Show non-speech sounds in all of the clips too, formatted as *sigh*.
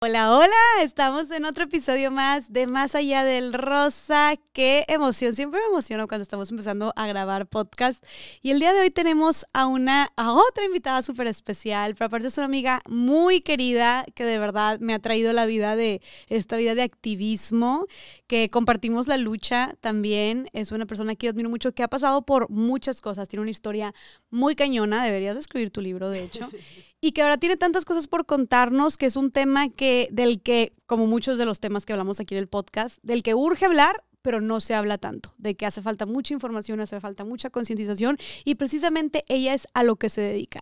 Hola, hola, estamos en otro episodio más de Más Allá del Rosa. Qué emoción, siempre me emociono cuando estamos empezando a grabar podcast. Y el día de hoy tenemos a una, a otra invitada súper especial, pero aparte es una amiga muy querida que de verdad me ha traído la vida de, esta vida de activismo, que compartimos la lucha también. Es una persona que yo admiro mucho, que ha pasado por muchas cosas, tiene una historia muy cañona, deberías escribir tu libro de hecho. *laughs* y que ahora tiene tantas cosas por contarnos que es un tema que del que como muchos de los temas que hablamos aquí en el podcast, del que urge hablar pero no se habla tanto, de que hace falta mucha información, hace falta mucha concientización y precisamente ella es a lo que se dedica.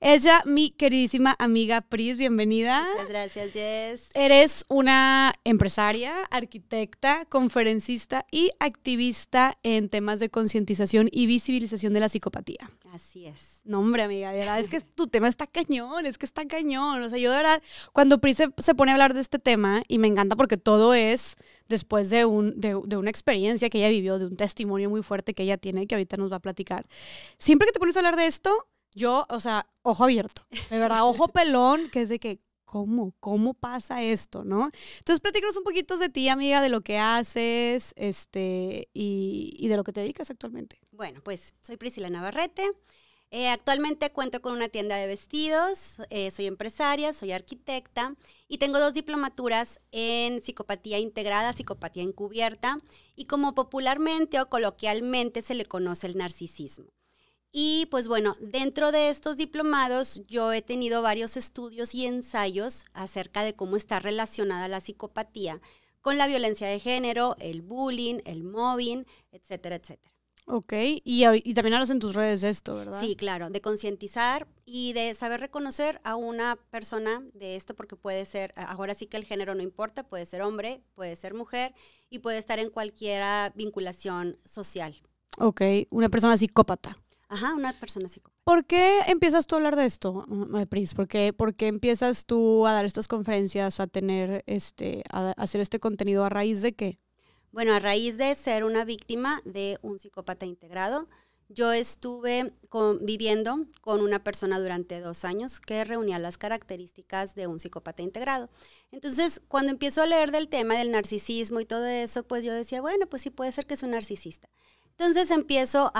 Ella, mi queridísima amiga Pris, bienvenida. Muchas gracias, Jess. Eres una empresaria, arquitecta, conferencista y activista en temas de concientización y visibilización de la psicopatía. Así es. No, amiga, de verdad es que tu tema está cañón, es que está cañón. O sea, yo de verdad, cuando Pris se, se pone a hablar de este tema, y me encanta porque todo es después de, un, de, una experiencia que ella vivió, de un testimonio muy fuerte que ella tiene, que ahorita nos va a platicar. Siempre que te pones a hablar de esto, yo, o sea, ojo abierto, de verdad, ojo *laughs* pelón, que es de que, ¿cómo? ¿Cómo pasa esto, no? Entonces, platícanos un poquito de ti, amiga, de lo que haces este, y, y de lo que te dedicas actualmente. Bueno, pues soy Priscila Navarrete. Eh, actualmente cuento con una tienda de vestidos, eh, soy empresaria, soy arquitecta y tengo dos diplomaturas en psicopatía integrada, psicopatía encubierta y como popularmente o coloquialmente se le conoce el narcisismo. Y pues bueno, dentro de estos diplomados yo he tenido varios estudios y ensayos acerca de cómo está relacionada la psicopatía con la violencia de género, el bullying, el mobbing, etcétera, etcétera. Ok, y, también hablas en tus redes de esto, ¿verdad? Sí, claro, de concientizar y de saber reconocer a una persona de esto, porque puede ser, ahora sí que el género no importa, puede ser hombre, puede ser mujer y puede estar en cualquiera vinculación social. Ok, una persona psicópata. Ajá, una persona psicópata. ¿Por qué empiezas tú a hablar de esto, Pris? ¿Por qué, ¿Por qué, empiezas tú a dar estas conferencias, a tener este, a hacer este contenido a raíz de qué? Bueno, a raíz de ser una víctima de un psicópata integrado, yo estuve viviendo con una persona durante dos años que reunía las características de un psicópata integrado. Entonces, cuando empiezo a leer del tema del narcisismo y todo eso, pues yo decía, bueno, pues sí puede ser que es un narcisista. Entonces empiezo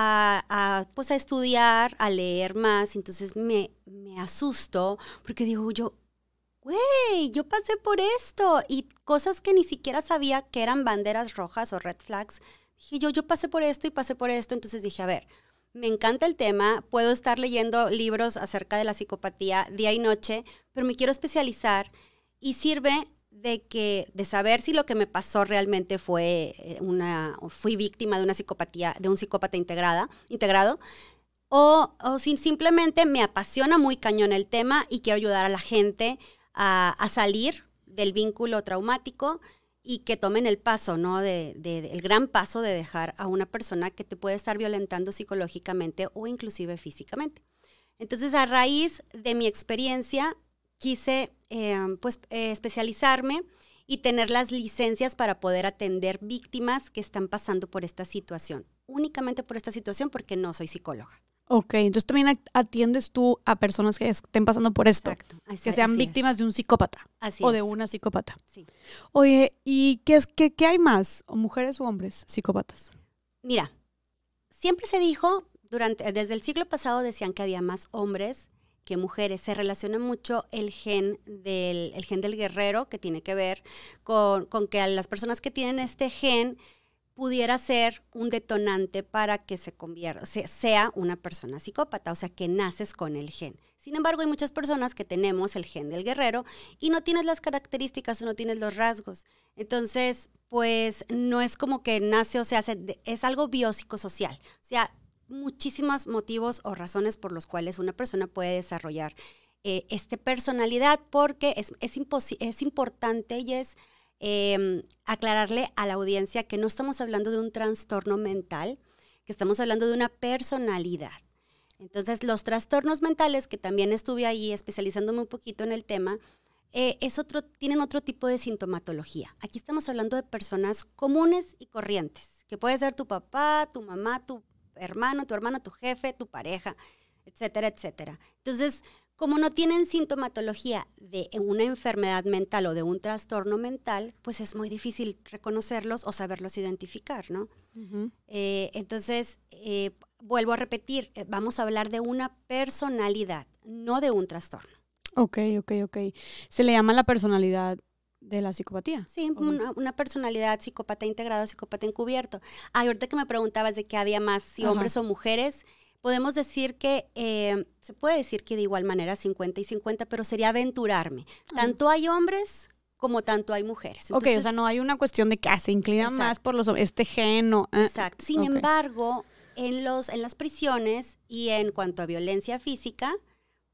pues, a, estudiar, a leer más, entonces me, me asusto porque digo yo, güey, yo pasé por esto y cosas que ni siquiera sabía que eran banderas rojas o red flags. Dije yo, yo pasé por esto y pasé por esto, entonces dije, a ver, me encanta el tema, puedo estar leyendo libros acerca de la psicopatía día y noche, pero me quiero especializar y sirve de que de saber si lo que me pasó realmente fue eh, una fui víctima de una psicopatía de un psicópata integrada integrado o, o si simplemente me apasiona muy cañón el tema y quiero ayudar a la gente a, salir del vínculo traumático y que tomen el paso, ¿no? De, el gran paso de dejar a una persona que te puede estar violentando psicológicamente o inclusive físicamente. Entonces, a raíz de mi experiencia, quise em, pues, eh, especializarme y tener las licencias para poder atender víctimas que están pasando por esta situación, únicamente por esta situación porque no soy psicóloga. Ok, entonces también atiendes tú a personas que estén pasando por esto, que sean víctimas de un psicópata así o de una psicópata. Sí. Oye, ¿y qué, es, qué, qué hay más, mujeres o hombres psicópatas? Mira, siempre se dijo, durante, desde el siglo pasado decían que había más hombres que mujeres. Se relaciona mucho el gen del, el gen del guerrero, que tiene que ver con, que a las personas que tienen este gen pudiera ser un detonante para que se convierta, sea una persona psicópata, o sea, que naces con el gen. Sin embargo, hay muchas personas que tenemos el gen del guerrero y no tienes las características o no tienes los rasgos. Entonces, pues no es como que nace o se hace, es algo biopsicosocial. O sea, muchísimos motivos o razones por los cuales una persona puede desarrollar eh, esta personalidad porque es, es, es importante y es Em, aclararle a la audiencia que no estamos hablando de un trastorno mental, que estamos hablando de una personalidad. Entonces, los trastornos mentales, que también estuve ahí especializándome un poquito en el tema, eh, es otro, tienen otro tipo de sintomatología. Aquí estamos hablando de personas comunes y corrientes, que puede ser tu papá, tu mamá, tu hermano, tu hermana, tu jefe, tu pareja, etcétera, etcétera. Entonces, como no tienen sintomatología de una enfermedad mental o de un trastorno mental, pues es muy difícil reconocerlos o saberlos identificar, ¿no? Eh, entonces, eh, vuelvo a repetir, eh, vamos a hablar de una personalidad, no de un trastorno. Ok, ok, ok. Se le llama la personalidad de la psicopatía. Sí, una, personalidad psicópata integrada, psicópata encubierto. ahorita que me preguntabas de qué había más, si hombres o mujeres podemos decir que, eh, se puede decir que de igual manera 50 y 50, pero sería aventurarme. Ah. Tanto hay hombres como tanto hay mujeres. ok, o sea, no hay una cuestión de que ah, se inclina más por los este geno. Ah, Exacto. Sin embargo, en, los, en las prisiones y en cuanto a violencia física,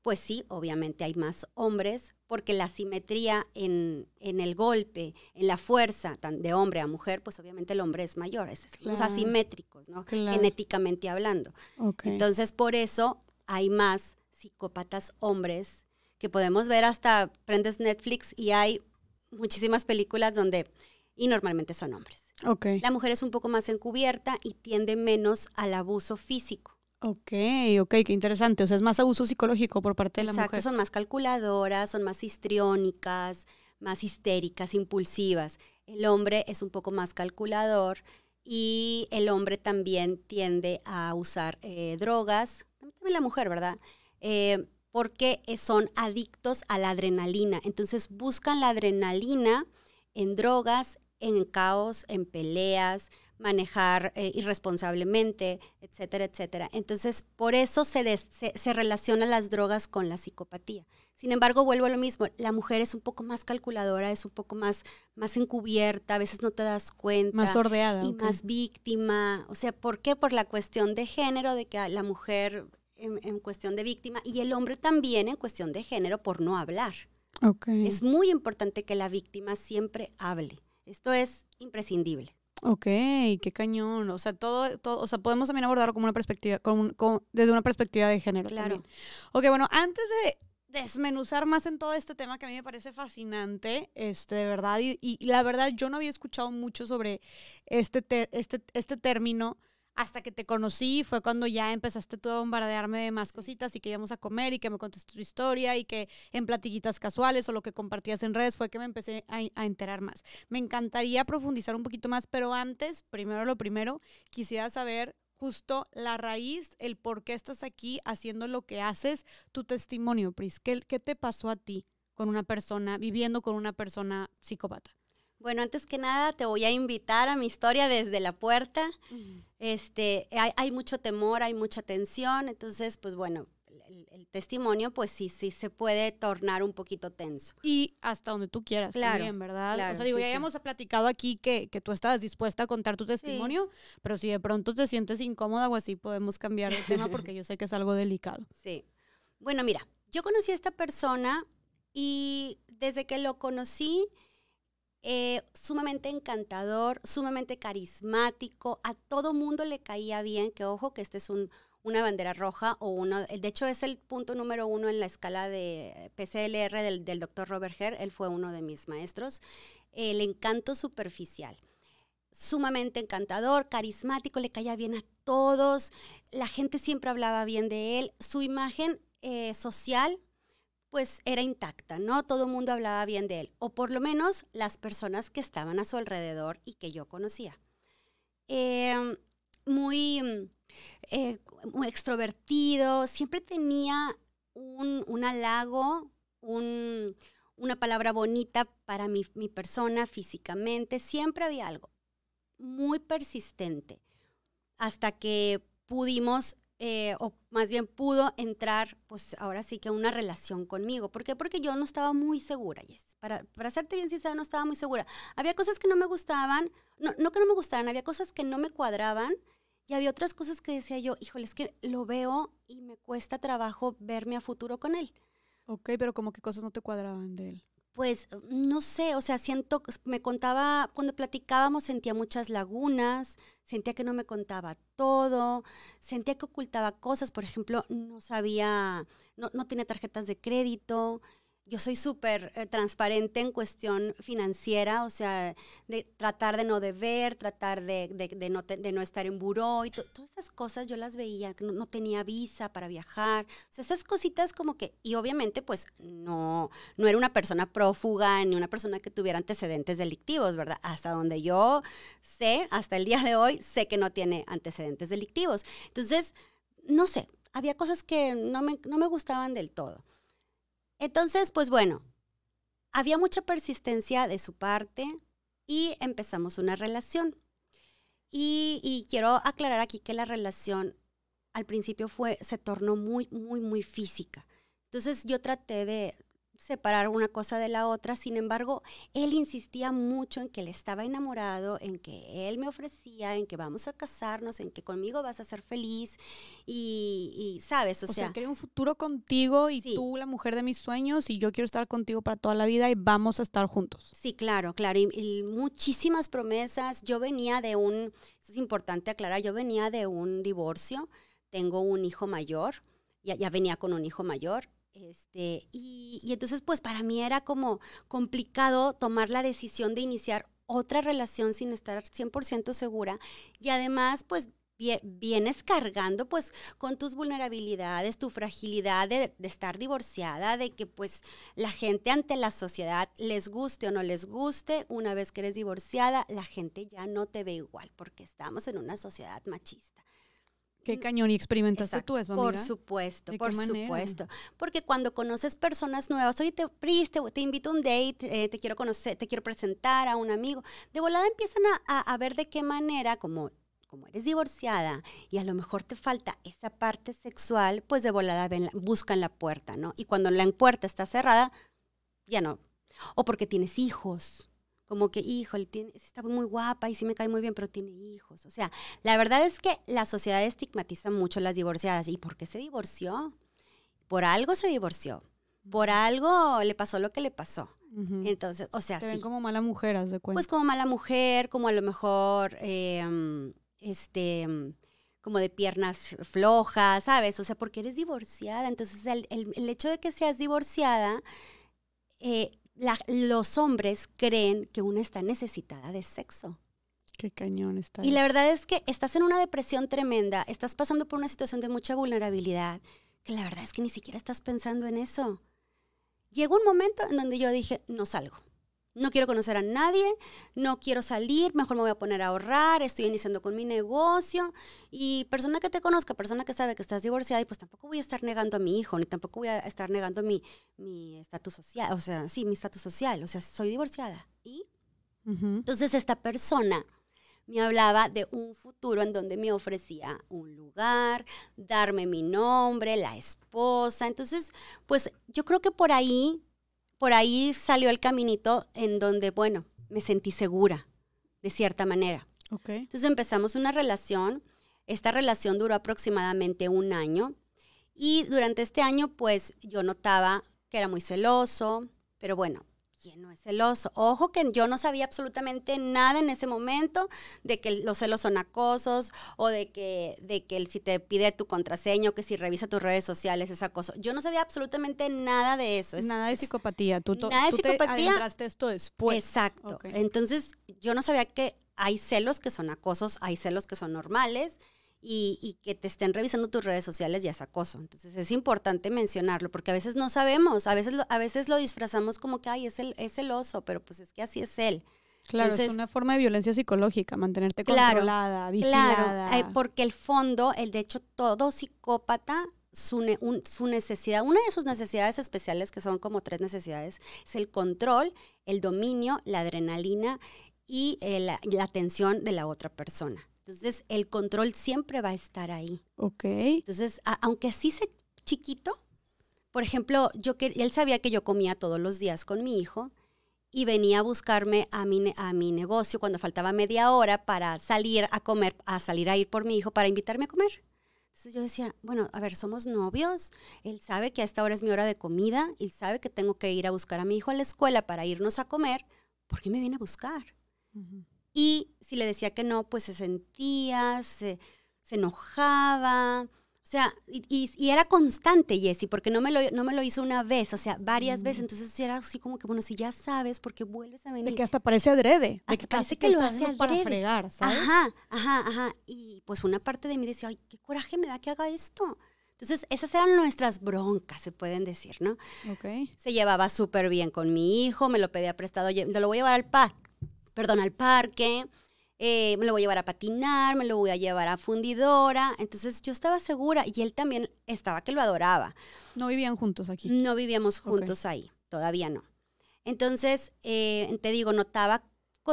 pues sí, obviamente hay más hombres porque la simetría en, el golpe, en la fuerza de hombre a mujer, pues obviamente el hombre es mayor, es claro. asimétricos, Genéticamente hablando. Entonces, por eso hay más psicópatas hombres que podemos ver hasta prendes Netflix y hay muchísimas películas donde, y normalmente son hombres. La mujer es un poco más encubierta y tiende menos al abuso físico. Ok, ok, qué interesante. O sea, es más abuso psicológico por parte de la mujer. Exacto, son más calculadoras, son más histriónicas, más histéricas, impulsivas. El hombre es un poco más calculador y el hombre también tiende a usar eh, drogas, también la mujer, ¿verdad? Eh, porque eh, son adictos a la adrenalina. Entonces buscan la adrenalina en drogas, en caos, en peleas, manejar eh, irresponsablemente, etcétera, etcétera. Entonces, por eso se, se, las drogas con la psicopatía. Sin embargo, vuelvo a lo mismo, la mujer es un poco más calculadora, es un poco más, más encubierta, a veces no te das cuenta. Más sordeada. Y más víctima. O sea, ¿por qué? Por la cuestión de género, de que la mujer en, cuestión de víctima y el hombre también en cuestión de género por no hablar. Okay. Es muy importante que la víctima siempre hable. Esto es imprescindible. Ok, qué cañón. O sea, todo, todo, o sea, podemos también abordarlo como una perspectiva, como, desde una perspectiva de género. Claro. También. Ok, bueno, antes de desmenuzar más en todo este tema que a mí me parece fascinante, este, de verdad, y, la verdad yo no había escuchado mucho sobre este, este, este término hasta que te conocí fue cuando ya empezaste tú a bombardearme de más cositas y que íbamos a comer y que me contaste tu historia y que en platiquitas casuales o lo que compartías en redes fue que me empecé a, enterar más. Me encantaría profundizar un poquito más, pero antes, primero lo primero, quisiera saber justo la raíz, el por qué estás aquí haciendo lo que haces, tu testimonio, Pris. ¿Qué, qué te pasó a ti con una persona, viviendo con una persona psicópata? Bueno, antes que nada te voy a invitar a mi historia desde la puerta. Este, hay, mucho temor, hay mucha tensión, entonces, pues bueno, el, testimonio, pues sí, sí se puede tornar un poquito tenso. Y hasta donde tú quieras, claro, también, ¿verdad? Claro, o sea, ya hemos platicado aquí que, que, tú estabas dispuesta a contar tu testimonio, pero si de pronto te sientes incómoda o así, podemos cambiar de tema porque yo sé que es algo delicado. *laughs* Sí. Bueno, mira, yo conocí a esta persona y desde que lo conocí, eh, sumamente encantador, sumamente carismático, a todo mundo le caía bien, que ojo que este es una bandera roja o uno, de hecho es el punto número uno en la escala de PCLR del, doctor Robert Herr, él fue uno de mis maestros, eh, el encanto superficial sumamente encantador, carismático, le caía bien a todos, la gente siempre hablaba bien de él, su imagen eh, social pues era intacta, ¿no? Todo el mundo hablaba bien de él, o por lo menos las personas que estaban a su alrededor y que yo conocía. Em, eh, muy, extrovertido, siempre tenía un, halago, un, una palabra bonita para mi, mi, persona físicamente, siempre había algo muy persistente, hasta que pudimos eh, o más bien pudo entrar, pues ahora sí que una relación conmigo. ¿Por qué? Porque yo no estaba muy segura, Yes. Para, para hacerte bien sincera, no estaba muy segura. Había cosas que no me gustaban, no, no que no me gustaran, había cosas que no me cuadraban y había otras cosas que decía yo, híjole, es que lo veo y me cuesta trabajo verme a futuro con él. Ok, pero como que cosas no te cuadraban de él. Pues no sé, o sea, siento, me contaba, cuando platicábamos sentía muchas lagunas, sentía que no me contaba todo, sentía que ocultaba cosas, por ejemplo, no sabía, no, no tenía tarjetas de crédito, yo soy súper eh, transparente en cuestión financiera, o sea, de tratar de no deber, tratar de, no, estar en buró y todas esas cosas yo las veía, no, no, tenía visa para viajar, o sea, esas cositas como que, y obviamente pues no, no era una persona prófuga ni una persona que tuviera antecedentes delictivos, ¿verdad? Hasta donde yo sé, hasta el día de hoy, sé que no tiene antecedentes delictivos. Entonces, no sé, había cosas que no me, no me gustaban del todo. Entonces, pues bueno, había mucha persistencia de su parte y empezamos una relación. Y, quiero aclarar aquí que la relación al principio fue, se tornó muy, muy, muy física. Entonces yo traté de, separar una cosa de la otra, sin embargo, él insistía mucho en que le estaba enamorado, en que él me ofrecía, en que vamos a casarnos, en que conmigo vas a ser feliz y, sabes, o, sea, un futuro contigo y tú la mujer de mis sueños y yo quiero estar contigo para toda la vida y vamos a estar juntos. Sí, claro, claro, y, muchísimas promesas. Yo venía de un, es importante aclarar, yo venía de un divorcio, tengo un hijo mayor, ya venía con un hijo mayor este, y, entonces, pues para mí era como complicado tomar la decisión de iniciar otra relación sin estar 100% segura. Y además, pues vienes cargando pues con tus vulnerabilidades, tu fragilidad de, estar divorciada, de que pues la gente ante la sociedad les guste o no les guste, una vez que eres divorciada, la gente ya no te ve igual porque estamos en una sociedad machista. Qué cañón, y experimentaste tú eso, Por supuesto, por supuesto. Porque cuando conoces personas nuevas, oye, te, priste, te, invito a un date, eh, te quiero conocer, te quiero presentar a un amigo, de volada empiezan a, ver de qué manera, como como eres divorciada y a lo mejor te falta esa parte sexual, pues de volada buscan la puerta, ¿no? Y cuando la puerta está cerrada, ya no. O porque tienes hijos, como que, hijo, está muy guapa y sí me cae muy bien, pero tiene hijos. O sea, la verdad es que la sociedad estigmatiza mucho a las divorciadas. ¿Y por qué se divorció? Por algo se divorció. Por algo le pasó lo que le pasó. Entonces, o sea, Te ven como mala mujer, haz de cuenta. Pues como mala mujer, como a lo mejor, em, este, em, como de piernas flojas, ¿sabes? O sea, porque eres divorciada. Entonces, el, el hecho de que seas divorciada, eh, los hombres creen que una está necesitada de sexo. Qué cañón está. Y la verdad es que estás en una depresión tremenda, estás pasando por una situación de mucha vulnerabilidad, que la verdad es que ni siquiera estás pensando en eso. Llegó un momento en donde yo dije, no salgo. No quiero conocer a nadie, no quiero salir, mejor me voy a poner a ahorrar, estoy iniciando con mi negocio. Y persona que te conozca, persona que sabe que estás divorciada, y pues tampoco voy a estar negando a mi hijo, ni tampoco voy a estar negando mi estatus social, o sea, sí, mi estatus social, o sea, soy divorciada. Y entonces esta persona me hablaba de un futuro en donde me ofrecía un lugar, darme mi nombre, la esposa. Entonces, pues yo creo que por ahí por ahí salió el caminito en donde, bueno, me sentí segura, de cierta manera. Entonces empezamos una relación. Esta relación duró aproximadamente un año. Y durante este año, pues yo notaba que era muy celoso, pero bueno, ¿Quién no es celoso? Ojo que yo no sabía absolutamente nada en ese momento de que los celos son acosos o de que, de que si te pide tu contraseño, que si revisa tus redes sociales es acoso. Yo no sabía absolutamente nada de eso. nada de psicopatía. Tú, tú esto después. Exacto. Entonces yo no sabía que hay celos que son acosos, hay celos que son normales y, que te estén revisando tus redes sociales ya es acoso. Entonces es importante mencionarlo porque a veces no sabemos, a veces lo, a veces lo disfrazamos como que, ay, es el, es oso, pero pues es que así es él. Claro, es una forma de violencia psicológica, mantenerte controlada, claro, vigilada. Eh, porque el fondo, el de hecho todo psicópata su, su, necesidad, una de sus necesidades especiales, que son como tres necesidades, es el control, el dominio, la adrenalina y eh, la, atención de la otra persona. Entonces, el control siempre va a estar ahí. Ok. Entonces, aunque sí se chiquito, por ejemplo, yo él sabía que yo comía todos los días con mi hijo y venía a buscarme a mi, a mi negocio cuando faltaba media hora para salir a comer, a salir a ir por mi hijo para invitarme a comer. Entonces yo decía, bueno, a ver, somos novios, él sabe que a esta hora es mi hora de comida, él sabe que tengo que ir a buscar a mi hijo a la escuela para irnos a comer, ¿por qué me viene a buscar? Y si le decía que no, pues se sentía, se, enojaba. O sea, y, y, era constante, Jessy, porque no me, lo, no me lo hizo una vez, o sea, varias veces. Mm. Entonces era así como que, bueno, si ya sabes, porque vuelves a venir? De que hasta parece adrede. parece que, lo hace Para fregar, ¿sabes? Ajá, ajá, ajá. Y pues una parte de mí decía, ay, qué coraje me da que haga esto. Entonces, esas eran nuestras broncas, se pueden decir, ¿no? Ok. Se llevaba súper bien con mi hijo, me lo pedía prestado, lo voy a llevar al PAC perdón, al parque, eh, me lo voy a llevar a patinar, me lo voy a llevar a fundidora. Entonces yo estaba segura y él también estaba que lo adoraba. ¿No vivían juntos aquí? No vivíamos juntos ahí, todavía no. Entonces, eh, te digo, notaba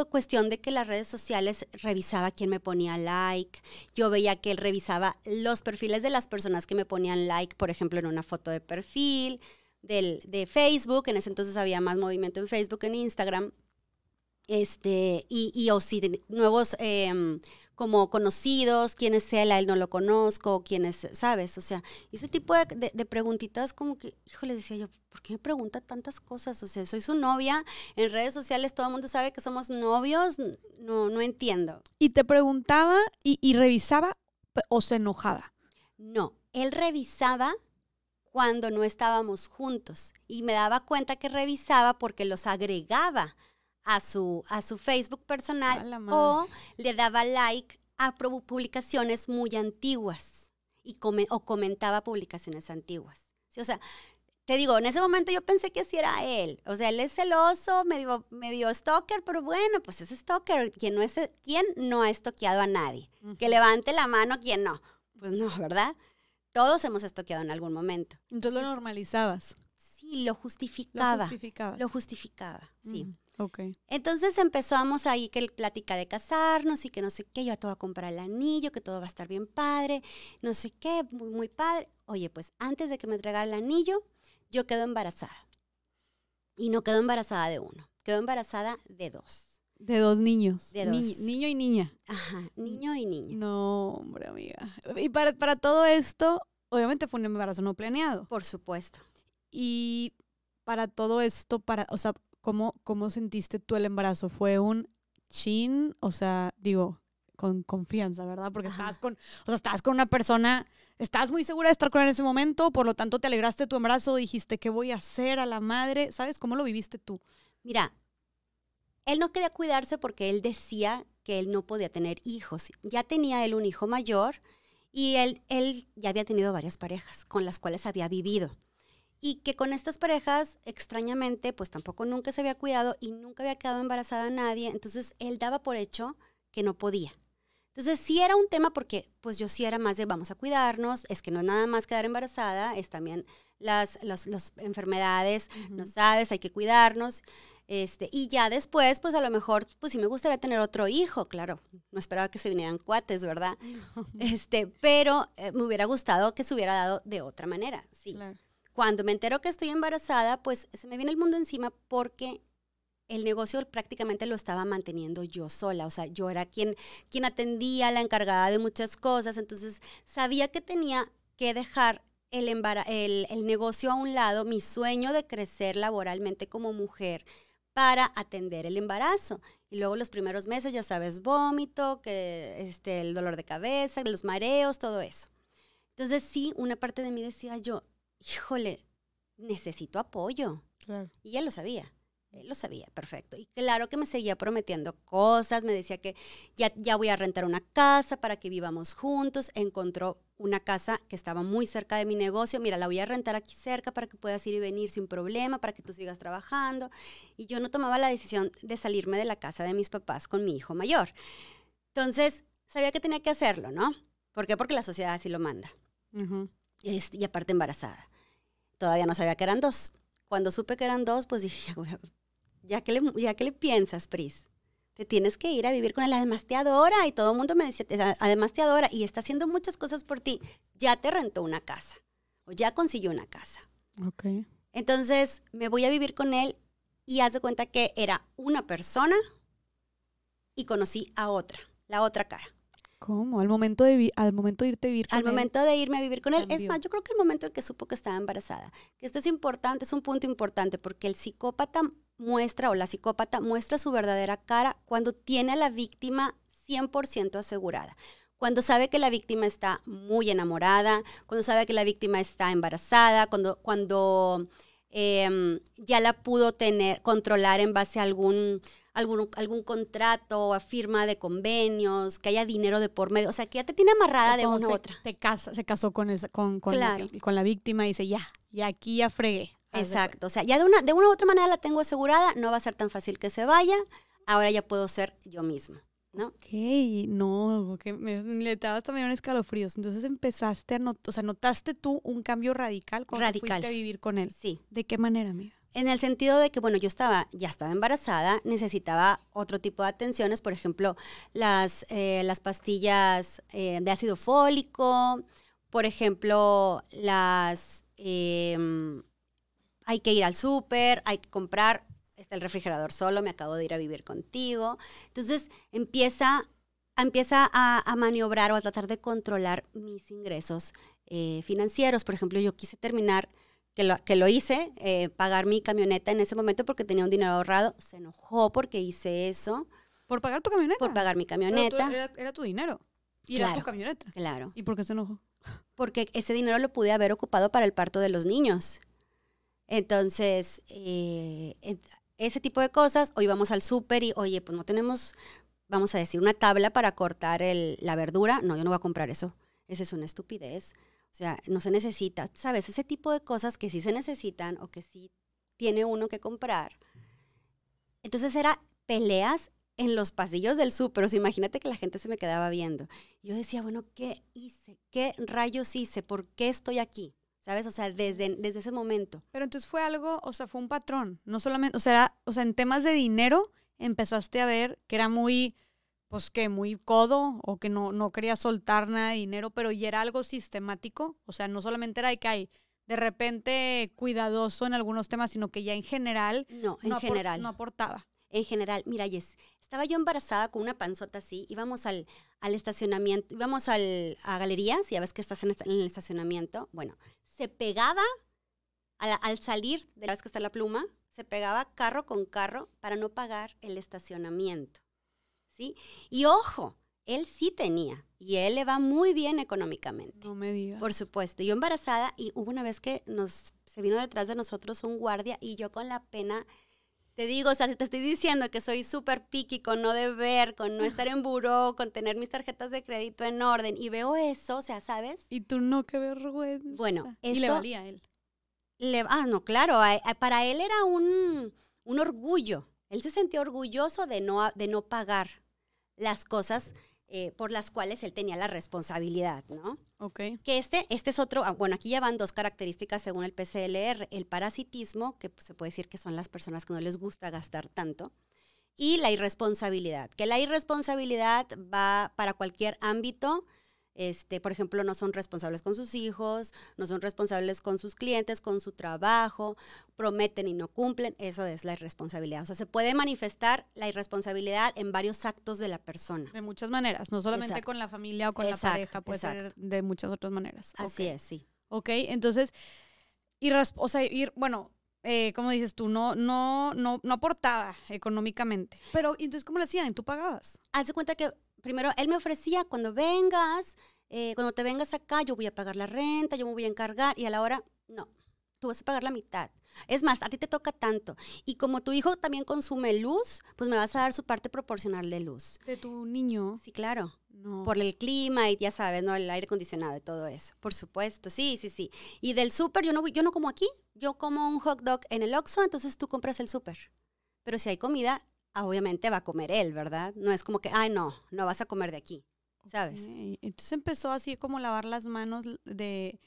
cuestión de que las redes sociales revisaba quién me ponía like. Yo veía que él revisaba los perfiles de las personas que me ponían like, por ejemplo, en una foto de perfil, de Facebook. En ese entonces había más movimiento en Facebook en Instagram este, y, y o si nuevos em, como conocidos, quién es él, él no lo conozco, quién es, ¿sabes? O sea, ese tipo de, de, preguntitas como que, híjole, decía yo, ¿por qué me pregunta tantas cosas? O sea, soy su novia, en redes sociales todo el mundo sabe que somos novios, no, no entiendo. ¿Y te preguntaba y, y revisaba o se enojaba? No, él revisaba cuando no estábamos juntos y me daba cuenta que revisaba porque los agregaba a su, a su Facebook personal o le daba like a publicaciones muy antiguas y o comentaba publicaciones antiguas. O sea, te digo, en ese momento yo pensé que así era él. O sea, él es celoso, medio, medio stalker, pero bueno, pues es stalker. ¿Quién no, es, e-, no ha estoqueado a nadie? Que levante la mano quien no. Pues no, ¿verdad? Todos hemos estoqueado en algún momento. Entonces lo normalizabas. Sí, lo justificaba. Lo justificaba. sí. Okay. Entonces empezamos ahí que él plática de casarnos y que no sé qué, yo te voy a comprar el anillo, que todo va a estar bien padre, no sé qué, muy, muy padre. Oye, pues antes de que me entregara el anillo, yo quedo embarazada. Y no quedo embarazada de uno, quedo embarazada de dos. De dos niños. De niño y niña. Ajá, niño y niña. No, hombre, amiga. Y para, para todo esto, obviamente fue un embarazo no planeado. Por supuesto. Y para todo esto, para, o sea, ¿Cómo, sentiste tú el embarazo? ¿Fue un chin? O sea, digo, con confianza, ¿verdad? Porque estabas con, estabas con una persona, estabas muy segura de estar con él en ese momento, por lo tanto te alegraste de tu embarazo, dijiste, ¿qué voy a hacer a la madre? ¿Sabes cómo lo viviste tú? Mira, él no quería cuidarse porque él decía que él no podía tener hijos. Ya tenía él un hijo mayor y él, él ya había tenido varias parejas con las cuales había vivido y que con estas parejas, extrañamente, pues tampoco nunca se había cuidado y nunca había quedado embarazada nadie, entonces él daba por hecho que no podía. Entonces sí era un tema porque pues yo sí era más de vamos a cuidarnos, es que no es nada más quedar embarazada, es también las, las, enfermedades, no sabes, hay que cuidarnos. Este, y ya después, pues a lo mejor, pues sí me gustaría tener otro hijo, claro. No esperaba que se vinieran cuates, ¿verdad? Este, pero eh, me hubiera gustado que se hubiera dado de otra manera, sí. Claro. Cuando me entero que estoy embarazada, pues se me viene el mundo encima porque el negocio prácticamente lo estaba manteniendo yo sola, o sea, yo era quien, quien atendía, la encargada de muchas cosas, entonces sabía que tenía que dejar el, el, negocio a un lado, mi sueño de crecer laboralmente como mujer para atender el embarazo. Y luego los primeros meses, ya sabes, vómito, que, este, el dolor de cabeza, los mareos, todo eso. Entonces sí, una parte de mí decía yo, híjole, necesito apoyo. Y él lo sabía. Él eh, lo sabía, perfecto. Y claro que me seguía prometiendo cosas, me decía que ya, ya voy a rentar una casa para que vivamos juntos. Encontró una casa que estaba muy cerca de mi negocio. Mira, la voy a rentar aquí cerca para que puedas ir y venir sin problema, para que tú sigas trabajando. Y yo no tomaba la decisión de salirme de la casa de mis papás con mi hijo mayor. Entonces, sabía que tenía que hacerlo, ¿no? ¿Por qué? Porque la sociedad así lo manda. Este, y aparte embarazada todavía no sabía que eran dos. Cuando supe que eran dos, pues dije, *laughs* ya que le, ya le piensas, Pris, te tienes que ir a vivir con él, además te adora. Y todo el mundo me decía, además te adora y está haciendo muchas cosas por ti. Ya te rentó una casa o ya consiguió una casa. Entonces me voy a vivir con él y haz de cuenta que era una persona y conocí a otra, la otra cara. ¿Cómo? Al momento de, al momento irte a vivir con al él. momento de irme a vivir con él. Es más, yo creo que el momento en que supo que estaba embarazada. Que este es importante, es un punto importante, porque el psicópata muestra o la psicópata muestra su verdadera cara cuando tiene a la víctima 100% asegurada cuando sabe que la víctima está muy enamorada, cuando sabe que la víctima está embarazada, cuando, cuando em, ya la pudo tener, controlar en base a algún algún, algún contrato, a firma de convenios, que haya dinero de por medio. O sea, que ya te tiene amarrada de una u otra. Te casa, se casó con, esa, con, la, con la víctima y dice, ya, y aquí ya fregué. Exacto, o sea, ya de una, de una u otra manera la tengo asegurada, no va a ser tan fácil que se vaya, ahora ya puedo ser yo misma. ¿no? Ok, no, que me, le dabas también escalofrío. Entonces empezaste a notar, o sea, notaste tú un cambio radical cuando radical. fuiste a vivir con él. Sí. ¿De qué manera, amiga? En el sentido de que, bueno, yo estaba, ya estaba embarazada, necesitaba otro tipo de atenciones, por ejemplo, las, eh, las pastillas eh, de ácido fólico, por ejemplo, las... Em, hay que ir al súper, hay que comprar, está el refrigerador solo, me acabo de ir a vivir contigo. Entonces empieza, empieza a, maniobrar o a tratar de controlar mis ingresos eh, financieros. Por ejemplo, yo quise terminar que lo, lo hice, eh, pagar mi camioneta en ese momento porque tenía un dinero ahorrado. Se enojó porque hice eso. ¿Por pagar tu camioneta? Por pagar mi camioneta. Era, tu dinero. Y era tu camioneta. Claro. ¿Y por qué se enojó? Porque ese dinero lo pude haber ocupado para el parto de los niños. Entonces, eh, ese tipo de cosas, Hoy vamos al súper y, oye, pues no tenemos, vamos a decir, una tabla para cortar la verdura. No, yo no voy a comprar eso. Esa es una estupidez. O sea, no se necesita, ¿sabes? Ese tipo de cosas que sí se necesitan o que sí tiene uno que comprar. Entonces era peleas en los pasillos del súper. O sea, imagínate que la gente se me quedaba viendo. Yo decía, bueno, ¿qué hice? ¿Qué rayos hice? ¿Por qué estoy aquí? ¿Sabes? O sea, desde, desde ese momento. Pero entonces fue algo, o sea, fue un patrón. No solamente, o sea, o sea, en temas de dinero empezaste a ver que era muy pues que muy codo o que no, no quería soltar nada de dinero, pero ya era algo sistemático, o sea, no solamente era de que hay de repente cuidadoso en algunos temas, sino que ya en general no, en general. no aportaba. En general, mira, Jess, estaba yo embarazada con una panzota así, íbamos al, al estacionamiento, íbamos al, a galerías, ya ves que estás en, el estacionamiento, bueno, se pegaba al, al salir de la vez que está la pluma, se pegaba carro con carro para no pagar el estacionamiento. Y ojo, él sí tenía y él le va muy bien económicamente. No me digas. Por supuesto. Yo embarazada y hubo una vez que nos se vino detrás de nosotros un guardia y yo con la pena te digo, o sea, te estoy diciendo que soy súper piqui con no deber, con no estar en buró, con tener mis tarjetas de crédito en orden y veo eso, o sea, ¿sabes? Y tú no, qué vergüenza. Bueno, esto, y le valía a él. Le, ah, no, claro, para él era un, un orgullo. Él se sentía orgulloso de no, de no pagar, las cosas eh, por las cuales él tenía la responsabilidad, ¿no? Que este, este es otro, ah, bueno, aquí ya van dos características según el PCLR, el parasitismo, que pues, se puede decir que son las personas que no les gusta gastar tanto, y la irresponsabilidad, que la irresponsabilidad va para cualquier ámbito este, por ejemplo, no son responsables con sus hijos, no son responsables con sus clientes, con su trabajo, prometen y no cumplen, eso es la irresponsabilidad. O sea, se puede manifestar la irresponsabilidad en varios actos de la persona. De muchas maneras, no solamente con la familia o con la pareja, puede exacto. ser de muchas otras maneras. Así es, sí. Ok, entonces, o sea, ir, bueno, eh, como dices tú, no, no, no, no aportaba económicamente. Pero entonces, ¿cómo lo hacían? ¿Tú pagabas? Haz cuenta que primero, él me ofrecía, cuando vengas, eh, cuando te vengas acá, yo voy a pagar la renta, yo me voy a encargar, y a la hora, no, tú vas a pagar la mitad. Es más, a ti te toca tanto. Y como tu hijo también consume luz, pues me vas a dar su parte proporcional de luz. ¿De tu niño? Sí, claro. No. Por el clima y ya sabes, ¿no? El aire acondicionado y todo eso. Por supuesto, sí, sí, sí. Y del súper, yo no, yo no como aquí. Yo como un hot dog en el Oxxo, entonces tú compras el súper. Pero si hay comida, Ah, obviamente va a comer él, ¿verdad? No es como que, ay, no, no vas a comer de aquí, ¿sabes? Entonces empezó así como lavar las manos de,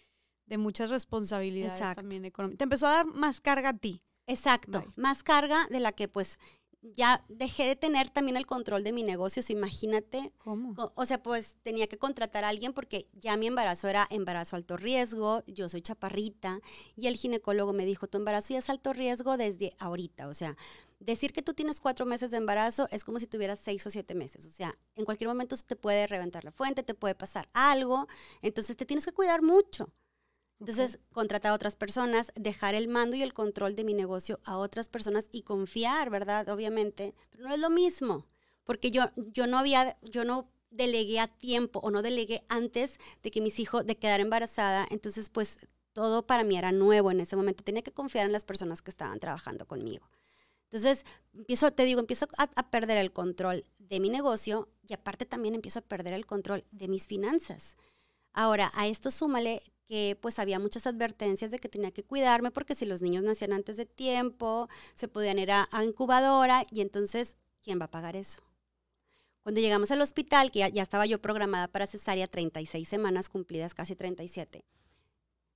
de muchas responsabilidades también económicas. Te empezó a dar más carga a ti. Exacto, más carga de la que pues ya dejé de tener también el control de mi negocio, imagínate. ¿Cómo? o, sea, pues tenía que contratar a alguien porque ya mi embarazo era embarazo alto riesgo, yo soy chaparrita y el ginecólogo me dijo, tu embarazo ya es alto riesgo desde ahorita, o sea, Decir que tú tienes cuatro meses de embarazo es como si tuvieras seis o siete meses. O sea, en cualquier momento te puede reventar la fuente, te puede pasar algo. Entonces te tienes que cuidar mucho. Entonces, contratar a otras personas, dejar el mando y el control de mi negocio a otras personas y confiar, ¿verdad? Obviamente. Pero no es lo mismo, porque yo, yo no había, yo no delegué a tiempo o no delegué antes de que mis hijos, de quedar embarazada. Entonces, pues todo para mí era nuevo en ese momento. Tenía que confiar en las personas que estaban trabajando conmigo. Entonces, empiezo, te digo, empiezo a, perder el control de mi negocio y aparte también empiezo a perder el control de mis finanzas. Ahora, a esto súmale que pues había muchas advertencias de que tenía que cuidarme porque si los niños nacían antes de tiempo, se podían ir a, incubadora y entonces, ¿quién va a pagar eso? Cuando llegamos al hospital, que ya, ya estaba yo programada para cesárea 36 semanas cumplidas, casi 37,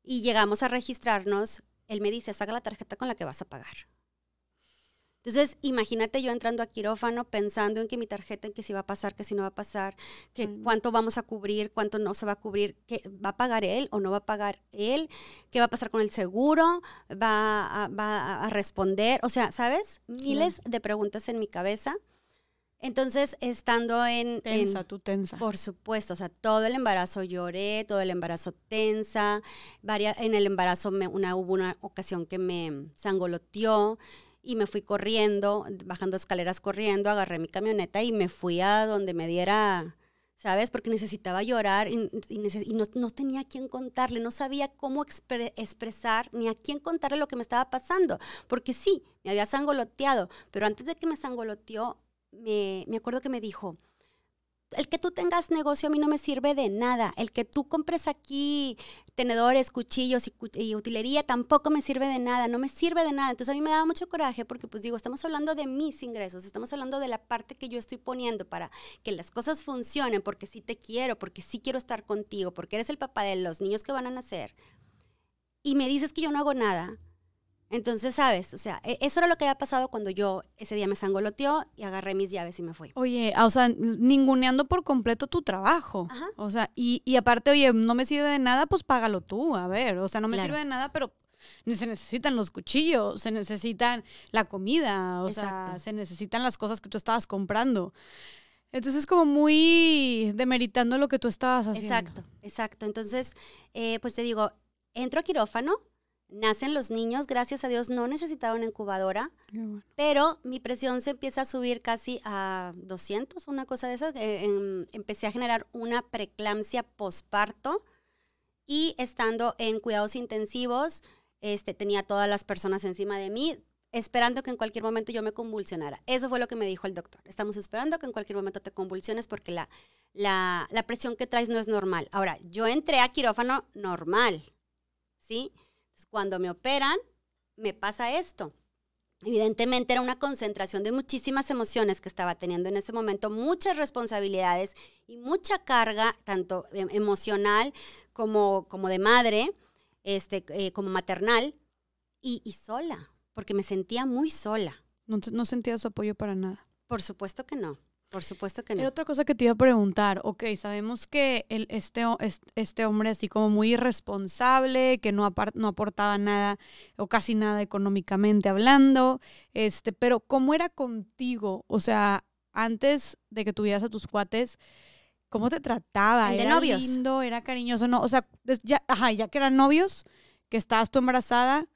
y llegamos a registrarnos, él me dice, saca la tarjeta con la que vas a pagar entonces, imagínate yo entrando a quirófano pensando en que mi tarjeta, en que si va a pasar, que si no va a pasar, que cuánto vamos a cubrir, cuánto no se va a cubrir, que va a pagar él o no va a pagar él, qué va a pasar con el seguro, va a, responder, o sea, ¿sabes? Miles de preguntas en mi cabeza. Entonces, estando en... Tensa, tú tensa. Por supuesto, o sea, todo el embarazo lloré, todo el embarazo tensa, en el embarazo me, una, hubo una ocasión que me sangoloteó, y me fui corriendo, bajando escaleras corriendo, agarré mi camioneta y me fui a donde me diera, ¿sabes? Porque necesitaba llorar y, no, tenía a quién contarle, no sabía cómo expresar ni a quién contarle lo que me estaba pasando, porque sí, me había sangoloteado, pero antes de que me sangoloteó, me, me acuerdo que me dijo, el que tú tengas negocio a mí no me sirve de nada. El que tú compres aquí tenedores, cuchillos y, utilería tampoco me sirve de nada, no me sirve de nada. Entonces a mí me daba mucho coraje porque pues digo, estamos hablando de mis ingresos, estamos hablando de la parte que yo estoy poniendo para que las cosas funcionen, porque sí te quiero, porque sí quiero estar contigo, porque eres el papá de los niños que van a nacer. Y me dices que yo no hago nada entonces, ¿sabes? O sea, e, eso era lo que había pasado cuando yo ese día me sangoloteó y agarré mis llaves y me fui. Oye, ah, o sea, ninguneando por completo tu trabajo. O sea, y, y aparte, oye, no me sirve de nada, pues págalo tú, a ver. O sea, no me sirve de nada, pero se necesitan los cuchillos, se necesitan la comida, o sea, se necesitan las cosas que tú estabas comprando. Entonces, como muy demeritando lo que tú estabas haciendo. Exacto, exacto. Entonces, eh, pues te digo, entro a quirófano, nacen los niños, gracias a Dios no necesitaba una incubadora, pero mi presión se empieza a subir casi a 200, una cosa de esas. Eh, em, empecé a generar una preeclampsia posparto y estando en cuidados intensivos, este, tenía todas las personas encima de mí, esperando que en cualquier momento yo me convulsionara. Eso fue lo que me dijo el doctor. Estamos esperando que en cualquier momento te convulsiones porque la, la, presión que traes no es normal. Ahora, yo entré a quirófano normal, ¿sí? sí cuando me operan, me pasa esto. Evidentemente era una concentración de muchísimas emociones que estaba teniendo en ese momento, muchas responsabilidades y mucha carga, tanto eh, emocional como, como de madre, este, eh, como maternal, y, sola, porque me sentía muy sola. No, no sentía su apoyo para nada. Por supuesto que no. Por supuesto que no. Y otra cosa que te iba a preguntar, ok, sabemos que el, este, este hombre así como muy irresponsable, que no, no aportaba nada o casi nada económicamente hablando, este, pero ¿cómo era contigo? O sea, antes de que tuvieras a tus cuates, ¿cómo te trataba? ¿Era lindo? ¿Era cariñoso? No, o sea, ya, ajá, ya que eran novios, que estabas tú embarazada,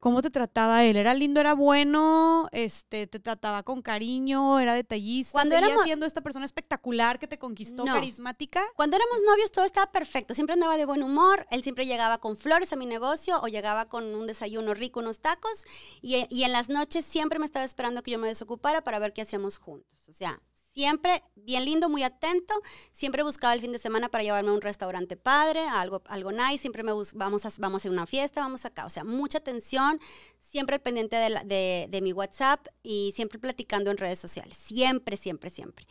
¿Cómo te trataba él? ¿Era lindo, era bueno? Este, ¿Te trataba con cariño? ¿Era detallista? Cuando ¿Seguía siendo esta persona espectacular que te conquistó, carismática? Cuando éramos novios todo estaba perfecto. Siempre andaba de buen humor. Él siempre llegaba con flores a mi negocio o llegaba con un desayuno rico, unos tacos. Y, y en las noches siempre me estaba esperando que yo me desocupara para ver qué hacíamos juntos. O sea, siempre bien lindo, muy atento. Siempre buscaba el fin de semana para llevarme a un restaurante padre, algo, algo nice. Siempre me vamos a, vamos a una fiesta, vamos acá. O sea, mucha atención, siempre pendiente de, mi WhatsApp y siempre platicando en redes sociales. Siempre, siempre, siempre.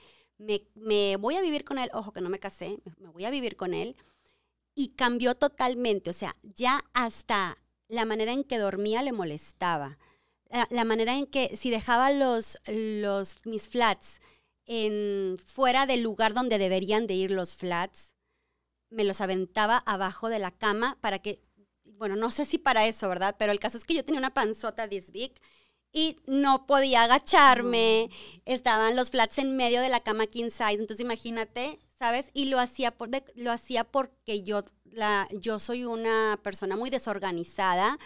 Me, voy a vivir con él, ojo que no me casé, me voy a vivir con él. Y cambió totalmente, o sea, ya hasta la manera en que dormía le molestaba. La, manera en que si dejaba los, los, mis flats, fuera del lugar donde deberían de ir los flats. Me los aventaba abajo de la cama para que, bueno, no sé si para eso, ¿verdad? Pero el caso es que yo tenía una panzota this big y no podía agacharme. Estaban los flats en medio de la cama king size, entonces imagínate, ¿sabes? Y lo hacía lo hacía porque yo la yo soy una persona muy desorganizada.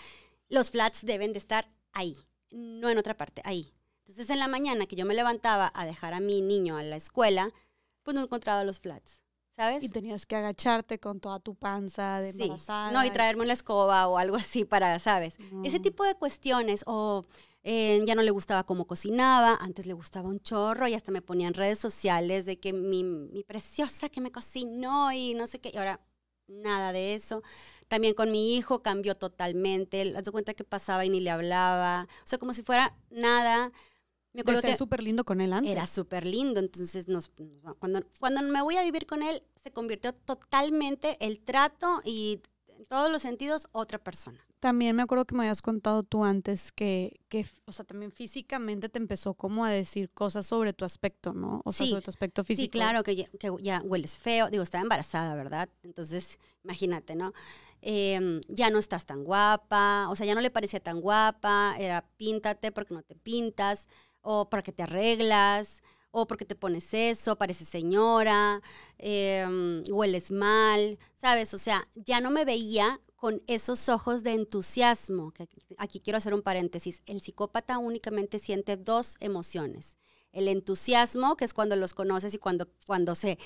Los flats deben de estar ahí, no en otra parte, ahí. Entonces en la mañana que yo me levantaba a dejar a mi niño a la escuela, pues no encontraba los flats, ¿sabes? Y tenías que agacharte con toda tu panza de sí. No, y traerme una escoba o algo así para, ¿sabes? Ese tipo de cuestiones o... Eh, ya no le gustaba cómo cocinaba, antes le gustaba un chorro y hasta me ponía en redes sociales de que mi, mi preciosa que me cocinó y no sé qué. Y ahora nada de eso. También con mi hijo cambió totalmente. Haz de cuenta que pasaba y ni le hablaba. O sea, como si fuera nada. Me acuerdo súper lindo con él antes. Era súper lindo, entonces cuando, cuando me voy a vivir con él, se convirtió totalmente el trato y en todos los sentidos otra persona. También me acuerdo que me habías contado tú antes que, que o sea, también físicamente te empezó como a decir cosas sobre tu aspecto, ¿no? O sea, sí, sobre tu aspecto físico. Sí, claro, que ya, hueles feo. Digo, estaba embarazada, ¿verdad? Entonces, imagínate, ¿no? Em, ya no estás tan guapa, o sea, ya no le parecía tan guapa, era píntate porque no te pintas o para que te arreglas, o porque te pones eso, pareces señora, em, hueles mal, ¿sabes? O sea, ya no me veía con esos ojos de entusiasmo. aquí quiero hacer un paréntesis. El psicópata únicamente siente dos emociones. El entusiasmo, que es cuando los conoces y cuando, cuando se,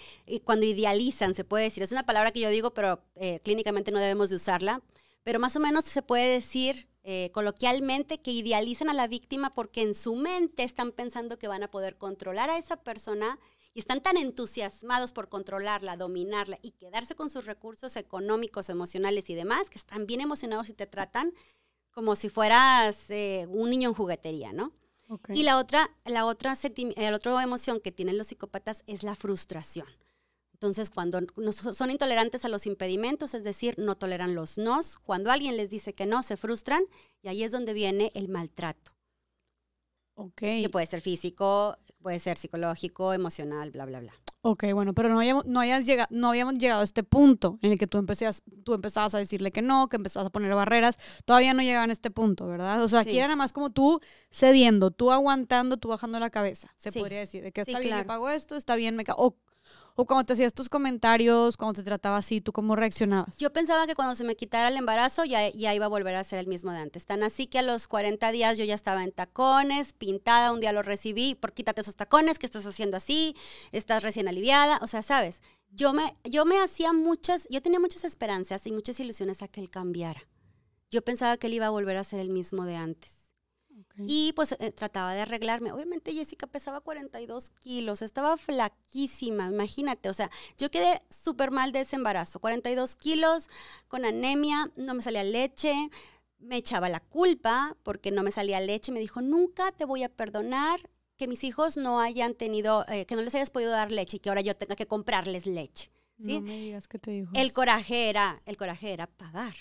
cuando idealizan, se puede decir. Es una palabra que yo digo, pero eh, clínicamente no debemos de usarla pero más o menos se puede decir eh, coloquialmente que idealizan a la víctima porque en su mente están pensando que van a poder controlar a esa persona y están tan entusiasmados por controlarla, dominarla y quedarse con sus recursos económicos, emocionales y demás, que están bien emocionados y te tratan como si fueras eh, un niño en juguetería, ¿no? Y la otra, la otra, la otra emoción que tienen los psicópatas es la frustración. Entonces, cuando son intolerantes a los impedimentos, es decir, no toleran los nos, cuando alguien les dice que no, se frustran y ahí es donde viene el maltrato. Ok. Que puede ser físico, puede ser psicológico, emocional, bla, bla, bla. Ok, bueno, pero no habíamos, no, hayas llegado, no habíamos llegado a este punto en el que tú, tú empezabas a decirle que no, que empezabas a poner barreras. Todavía no llegaban a este punto, ¿verdad? O sea, aquí era nada más como tú cediendo, tú aguantando, tú bajando la cabeza, se podría decir. De que está bien, me pago esto, está bien, me... cago. O cuando te hacías tus comentarios, cuando te trataba así, ¿tú cómo reaccionabas? Yo pensaba que cuando se me quitara el embarazo ya, ya iba a volver a ser el mismo de antes. Tan así que a los 40 días yo ya estaba en tacones, pintada, un día lo recibí, por quítate esos tacones, que estás haciendo así? Estás recién aliviada, o sea, ¿sabes? Yo me, yo me hacía muchas, yo tenía muchas esperanzas y muchas ilusiones a que él cambiara. Yo pensaba que él iba a volver a ser el mismo de antes. Y pues eh, trataba de arreglarme. Obviamente Jessica pesaba 42 kilos, estaba flaquísima, imagínate. O sea, yo quedé súper mal de ese embarazo. 42 kilos, con anemia, no me salía leche, me echaba la culpa porque no me salía leche. Me dijo, nunca te voy a perdonar que mis hijos no hayan tenido, eh, que no les hayas podido dar leche y que ahora yo tenga que comprarles leche. ¿sí? El coraje era, el coraje era pagar.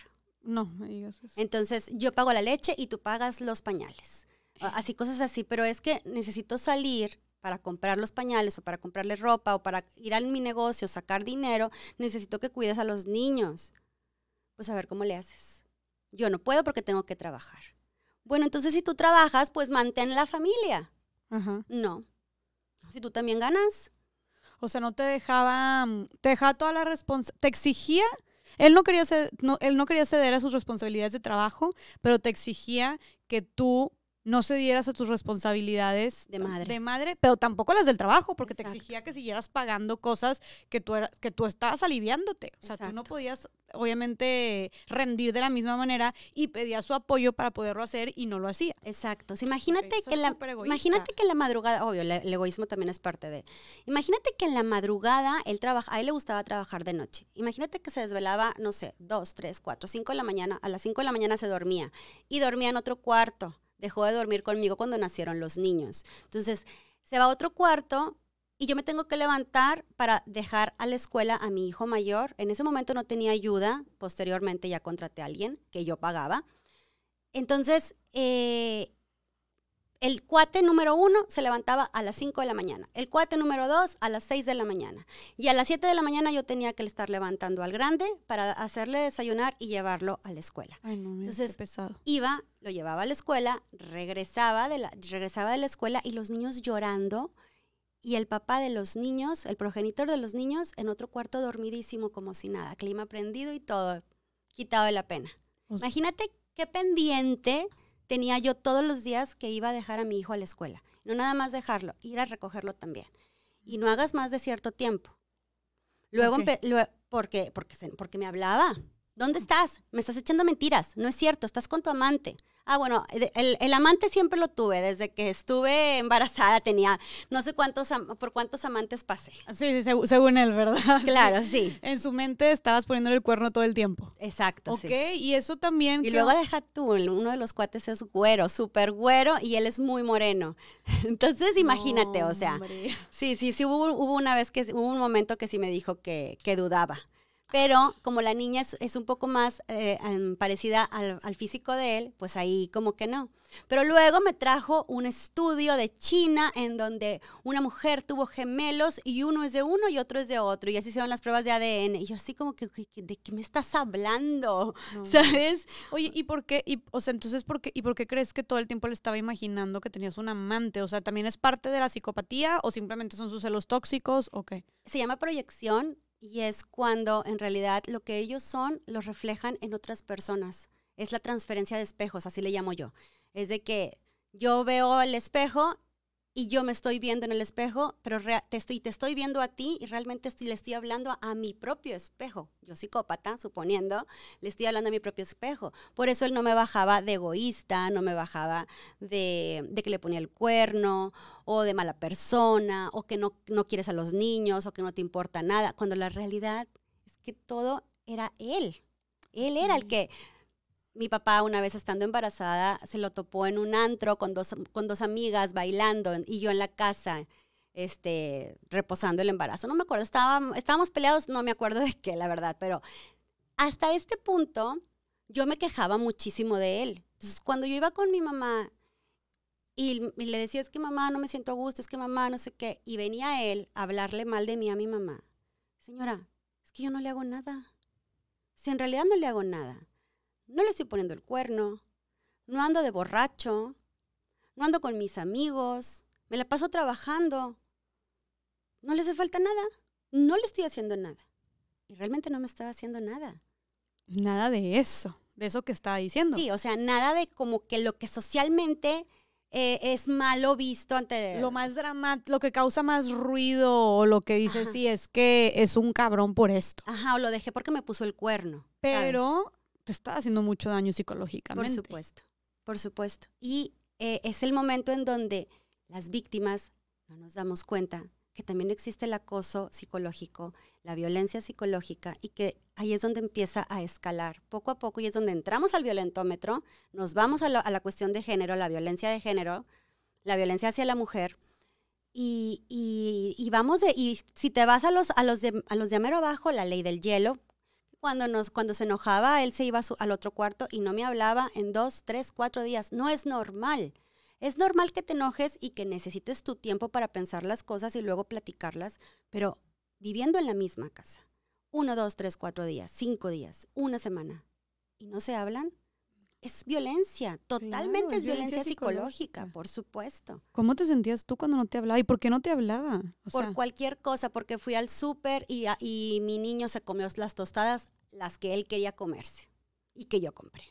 No, digas eso. Entonces yo pago la leche y tú pagas los pañales. Ah, así, cosas así, pero es que necesito salir para comprar los pañales o para comprarle ropa o para ir a mi negocio, sacar dinero, necesito que cuides a los niños. Pues a ver cómo le haces. Yo no puedo porque tengo que trabajar. Bueno, entonces si tú trabajas, pues mantén la familia. Ajá. No. Si tú también ganas. O sea, no te dejaba, mm, te dejaba toda la responsabilidad, te exigía él no quería, ceder, no, él no quería ceder a sus responsabilidades de trabajo, pero te exigía que tú no dieras a tus responsabilidades de madre, madre pero tampoco las del trabajo, porque te exigía que siguieras pagando cosas que tú, que tú estabas aliviándote. O sea, tú no podías, obviamente, rendir de la misma manera y pedías su apoyo para poderlo hacer y no lo hacía. Exacto. imagínate, que la, imagínate que en la madrugada, obvio, el, egoísmo también es parte de. Imagínate que en la madrugada él trabaja, a él le gustaba trabajar de noche. Imagínate que se desvelaba, no sé, dos, tres, cuatro, cinco de la mañana, a las cinco de la mañana se dormía y dormía en otro cuarto dejó de dormir conmigo cuando nacieron los niños. Entonces, se va a otro cuarto y yo me tengo que levantar para dejar a la escuela a mi hijo mayor. En ese momento no tenía ayuda, posteriormente ya contraté a alguien que yo pagaba. Entonces, eh, el cuate número uno se levantaba a las 5 de la mañana, el cuate número dos a las 6 de la mañana. Y a las siete de la mañana yo tenía que estar levantando al grande para hacerle desayunar y llevarlo a la escuela. Entonces iba, lo llevaba a la escuela, regresaba de la, regresaba de la escuela y los niños llorando y el papá de los niños, el progenitor de los niños, en otro cuarto dormidísimo como si nada, clima prendido y todo, quitado de la pena. Imagínate qué pendiente tenía yo todos los días que iba a dejar a mi hijo a la escuela. No nada más dejarlo, ir a recogerlo también. Y no hagas más de cierto tiempo. Luego, porque, porque, porque me hablaba, ¿Dónde estás? Me estás echando mentiras. No es cierto, estás con tu amante. Ah, bueno, el, amante siempre lo tuve. Desde que estuve embarazada tenía no sé cuántos por cuántos amantes pasé. Sí, según él, ¿verdad? *laughs* Claro, sí. *laughs* En su mente estabas poniéndole el cuerno todo el tiempo. Exacto. Ok, y eso también. Y luego deja tú, uno de los cuates es güero, súper güero, y él es muy moreno. *laughs* Entonces, imagínate, o sea. Sí, sí, sí, hubo, hubo, una vez que hubo un momento que sí me dijo que, que dudaba pero como la niña es, un poco más eh, parecida al, físico de él, pues ahí como que no. Pero luego me trajo un estudio de China en donde una mujer tuvo gemelos y uno es de uno y otro es de otro. Y así se van las pruebas de ADN. Y yo así como que, ¿de qué me estás hablando? ¿Sabes? Oye, ¿y por qué? Y, o sea, entonces, ¿por qué, ¿y por qué crees que todo el tiempo le estaba imaginando que tenías un amante? O sea, ¿también es parte de la psicopatía o simplemente son sus celos tóxicos o qué? Se llama proyección y es cuando en realidad lo que ellos son lo reflejan en otras personas. Es la transferencia de espejos, así le llamo yo. Es de que yo veo el espejo y yo me estoy viendo en el espejo, pero te estoy, te estoy viendo a ti y realmente estoy, le estoy hablando a, mi propio espejo. Yo psicópata, suponiendo, le estoy hablando a mi propio espejo. Por eso él no me bajaba de egoísta, no me bajaba de, que le ponía el cuerno o de mala persona o que no, no quieres a los niños o que no te importa nada, cuando la realidad es que todo era él. Él era el mm. que mi papá una vez estando embarazada se lo topó en un antro con dos, con dos amigas bailando y yo en la casa este, reposando el embarazo. No me acuerdo, estábamos estábamos peleados, no me acuerdo de qué, la verdad, pero hasta este punto yo me quejaba muchísimo de él. Entonces, cuando yo iba con mi mamá y, le decía, es que mamá, no me siento a gusto, es que mamá, no sé qué, y venía él a hablarle mal de mí a mi mamá, señora, es que yo no le hago nada. Si en realidad no le hago nada no le estoy poniendo el cuerno, no ando de borracho, no ando con mis amigos, me la paso trabajando, no le hace falta nada, no le estoy haciendo nada. Y realmente no me estaba haciendo nada. Nada de eso, de eso que estaba diciendo. Sí, o sea, nada de como que lo que socialmente eh, es malo visto ante... Lo más dramático, lo que causa más ruido o lo que dice, sí, es que es un cabrón por esto. Ajá, o lo dejé porque me puso el cuerno. Pero te está haciendo mucho daño psicológicamente. Por supuesto, por supuesto. Y eh, es el momento en donde las víctimas no nos damos cuenta que también existe el acoso psicológico, la violencia psicológica y que ahí es donde empieza a escalar poco a poco y es donde entramos al violentómetro, nos vamos a, la cuestión de género, la violencia de género, la violencia hacia la mujer y, vamos de, y si te vas a los, a los a los de amero abajo, la ley del hielo, cuando, nos, cuando se enojaba, él se iba al otro cuarto y no me hablaba en dos, tres, cuatro días. No es normal. Es normal que te enojes y que necesites tu tiempo para pensar las cosas y luego platicarlas, pero viviendo en la misma casa. Uno, dos, tres, cuatro días, cinco días, una semana. ¿Y no se hablan? Es violencia, totalmente es violencia, psicológica, por supuesto. ¿Cómo te sentías tú cuando no te hablaba? ¿Y por qué no te hablaba? por cualquier cosa, porque fui al súper y, y mi niño se comió las tostadas las que él quería comerse y que yo compré.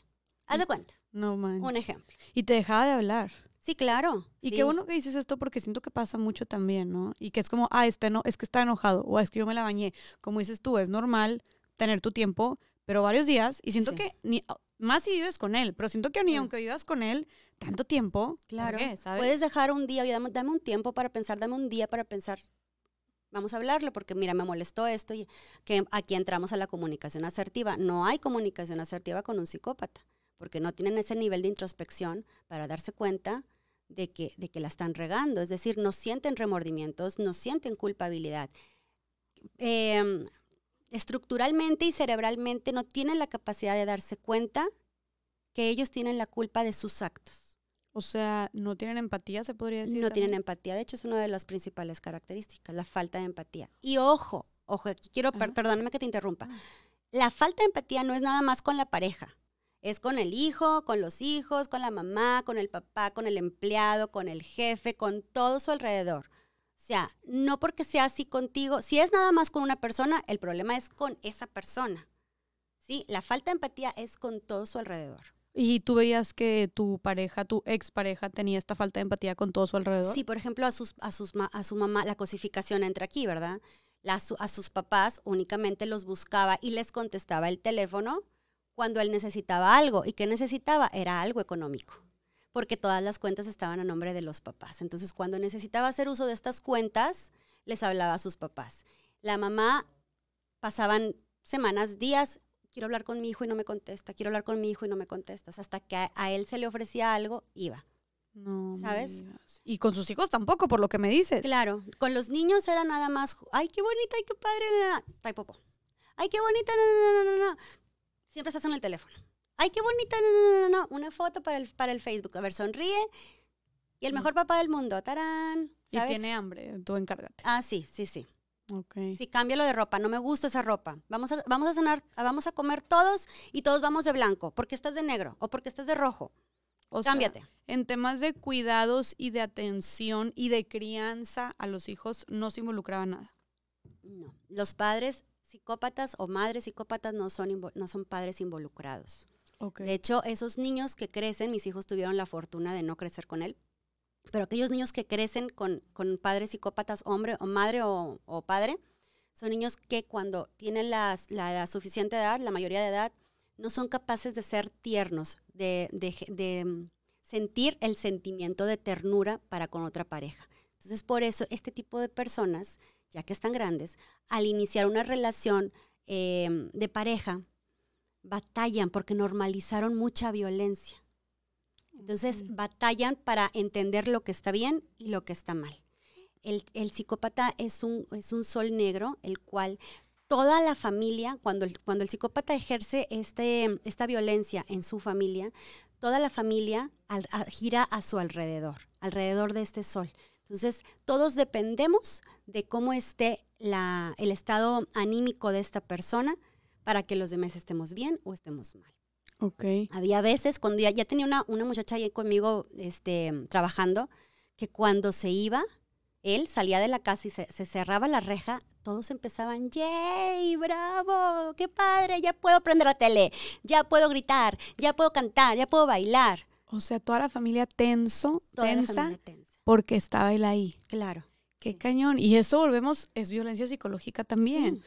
Haz mm. de cuenta. No Un ejemplo. Y te dejaba de hablar. Sí, claro. Y qué bueno que dices esto porque siento que pasa mucho también, ¿no? Y que es como, ah, este no, es que está enojado o es que yo me la bañé. Como dices tú, es normal tener tu tiempo, pero varios días y siento que ni ah, más si vives con él, pero siento que ni mm. aunque vivas con él tanto tiempo, claro, puedes dejar un día, oye, dame un tiempo para pensar, dame un día para pensar vamos a hablarlo porque mira, me molestó esto y que aquí entramos a la comunicación asertiva. No hay comunicación asertiva con un psicópata porque no tienen ese nivel de introspección para darse cuenta de que, de que la están regando. Es decir, no sienten remordimientos, no sienten culpabilidad. Em, estructuralmente y cerebralmente no tienen la capacidad de darse cuenta que ellos tienen la culpa de sus actos. O sea, no tienen empatía, se podría decir. No tienen empatía, de hecho es una de las principales características, la falta de empatía. Y ojo, ojo, aquí quiero, perdóname que te interrumpa. Ah. La falta de empatía no es nada más con la pareja, es con el hijo, con los hijos, con la mamá, con el papá, con el empleado, con el jefe, con todo su alrededor. O sea, no porque sea así contigo, si es nada más con una persona, el problema es con esa persona. ¿Sí? La falta de empatía es con todo su alrededor. ¿Y tú veías que tu pareja, tu expareja, tenía esta falta de empatía con todo su alrededor? Sí, por ejemplo, a, sus, a, sus, a su mamá, la cosificación entra aquí, ¿verdad? a sus papás únicamente los buscaba y les contestaba el teléfono cuando él necesitaba algo. ¿Y qué necesitaba? Era algo económico, porque todas las cuentas estaban a nombre de los papás. Entonces, cuando necesitaba hacer uso de estas cuentas, les hablaba a sus papás. La mamá pasaban semanas, días quiero hablar con mi hijo y no me contesta, quiero hablar con mi hijo y no me contesta. O sea, hasta que a, él se le ofrecía algo, iba. No. ¿Sabes? Y con sus hijos tampoco, por lo que me dices. Claro, con los niños era nada más, ay, qué bonita, ay, qué padre, ay, qué bonita, no, Ay, qué bonita, no. siempre estás en el teléfono. Ay, qué bonita, no, no, no, no, una foto para el, para el Facebook. A ver, sonríe. Y el mm. mejor papá del mundo, tarán. Y tiene hambre, tú encárgate. Ah, sí, sí, sí. Okay. Si lo de ropa, no me gusta esa ropa. Vamos a, vamos a vamos a comer todos y todos vamos de blanco. porque estás de negro? ¿O porque estás de rojo? O Cámbiate. en temas de cuidados y de atención y de crianza a los hijos no se involucraba nada. No. Los padres psicópatas o madres psicópatas no son, no son padres involucrados. De hecho, esos niños que crecen, mis hijos tuvieron la fortuna de no crecer con él, pero aquellos niños que crecen con, con padres psicópatas, hombre o madre o, padre, son niños que cuando tienen la, suficiente edad, la mayoría de edad, no son capaces de ser tiernos, de, mm, sentir el sentimiento de ternura para con otra pareja. Entonces, por eso este tipo de personas, ya que están grandes, al iniciar una relación eh, de pareja, batallan porque normalizaron mucha violencia. Entonces batallan para entender lo que está bien y lo que está mal. El, psicópata es un, sol negro, el cual toda la familia, cuando el, psicópata ejerce este, esta violencia en su familia, toda la familia gira a su alrededor, alrededor de este sol. Entonces, todos dependemos de cómo esté el estado anímico de esta persona para que los demás estemos bien o estemos mal. Okay. Había veces cuando ya, tenía una, una muchacha ahí conmigo este, trabajando, que cuando se iba, él salía de la casa y se, cerraba la reja, todos empezaban, ¡yay! ¡Bravo! ¡Qué padre! Ya puedo prender la tele, ya puedo gritar, ya puedo cantar, ya puedo bailar. O sea, toda la familia tenso, tensa, porque estaba él ahí. Claro. Qué cañón. Y eso volvemos, es violencia psicológica también.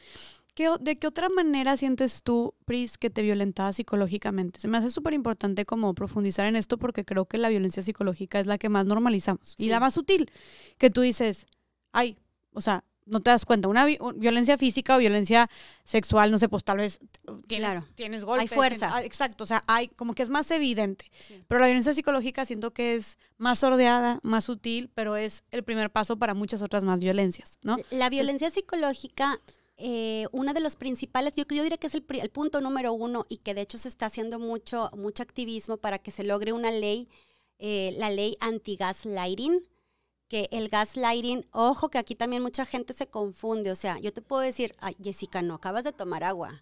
¿De qué otra manera sientes tú, Pris, que te violentaba psicológicamente? Se me hace súper importante como profundizar en esto porque creo que la violencia psicológica es la que más normalizamos y la más sutil, que tú dices, ay, o sea, no te das cuenta, una violencia física o violencia sexual, no sé, pues tal vez uh, tienes, claro. tienes golpes. Hay fuerza. Ah, exacto, o sea, hay como que es más evidente. Pero la violencia psicológica siento que es más sordeada, más sutil, pero es el primer paso para muchas otras más violencias, ¿no? La violencia psicológica eh, una de los principales, yo, diría que es el, punto número uno y que de hecho se está haciendo mucho, mucho activismo para que se logre una ley, eh, la ley anti gaslighting que el gas lighting, ojo que aquí también mucha gente se confunde, o sea, yo te puedo decir, Jessica, no acabas de tomar agua.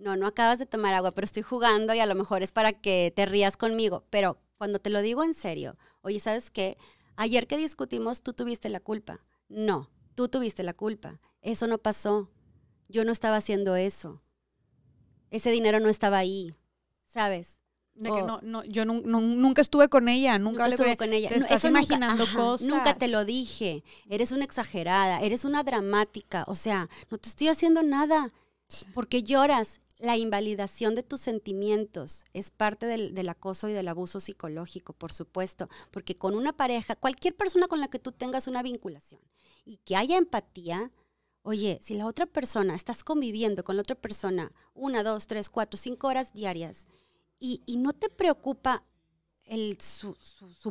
No, no acabas de tomar agua, pero estoy jugando y a lo mejor es para que te rías conmigo, pero cuando te lo digo en serio, oye, ¿sabes qué? Ayer que discutimos, tú tuviste la culpa. No, tú tuviste la culpa. Eso no pasó yo no estaba haciendo eso. Ese dinero no estaba ahí, ¿sabes? yo nunca estuve con ella, nunca, estuve con ella. estás imaginando cosas. Nunca te lo dije. Eres una exagerada, eres una dramática. O sea, no te estoy haciendo nada. porque lloras? La invalidación de tus sentimientos es parte del, del, acoso y del abuso psicológico, por supuesto, porque con una pareja, cualquier persona con la que tú tengas una vinculación y que haya empatía, Oye, si la otra persona, estás conviviendo con la otra persona una, dos, tres, cuatro, cinco horas diarias y, no te preocupa el, su,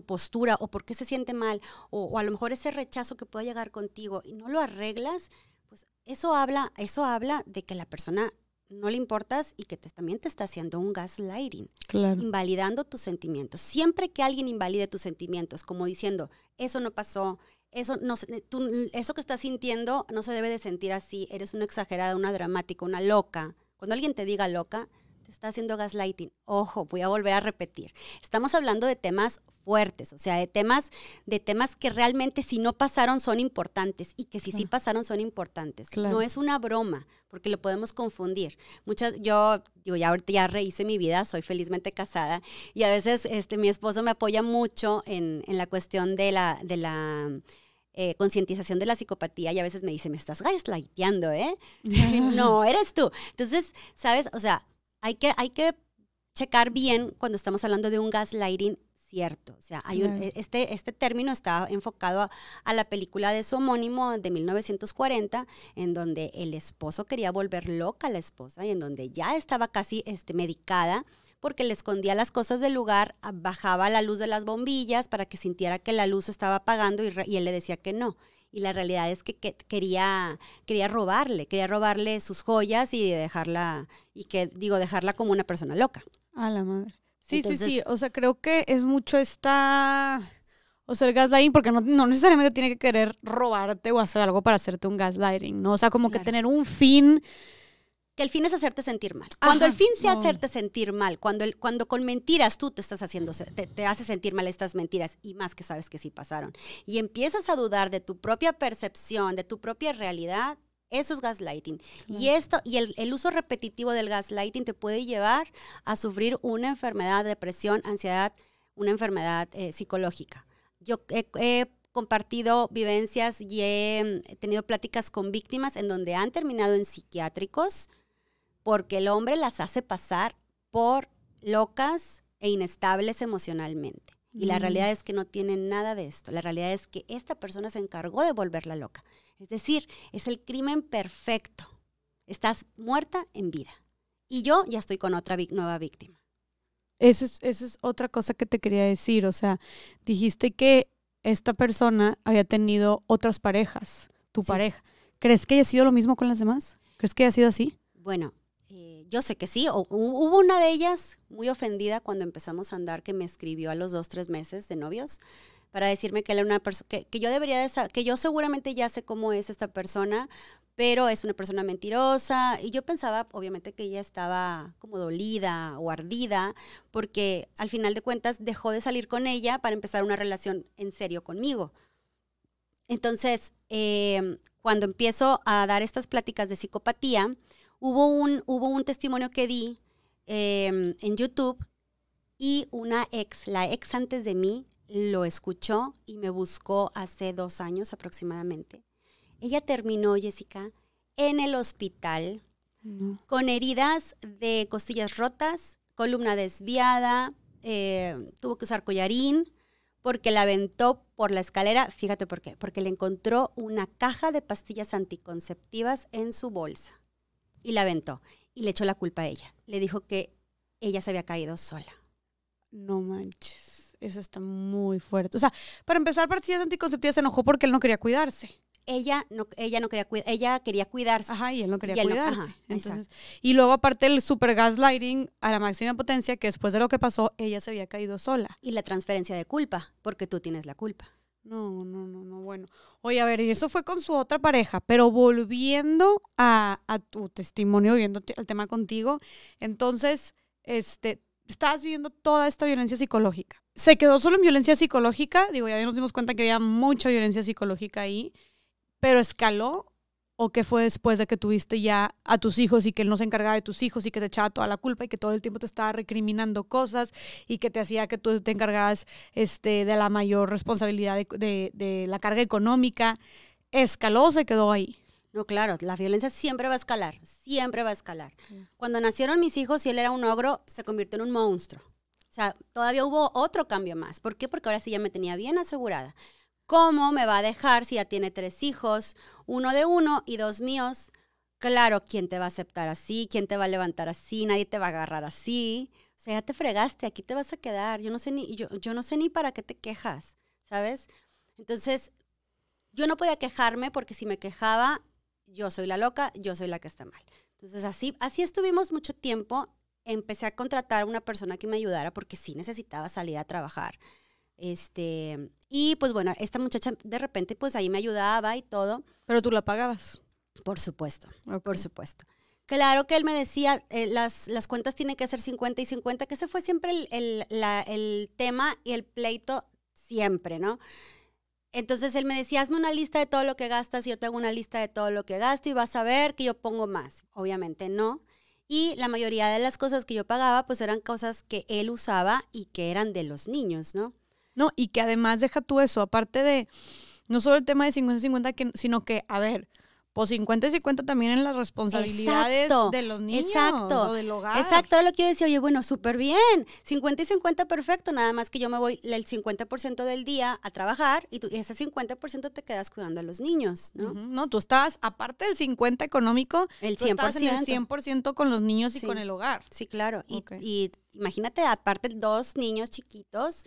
postura o por qué se siente mal o, a lo mejor ese rechazo que pueda llegar contigo y no lo arreglas, pues eso habla, eso habla de que la persona no le importas y que te, también te está haciendo un gaslighting, invalidando tus sentimientos. Siempre que alguien invalide tus sentimientos, como diciendo, eso no pasó, eso, no, eh, tú, mm, eso que estás sintiendo no se debe de sentir así, eres una exagerada, una dramática, una loca. Cuando alguien te diga loca, te está haciendo gaslighting. Ojo, voy a volver a repetir. Estamos hablando de temas fuertes, o sea, de temas, de temas que realmente si no pasaron son importantes y que si sí pasaron son importantes. No es una broma, porque lo podemos confundir. Muchas, yo, digo, ya ahorita ya rehice mi vida, soy felizmente casada y a veces este, mi esposo me apoya mucho en, en la cuestión de la, de la eh, concientización de la psicopatía y a veces me dice, me estás gaslighteando, ¿eh? *laughs* *laughs* no, eres tú. Entonces, ¿sabes? O sea, hay que, hay que checar bien cuando estamos hablando de un gaslighting cierto. O sea, hay este, este término está enfocado a, la película de su homónimo de 1940, en donde el esposo quería volver loca a la esposa y en donde ya estaba casi este, medicada porque le escondía las cosas del lugar, ah, bajaba la luz de las bombillas para que sintiera que la luz estaba apagando y, él le decía que no. Y la realidad es que, quería, quería robarle, quería robarle sus joyas y dejarla, y que digo, dejarla como una persona loca. A la madre. Sí, sí, sí. O sea, creo que es mucho esta... O sea, el gaslighting, porque no, necesariamente tiene que querer robarte o hacer algo para hacerte un gaslighting, ¿no? O sea, como que tener un fin que el fin es hacerte sentir mal. Cuando el fin sea hacerte sentir mal, cuando, cuando con mentiras tú te estás haciendo, te, hace sentir mal estas mentiras y más que sabes que sí pasaron, y empiezas a dudar de tu propia percepción, de tu propia realidad, eso es gaslighting. Y esto, y el, uso repetitivo del gaslighting te puede llevar a sufrir una enfermedad, depresión, ansiedad, una enfermedad eh, psicológica. Yo he, compartido vivencias y mm, he tenido pláticas con víctimas en donde han terminado en psiquiátricos porque el hombre las hace pasar por locas e inestables emocionalmente. Y la mm. realidad es que no tienen nada de esto. La realidad es que esta persona se encargó de volverla loca. Es decir, es el crimen perfecto. Estás muerta en vida. Y yo ya estoy con otra nueva víctima. Eso es, eso es otra cosa que te quería decir. O sea, dijiste que esta persona había tenido otras parejas, tu pareja. ¿Crees que haya sido lo mismo con las demás? ¿Crees que haya sido así? Bueno, yo sé que sí, hubo una de ellas muy ofendida cuando empezamos a andar que me escribió a los dos, tres meses de novios para decirme que era una persona, que, yo debería, que yo seguramente ya sé cómo es esta persona, pero es una persona mentirosa. Y yo pensaba, obviamente, que ella estaba como dolida o ardida, porque al final de cuentas dejó de salir con ella para empezar una relación en serio conmigo. Entonces, eh, cuando empiezo a dar estas pláticas de psicopatía, Hubo un, hubo un testimonio que di em, en YouTube y una ex, la ex antes de mí, lo escuchó y me buscó hace dos años aproximadamente. Ella terminó, Jessica, en el hospital con heridas de costillas rotas, columna desviada, eh, tuvo que usar collarín porque la aventó por la escalera. Fíjate por qué, porque le encontró una caja de pastillas anticonceptivas en su bolsa y la aventó. Y le echó la culpa a ella. Le dijo que ella se había caído sola. No manches. Eso está muy fuerte. O sea, para empezar, Partidas anticonceptivas se enojó porque él no quería cuidarse ella no, ella no quería ella quería cuidarse. Ajá, y él no quería cuidarse. y luego aparte el super gaslighting a la máxima potencia que después de lo que pasó, ella se había caído sola. Y la transferencia de culpa, porque tú tienes la culpa. No, no, no, no, bueno. Oye, a ver, y eso fue con su otra pareja, pero volviendo a, tu testimonio, viendo al tema contigo, entonces, este, estabas viviendo toda esta violencia psicológica. Se quedó solo en violencia psicológica, digo, ya nos dimos cuenta que había mucha violencia psicológica ahí, pero escaló o qué fue después de que tuviste ya a tus hijos y que él no se encargaba de tus hijos y que te echaba toda la culpa y que todo el tiempo te estaba recriminando cosas y que te hacía que tú te encargabas este, de la mayor responsabilidad de, la carga económica. ¿Escaló o se quedó ahí? No, claro, la violencia siempre va a escalar, siempre va a escalar. Cuando nacieron mis hijos y él era un ogro, se convirtió en un monstruo. O sea, todavía hubo otro cambio más. ¿Por qué? Porque ahora sí ya me tenía bien asegurada. ¿Cómo me va a dejar si ya tiene tres hijos, uno de uno y dos míos? Claro, ¿quién te va a aceptar así? ¿Quién te va a levantar así? Nadie te va a agarrar así. O sea, ya te fregaste, aquí te vas a quedar. Yo no sé ni, yo, no sé ni para qué te quejas, ¿sabes? Entonces, yo no podía quejarme porque si me quejaba, yo soy la loca, yo soy la que está mal. Entonces, así, así estuvimos mucho tiempo. Empecé a contratar a una persona que me ayudara porque sí necesitaba salir a trabajar. Este, y pues bueno, esta muchacha de repente pues ahí me ayudaba y todo. Pero tú la pagabas. Por supuesto, por supuesto. Claro que él me decía, eh, las, las cuentas tienen que ser 50 y 50, que ese fue siempre el, tema y el pleito siempre, ¿no? Entonces él me decía, hazme una lista de todo lo que gastas y yo tengo una lista de todo lo que gasto y vas a ver que yo pongo más. Obviamente no. Y la mayoría de las cosas que yo pagaba pues eran cosas que él usaba y que eran de los niños, ¿no? ¿no? Y que además deja tú eso, aparte de, no solo el tema de 50-50, sino que, a ver, pues 50 y 50 también en las responsabilidades de los niños exacto, o del hogar. Exacto, lo que yo decía, oye, bueno, súper bien, 50 y 50 perfecto, nada más que yo me voy el 50% del día a trabajar y tú, ese 50% te quedas cuidando a los niños, ¿no? no, tú estás, aparte del 50 económico, el 100%. estás el 100% con los niños y con el hogar. Sí, claro, y, y imagínate, aparte dos niños chiquitos,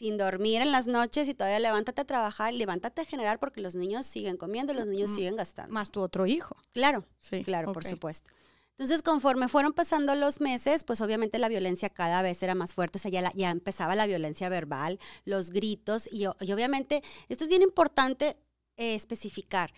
sin dormir en las noches y todavía levántate a trabajar, levántate a generar porque los niños siguen comiendo, los niños mm, siguen gastando. Más tu otro hijo. Claro, sí, claro, por supuesto. Entonces, conforme fueron pasando los meses, pues obviamente la violencia cada vez era más fuerte, o sea, ya, ya empezaba la violencia verbal, los gritos, y, obviamente esto es bien importante eh, especificar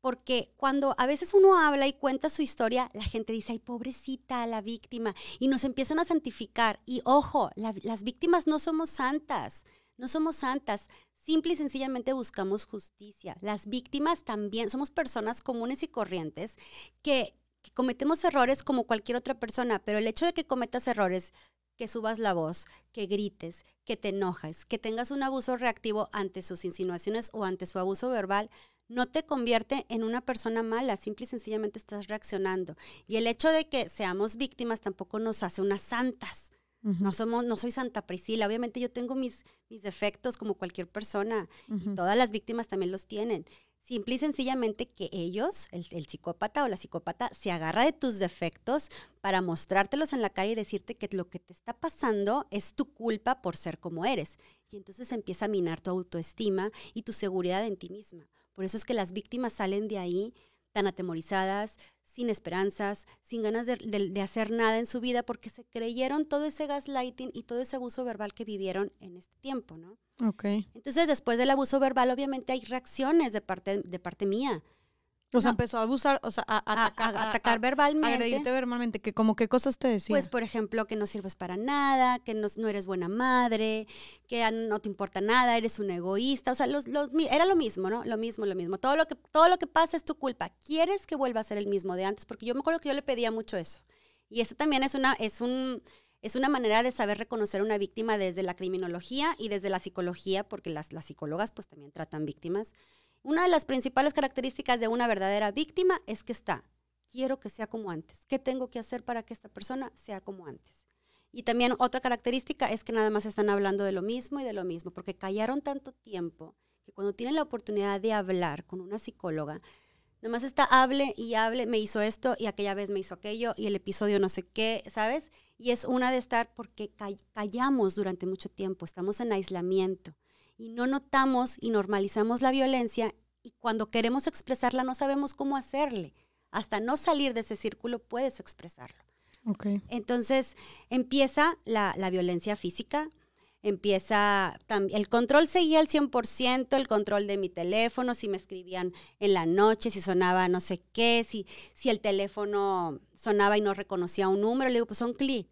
porque cuando a veces uno habla y cuenta su historia, la gente dice, ay, pobrecita, la víctima, y nos empiezan a santificar. Y ojo, las víctimas no somos santas, no somos santas. Simple y sencillamente buscamos justicia. Las víctimas también somos personas comunes y corrientes que, que cometemos errores como cualquier otra persona, pero el hecho de que cometas errores, que subas la voz, que grites, que te enojes, que tengas un abuso reactivo ante sus insinuaciones o ante su abuso verbal, no te convierte en una persona mala, simple y sencillamente estás reaccionando. Y el hecho de que seamos víctimas tampoco nos hace unas santas. No somos, no soy Santa Priscila. Obviamente yo tengo mis, mis defectos como cualquier persona. y todas las víctimas también los tienen. Simple y sencillamente que ellos, el, el, psicópata o la psicópata, se agarra de tus defectos para mostrártelos en la cara y decirte que lo que te está pasando es tu culpa por ser como eres. Y entonces empieza a minar tu autoestima y tu seguridad en ti misma. Por eso es que las víctimas salen de ahí tan atemorizadas, sin esperanzas, sin ganas de, hacer nada en su vida, porque se creyeron todo ese gaslighting y todo ese abuso verbal que vivieron en este tiempo, ¿no? Entonces, después del abuso verbal, obviamente hay reacciones de parte, de parte mía. O sea, empezó a abusar, o sea, a, atacar, a, a atacar, verbalmente. Agredirte verbalmente, que como qué cosas te decía. Pues, por ejemplo, que no sirves para nada, que no, no eres buena madre, que no te importa nada, eres un egoísta. O sea, los, los, era lo mismo, ¿no? Lo mismo, lo mismo. Todo lo, que, todo lo que pasa es tu culpa. ¿Quieres que vuelva a ser el mismo de antes? Porque yo me acuerdo que yo le pedía mucho eso. Y eso también es una, es un, es una manera de saber reconocer a una víctima desde la criminología y desde la psicología, porque las, las psicólogas pues también tratan víctimas. Una de las principales características de una verdadera víctima es que está, quiero que sea como antes, ¿qué tengo que hacer para que esta persona sea como antes? Y también otra característica es que nada más están hablando de lo mismo y de lo mismo, porque callaron tanto tiempo que cuando tienen la oportunidad de hablar con una psicóloga, nada más está hable y hable, me hizo esto y aquella vez me hizo aquello y el episodio no sé qué, ¿sabes? Y es una de estar porque callamos durante mucho tiempo, estamos en aislamiento y no notamos y normalizamos la violencia y cuando queremos expresarla no sabemos cómo hacerle. Hasta no salir de ese círculo puedes expresarlo. Entonces empieza la, violencia física, empieza el control seguía al 100%, el control de mi teléfono, si me escribían en la noche, si sonaba no sé qué, si, si el teléfono sonaba y no reconocía un número, le digo, pues son clic,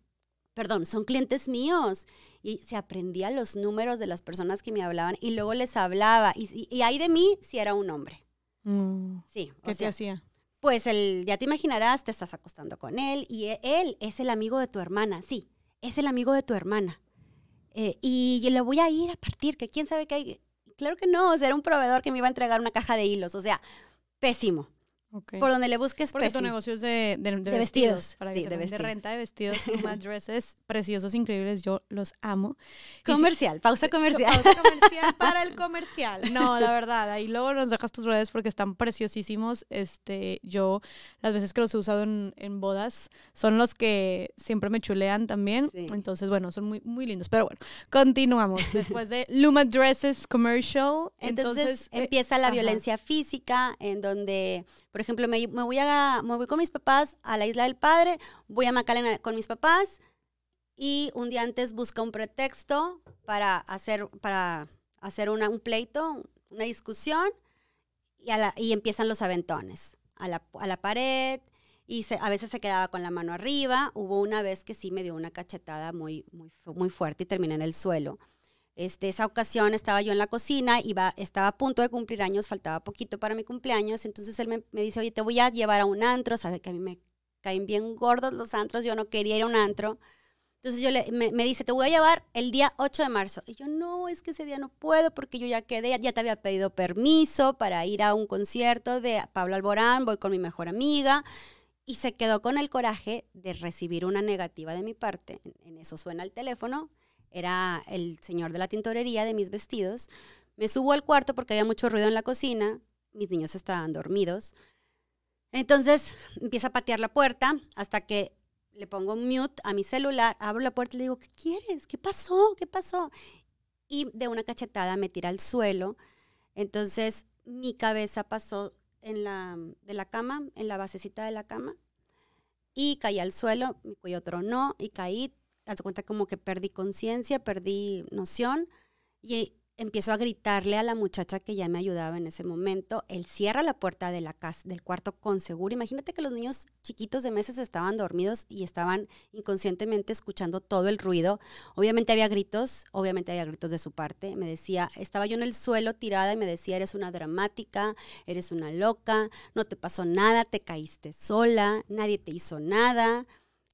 perdón, son clientes míos. Y se aprendía los números de las personas que me hablaban y luego les hablaba. Y, y, ahí de mí si era un hombre. Mm. Sí. ¿Qué o te hacía? Pues el, ya te imaginarás, te estás acostando con él y e, él, es el amigo de tu hermana, sí, es el amigo de tu hermana. Eh, y le voy a ir a partir, que quién sabe qué hay. Claro que no, era un proveedor que me iba a entregar una caja de hilos, o sea, pésimo. Por donde le busques Porque pues tu negocio es de, de, vestidos. de, vestidos. de renta de vestidos, Luma *laughs* Dresses, preciosos, increíbles, yo los amo. Comercial, pausa comercial. Pausa *laughs* comercial para el comercial. No, la verdad, ahí luego nos dejas tus redes porque están preciosísimos. Este, yo, las veces que los he usado en, bodas, son los que siempre me chulean también. Entonces, bueno, son muy, muy lindos. Pero bueno, continuamos. *laughs* Después de Luma Dresses Commercial. Entonces, eh, empieza la violencia física en donde, por ejemplo, ejemplo, me, voy me voy con mis papás a la Isla del Padre, voy a Macalena con mis papás y un día antes busca un pretexto para hacer, para hacer un pleito, una discusión y, a la, y empiezan los aventones a la, a la pared y a veces se quedaba con la mano arriba. Hubo una vez que sí me dio una cachetada muy, muy, muy fuerte y terminé en el suelo. Este, esa ocasión estaba yo en la cocina, iba, estaba a punto de cumplir años, faltaba poquito para mi cumpleaños, entonces él me, dice, oye, te voy a llevar a un antro, sabe que a mí me caen bien gordos los antros, yo no quería ir a un antro. Entonces yo le, me, me, dice, te voy a llevar el día 8 de marzo. Y yo, no, es que ese día no puedo porque yo ya quedé, ya te había pedido permiso para ir a un concierto de Pablo Alborán, voy con mi mejor amiga. Y se quedó con el coraje de recibir una negativa de mi parte. En eso suena el teléfono era el señor de la tintorería de mis vestidos. Me subo al cuarto porque había mucho ruido en la cocina, mis niños estaban dormidos. Entonces empieza a patear la puerta hasta que le pongo mute a mi celular, abro la puerta y le digo, ¿qué quieres? ¿Qué pasó? ¿Qué pasó? Y de una cachetada me tira al suelo. Entonces mi cabeza pasó en la, de la cama, en la basecita de la cama, y caí al suelo, mi cuello tronó y caí haz cuenta como que perdí conciencia, perdí noción y empiezo a gritarle a la muchacha que ya me ayudaba en ese momento. Él cierra la puerta de la casa, del cuarto con seguro. Imagínate que los niños chiquitos de meses estaban dormidos y estaban inconscientemente escuchando todo el ruido. Obviamente había gritos, obviamente había gritos de su parte. Me decía, estaba yo en el suelo tirada y me decía, eres una dramática, eres una loca, no te pasó nada, te caíste sola, nadie te hizo nada.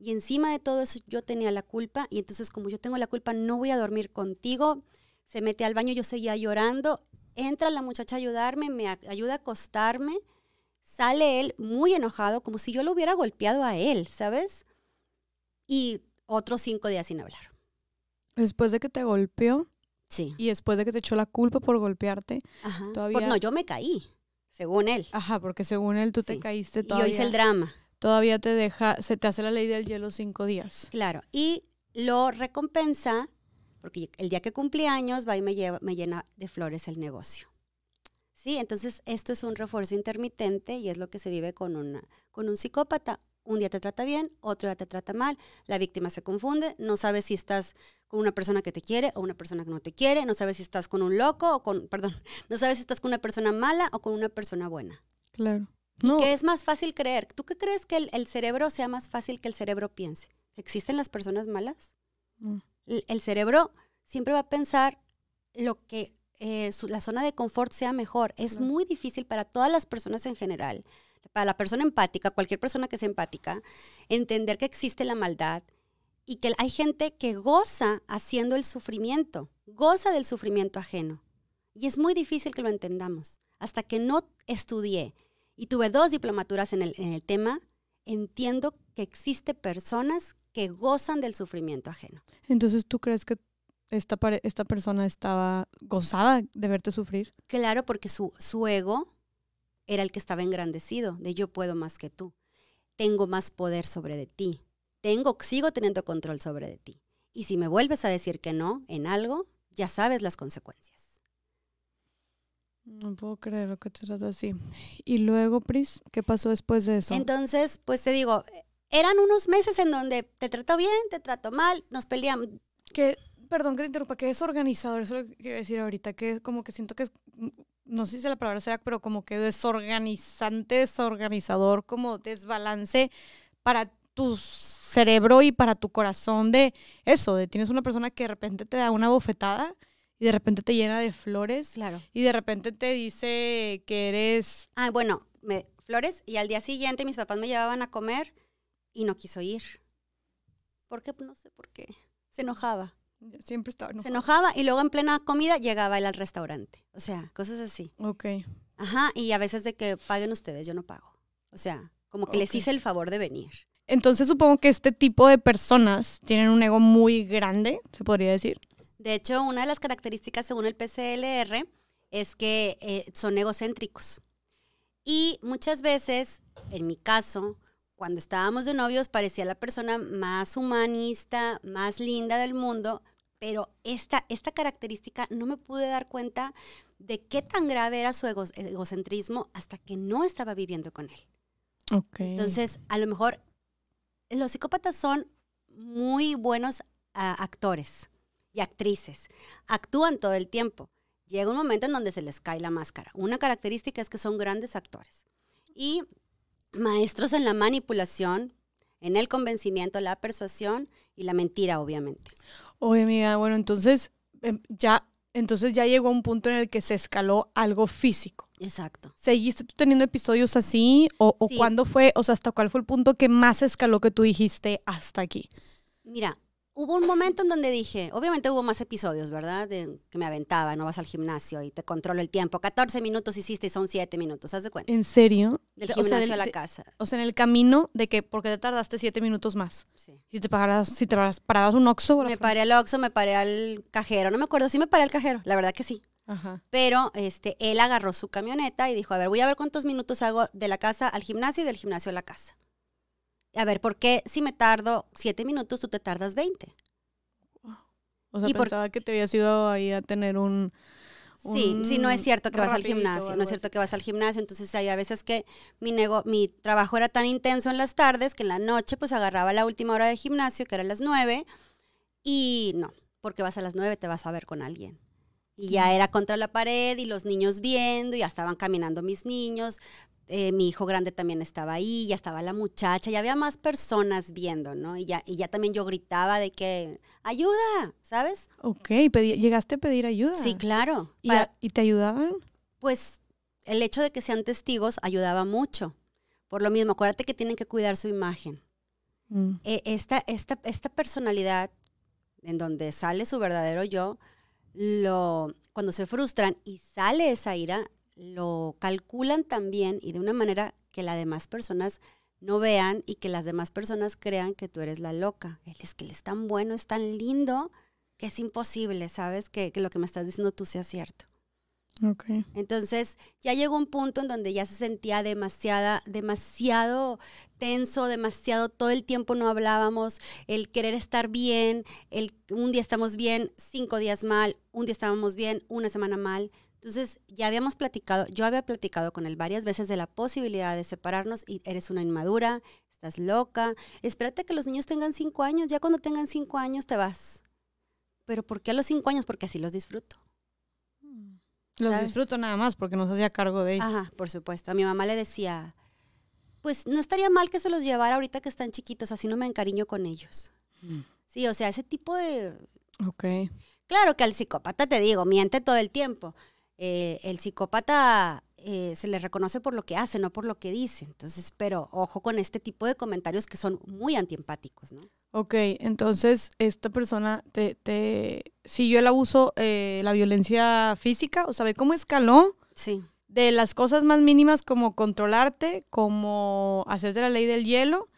Y encima de todo eso yo tenía la culpa y entonces como yo tengo la culpa no voy a dormir contigo. Se mete al baño, yo seguía llorando. Entra la muchacha a ayudarme, me ayuda a acostarme. Sale él muy enojado, como si yo lo hubiera golpeado a él, ¿sabes? Y otros cinco días sin hablar. Después de que te golpeó. Sí. Y después de que te echó la culpa por golpearte. Todavía... no, yo me caí, según él. Ajá, porque según él tú te caíste todavía. Y yo hice el drama todavía te deja, se te hace la ley del hielo cinco días. Claro, y lo recompensa, porque el día que cumplí años va y me, llena de flores el negocio. Sí, entonces esto es un refuerzo intermitente y es lo que se vive con, con un psicópata. Un día te trata bien, otro día te trata mal, la víctima se confunde, no sabe si estás con una persona que te quiere o una persona que no te quiere, no sabe si estás con un loco o con, *laughs* perdón, no sabe si estás con una persona mala o con una persona buena. Claro. No. que es más fácil creer. ¿Tú qué crees que el, cerebro sea más fácil que el cerebro piense? ¿Existen las personas malas? Mm. El, cerebro siempre va a pensar lo que eh, la zona de confort sea mejor. Es muy difícil para todas las personas en general, para la persona empática, cualquier persona que sea empática, entender que existe la maldad y que hay gente que goza haciendo el sufrimiento, goza del sufrimiento ajeno. Y es muy difícil que lo entendamos. Hasta que no estudié y tuve dos diplomaturas en el, en el tema, entiendo que existe personas que gozan del sufrimiento ajeno. Entonces, ¿tú crees que esta, esta persona estaba gozada de verte sufrir? Claro, porque su, su ego era el que estaba engrandecido, de yo puedo más que tú, tengo más poder sobre de ti, tengo, sigo teniendo control sobre de ti. Y si me vuelves a decir que no en algo, ya sabes las consecuencias. No puedo lo que te trató así. Y luego, Pris, ¿qué pasó después de eso? Entonces, pues te digo, eran unos meses en donde te trato bien, te trato mal, nos peleamos. Que, perdón que te interrumpa, que organizador. eso es lo que quiero decir ahorita, que es como que siento que es, mm, no sé si la palabra será, pero como que desorganizante, desorganizador, como desbalance para tu cerebro y para tu corazón de eso, de tienes una persona que de repente te da una bofetada y de repente te llena de flores. Claro. Y de repente te dice que eres. Ah, bueno, me, flores. Y al día siguiente mis papás me llevaban a comer y no quiso ir. ¿Por qué? No sé por qué. Se enojaba. Siempre estaba enojada. Se enojaba y luego en plena comida llegaba él al restaurante. O sea, cosas así. Ok. Ajá, y a veces de que paguen ustedes, yo no pago. O sea, como que les hice el favor de venir. Entonces supongo que este tipo de personas tienen un ego muy grande, se podría decir. De hecho, una de las características según el PCLR es que eh, son egocéntricos. Y muchas veces, en mi caso, cuando estábamos de novios parecía la persona más humanista, más linda del mundo, pero esta, esta característica no me pude dar cuenta de qué tan grave era su egocentrismo hasta que no estaba viviendo con él. Entonces, a lo mejor los psicópatas son muy buenos actores y actrices. Actúan todo el tiempo. Llega un momento en donde se les cae la máscara. Una característica es que son grandes actores. Y maestros en la manipulación, en el convencimiento, la persuasión y la mentira, obviamente. Oye, amiga, bueno, entonces em, ya, entonces ya llegó un punto en el que se escaló algo físico. Exacto. ¿Seguiste tú teniendo episodios así? ¿O, cuándo fue? O sea, ¿hasta cuál fue el punto que más escaló que tú dijiste hasta aquí? Mira, hubo un momento en donde dije, obviamente hubo más episodios, ¿verdad? De, que me aventaba, no vas al gimnasio y te controlo el tiempo. 14 minutos hiciste y son 7 minutos, ¿haz de cuenta? ¿En serio? Del gimnasio a la casa. O sea, en el camino de que, porque te tardaste 7 minutos más. Sí. Si te, paras, si te paras, parabas un oxo. Me paré al oxo, me paré al cajero, no me acuerdo, sí me paré al cajero, la verdad que sí. Ajá. Pero este, él agarró su camioneta y dijo, a ver, voy a ver cuántos minutos hago de la casa al gimnasio y del gimnasio a la casa a ver, ¿por qué si me tardo siete minutos tú te tardas veinte? O sea, pensaba que te habías ido ahí a tener un... sí, sí, no es cierto que vas al gimnasio, no es cierto que vas al gimnasio, entonces hay a veces que mi, nego mi trabajo era tan intenso en las tardes que en la noche pues agarraba la última hora de gimnasio, que era las nueve, y no, porque vas a las nueve, te vas a ver con alguien. Y ya era contra la pared y los niños viendo, y ya estaban caminando mis niños, eh, mi hijo grande también estaba ahí, ya estaba la muchacha, ya había más personas viendo, ¿no? Y ya, y ya también yo gritaba de que, ayuda, ¿sabes? Ok, llegaste a pedir ayuda. Sí, claro. ¿Y, te ayudaban? Pues el hecho de que sean testigos ayudaba mucho. Por lo mismo, acuérdate que tienen que cuidar su imagen. Mm. E, esta, esta, esta personalidad en donde sale su verdadero yo, lo, cuando se frustran y sale esa ira, lo calculan también y de una manera que las demás personas no vean y que las demás personas crean que tú eres la loca. Él es que él es tan bueno, es tan lindo, que es imposible, ¿sabes? Que, que lo que me estás diciendo tú sea cierto. Entonces ya llegó un punto en donde ya se sentía demasiada, demasiado tenso, demasiado, todo el tiempo no hablábamos, el querer estar bien, el un día estamos bien, cinco días mal, un día estábamos bien, una semana mal. Entonces ya habíamos platicado, yo había platicado con él varias veces de la posibilidad de separarnos y eres una inmadura, estás loca, espérate que los niños tengan cinco años, ya cuando tengan cinco años te vas. Pero ¿por qué a los cinco años? Porque así los disfruto. Los disfruto nada más porque nos hacía cargo de ellos. Ajá, por supuesto. A mi mamá le decía, pues no estaría mal que se los llevara ahorita que están chiquitos, así no me encariño con ellos. Mm. Sí, o sea, ese tipo de... Ok. Claro que al psicópata, te digo, miente todo el tiempo. Eh, el psicópata eh, se le reconoce por lo que hace, no por lo que dice. Entonces, pero ojo con este tipo de comentarios que son muy antiempáticos, ¿no? Ok, entonces esta persona te, te siguió el abuso, eh, la violencia física, o sea, cómo escaló? Sí. De las cosas más mínimas como controlarte, como hacerte la ley del hielo,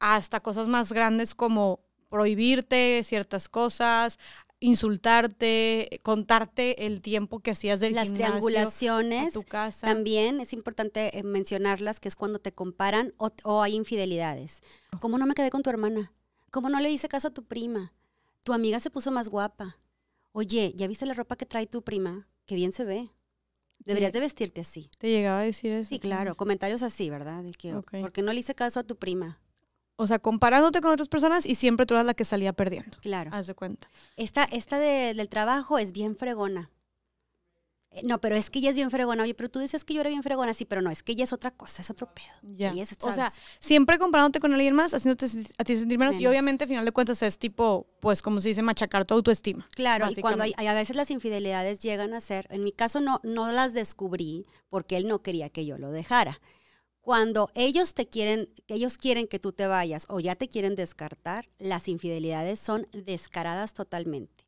hasta cosas más grandes como prohibirte ciertas cosas, insultarte, contarte el tiempo que hacías del las triangulaciones, tu casa. También es importante eh, mencionarlas, que es cuando te comparan o, hay infidelidades. ¿Cómo no me quedé con tu hermana? ¿cómo no le hice caso a tu prima? Tu amiga se puso más guapa. Oye, ¿ya viste la ropa que trae tu prima? Que bien se ve. Deberías de vestirte así. ¿Te llegaba a decir eso? Sí, claro, comentarios así, ¿verdad? De que, no le hice caso a tu prima? O sea, comparándote con otras personas y siempre tú eras la que salía perdiendo. Claro. Haz de cuenta. Esta, esta del trabajo es bien fregona. Eh, no, pero es que ella es bien fregona. Oye, pero tú dices que yo era bien fregona. Sí, pero no, es que ella es otra cosa, es otro pedo. es, o sea, siempre comparándote con alguien más, haciéndote a ti sentir menos, Y obviamente, al final de cuentas, es tipo, pues, como se dice, machacar tu autoestima. Claro, y cuando hay, a veces las infidelidades llegan a ser, en mi caso no, no las descubrí porque él no quería que yo lo dejara. Cuando ellos te quieren, ellos quieren que tú te vayas o ya te quieren descartar, las infidelidades son descaradas totalmente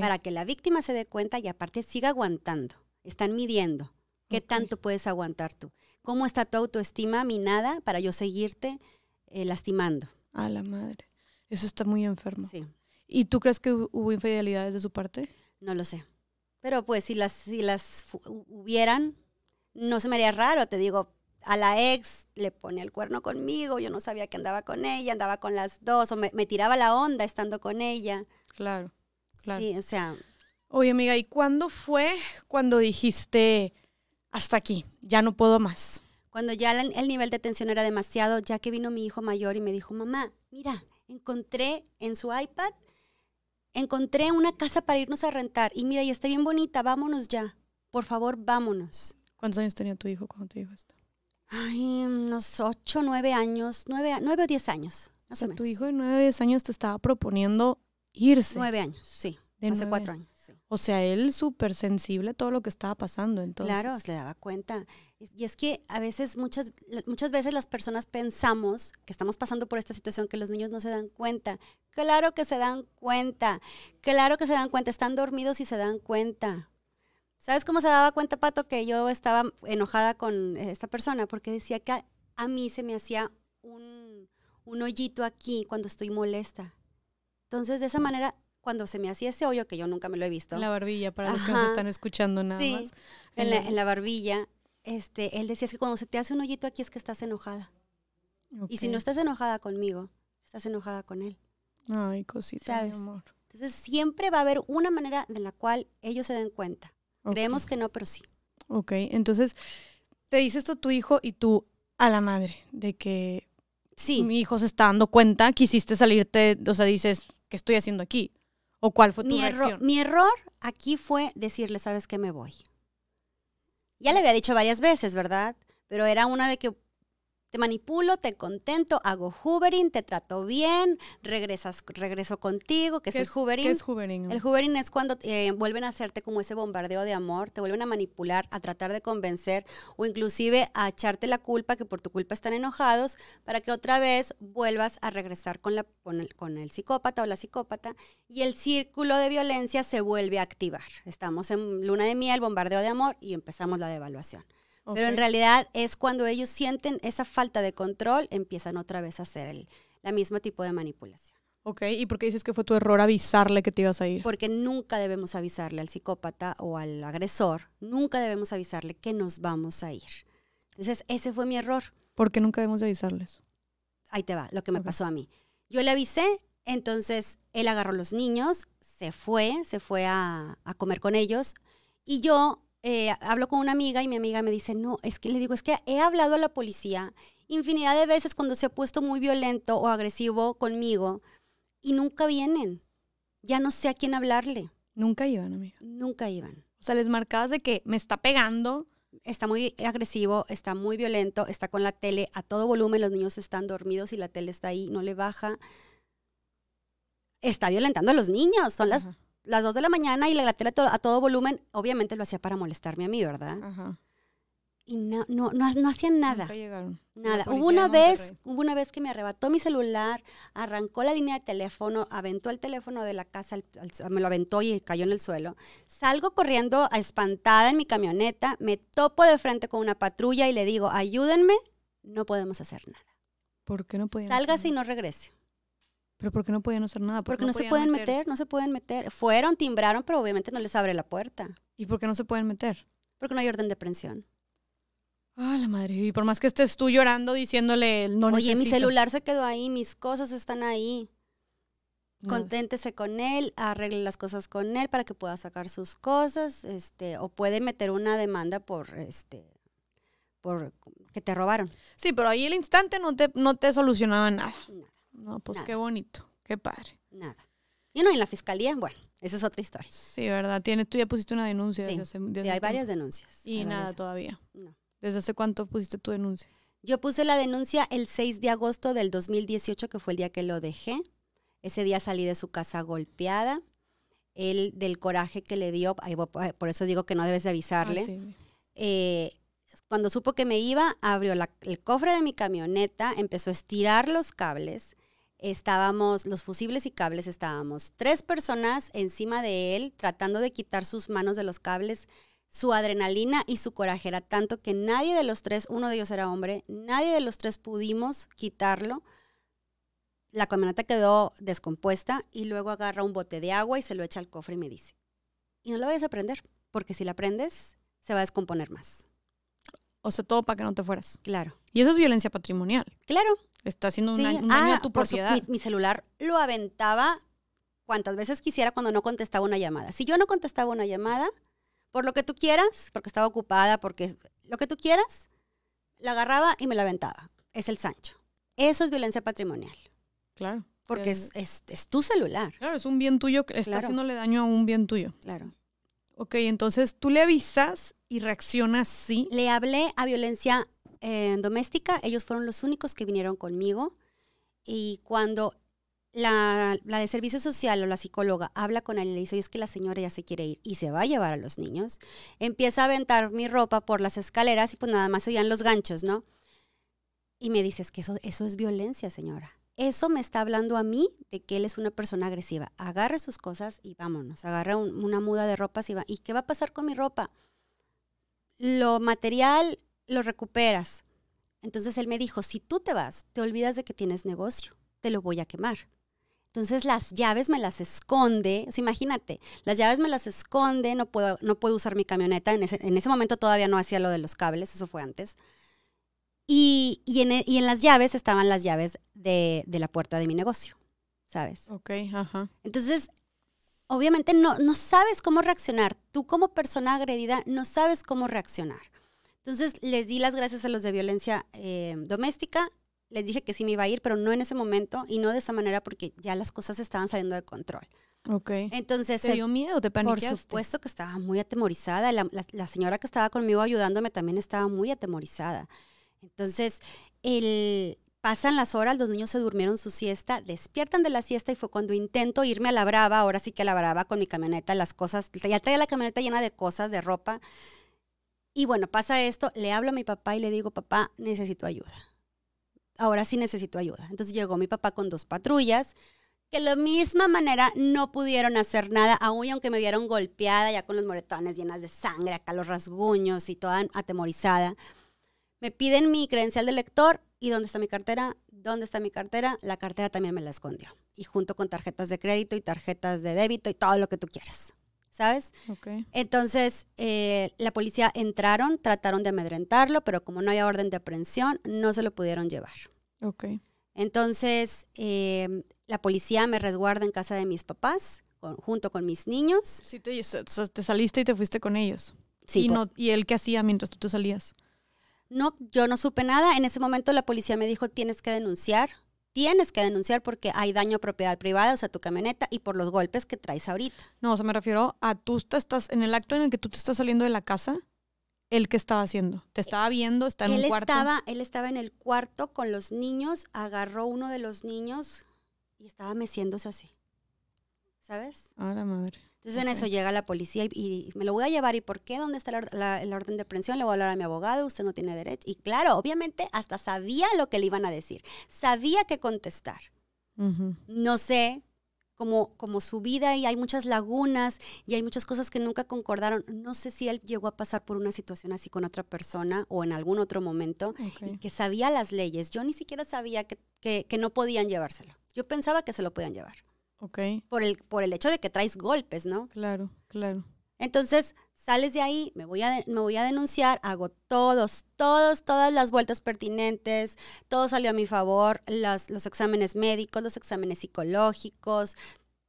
para que la víctima se dé cuenta y aparte siga aguantando. Están midiendo qué tanto puedes aguantar tú. ¿Cómo está tu autoestima minada para yo seguirte eh, lastimando? A la madre. Eso está muy enfermo. Sí. ¿Y tú crees que hubo infidelidades de su parte? No lo sé. Pero pues si las, si las hubieran, no se me haría raro, te digo, a la ex le pone el cuerno conmigo, yo no sabía que andaba con ella, andaba con las dos, o me tiraba la onda estando con ella. Claro. Sí, o sea. Oye, amiga, ¿y cuándo fue cuando dijiste hasta aquí, ya no puedo más? Cuando ya el, nivel de tensión era demasiado, ya que vino mi hijo mayor y me dijo, mamá, mira, encontré en su iPad, encontré una casa para irnos a rentar y mira, y está bien bonita, vámonos ya, por favor, vámonos. ¿Cuántos años tenía tu hijo cuando te dijo esto? Ay, unos ocho, nueve años, nueve nueve o diez años. o, tu hijo de 9 o 10 años te estaba proponiendo irse. Nueve años, sí. hace cuatro años. O sea, él súper sensible a todo lo que estaba pasando. Entonces. Claro, se le daba cuenta. Y es que a veces, muchas, muchas veces las personas pensamos que estamos pasando por esta situación, que los niños no se dan cuenta. Claro que se dan cuenta. Claro que se dan cuenta. Están dormidos y se dan cuenta. ¿Sabes cómo se daba cuenta, Pato, que yo estaba enojada con eh, esta persona? Porque decía que a, mí se me hacía un, un hoyito aquí cuando estoy molesta entonces, de esa manera, cuando se me hacía ese hoyo, que yo nunca me lo he visto. En la barbilla, para los que se están escuchando nada más. En la, en la barbilla, este, él decía, que cuando se te hace un hoyito aquí es que estás enojada. Y si no estás enojada conmigo, estás enojada con él. Ay, cosita ¿Sabes? amor. Entonces siempre va a haber una manera de la cual ellos se den cuenta. Creemos que no, pero sí. Ok, entonces te dice esto tu hijo y tú a la madre de que sí. mi hijo se está dando cuenta, quisiste salirte, o sea, dices, ¿qué estoy haciendo aquí? ¿O cuál fue tu mi mi error aquí fue decirle, ¿sabes qué? Me voy. Ya le había dicho varias veces, ¿verdad? Pero era una de que te manipulo, te contento, hago hoovering, te trato bien, regresas, regreso contigo, que es, el hoovering. ¿Qué es hoovering? El hoovering es cuando eh, vuelven a hacerte como ese bombardeo de amor, te vuelven a manipular, a tratar de convencer o inclusive a echarte la culpa, que por tu culpa están enojados, para que otra vez vuelvas a regresar con, la, el, con el psicópata o la psicópata y el círculo de violencia se vuelve a activar. Estamos en luna de miel, bombardeo de amor y empezamos la devaluación. Pero en realidad es cuando ellos sienten esa falta de control, empiezan otra vez a hacer el, la misma tipo de manipulación. Ok, ¿y por qué dices que fue tu error avisarle que te ibas a ir? Porque nunca debemos avisarle al psicópata o al agresor, nunca debemos avisarle que nos vamos a ir. Entonces, ese fue mi error. ¿Por qué nunca debemos avisarles? Ahí te va, lo que me pasó a mí. Yo le avisé, entonces él agarró los niños, se fue, se fue a, a comer con ellos y yo eh, hablo con una amiga y mi amiga me dice, no, es que le digo, es que he hablado a la policía infinidad de veces cuando se ha puesto muy violento o agresivo conmigo y nunca vienen. Ya no sé a quién hablarle. Nunca iban, amiga. Nunca iban. O sea, les marcabas de que me está pegando. Está muy agresivo, está muy violento, está con la tele a todo volumen, los niños están dormidos y la tele está ahí, no le baja. Está violentando a los niños, son las las 2 de la mañana y la, la a todo volumen, obviamente lo hacía para molestarme a mí, ¿verdad? Ajá. Y no, no, no, hacían nada. llegaron. Nada. Hubo una vez, hubo una vez que me arrebató mi celular, arrancó la línea de teléfono, aventó el teléfono de la casa, me lo aventó y cayó en el suelo. Salgo corriendo espantada en mi camioneta, me topo de frente con una patrulla y le digo, ayúdenme, no podemos hacer nada. ¿Por qué no podemos salga hacer nada? y no regrese. ¿Pero por qué no podían hacer nada? Porque no, se pueden meter? no se pueden meter. Fueron, timbraron, pero obviamente no les abre la puerta. ¿Y por qué no se pueden meter? Porque no hay orden de prensión. Ah, la madre. Y por más que estés tú llorando diciéndole no Oye, mi celular se quedó ahí, mis cosas están ahí. Conténtese con él, arregle las cosas con él para que pueda sacar sus cosas, este, o puede meter una demanda por este por que te robaron. Sí, pero ahí el instante no te, no te solucionaba nada. No. No, pues qué bonito, qué padre. Nada. Y no, en la fiscalía, bueno, esa es otra historia. Sí, ¿verdad? Tienes, tú ya pusiste una denuncia desde hace... hay varias denuncias. Y nada todavía. No. ¿Desde hace cuánto pusiste tu denuncia? Yo puse la denuncia el 6 de agosto del 2018, que fue el día que lo dejé. Ese día salí de su casa golpeada. Él, del coraje que le dio, por eso digo que no debes de avisarle. Eh, cuando supo que me iba, abrió el cofre de mi camioneta, empezó a estirar los cables, estábamos, los fusibles y cables estábamos, tres personas encima de él tratando de quitar sus manos de los cables, su adrenalina y su coraje era tanto que nadie de los tres, uno de ellos era hombre, nadie de los tres pudimos quitarlo. La camioneta quedó descompuesta y luego agarra un bote de agua y se lo echa al cofre y me dice, y no lo vayas a prender, porque si la prendes se va a descomponer más. O sea, todo para que no te fueras. Claro. Y eso es violencia patrimonial. Claro. Está haciendo un, daño, a ah, tu propiedad. mi, celular lo aventaba cuantas veces quisiera cuando no contestaba una llamada. Si yo no contestaba una llamada, por lo que tú quieras, porque estaba ocupada, porque lo que tú quieras, la agarraba y me la aventaba. Es el Sancho. Eso es violencia patrimonial. Claro. Porque es, tu celular. Claro, es un bien tuyo, está haciéndole daño a un bien tuyo. Claro. Ok, entonces tú le avisas y reacciona así. Le hablé a violencia eh, doméstica, ellos fueron los únicos que vinieron conmigo y cuando la, la, de servicio social o la psicóloga habla con él y le dice, oye, es que la señora ya se quiere ir y se va a llevar a los niños, empieza a aventar mi ropa por las escaleras y pues nada más oían los ganchos, ¿no? Y me dices es que eso, eso es violencia, señora. Eso me está hablando a mí de que él es una persona agresiva. Agarre sus cosas y vámonos. Agarra una muda de ropa y va. ¿Y qué va a pasar con mi ropa? lo material lo recuperas. Entonces él me dijo, si tú te vas, te olvidas de que tienes negocio, te lo voy a quemar. Entonces las llaves me las esconde, imagínate, las llaves me las esconde, no puedo, no puedo usar mi camioneta, en ese, momento todavía no hacía lo de los cables, eso fue antes. E, y, en, las llaves estaban las llaves de, de, la puerta de mi negocio, ¿sabes? Ok, ajá. Entonces obviamente no, no sabes cómo reaccionar. Tú como persona agredida no sabes cómo reaccionar. Entonces les di las gracias a los de violencia eh, doméstica, les dije que sí me iba a ir, pero no en ese momento y no de esa manera porque ya las cosas estaban saliendo de control. Ok. Entonces. ¿Te dio miedo? ¿Te Por supuesto que estaba muy atemorizada. la, señora que estaba conmigo ayudándome también estaba muy atemorizada. Entonces, el, Pasan las horas, los niños se durmieron su siesta, despiertan de la siesta y fue cuando intento irme a la brava, ahora sí que a la brava con mi camioneta, las cosas, ya traía la camioneta llena de cosas, de ropa. Y bueno, pasa esto, le hablo a mi papá y le digo, papá, necesito ayuda. Ahora sí necesito ayuda. Entonces llegó mi papá con dos patrullas, que de la misma manera no pudieron hacer nada, aún aunque me vieron golpeada, ya con los moretones llenas de sangre, acá los rasguños y toda atemorizada. Me piden mi credencial de lector, ¿Y dónde está mi cartera? ¿Dónde está mi cartera? La cartera también me la escondió. Y junto con tarjetas de crédito y tarjetas de débito y todo lo que tú quieras. ¿Sabes? Okay. Entonces, eh, la policía entraron, trataron de amedrentarlo, pero como no había orden de aprehensión, no se lo pudieron llevar. Okay. Entonces, em, la policía me resguarda en casa de mis papás, junto con mis niños. Sí, te, saliste y te fuiste con ellos. Sí. Y, no, ¿Y él qué hacía mientras tú te salías? No, yo no supe nada. En ese momento la policía me dijo, tienes que denunciar, tienes que denunciar porque hay daño a propiedad privada, o sea, tu camioneta, y por los golpes que traes ahorita. No, o sea, me refiero a tú te estás, en el acto en el que tú te estás saliendo de la casa, ¿el qué estaba haciendo? ¿Te estaba viendo? ¿Está en un cuarto? Estaba, él estaba en el cuarto con los niños, agarró uno de los niños y estaba meciéndose así. ¿Sabes? A la madre. Entonces en eso llega la policía y, me lo voy a llevar. ¿Y por qué? ¿Dónde está la, orden de aprehensión? Le voy a hablar a mi abogado, usted no tiene derecho. Y claro, obviamente hasta sabía lo que le iban a decir, sabía qué contestar. No sé, como, como su vida y hay muchas lagunas y hay muchas cosas que nunca concordaron. No sé si él llegó a pasar por una situación así con otra persona o en algún otro momento y que sabía las leyes. Yo ni siquiera sabía que, que no podían llevárselo. Yo pensaba que se lo podían llevar. Okay. Por el, por el hecho de que traes golpes, ¿no? Claro, claro. Entonces, sales de ahí, me voy, a me voy a denunciar, hago todos, todos, todas las vueltas pertinentes, todo salió a mi favor, las, los exámenes médicos, los exámenes psicológicos,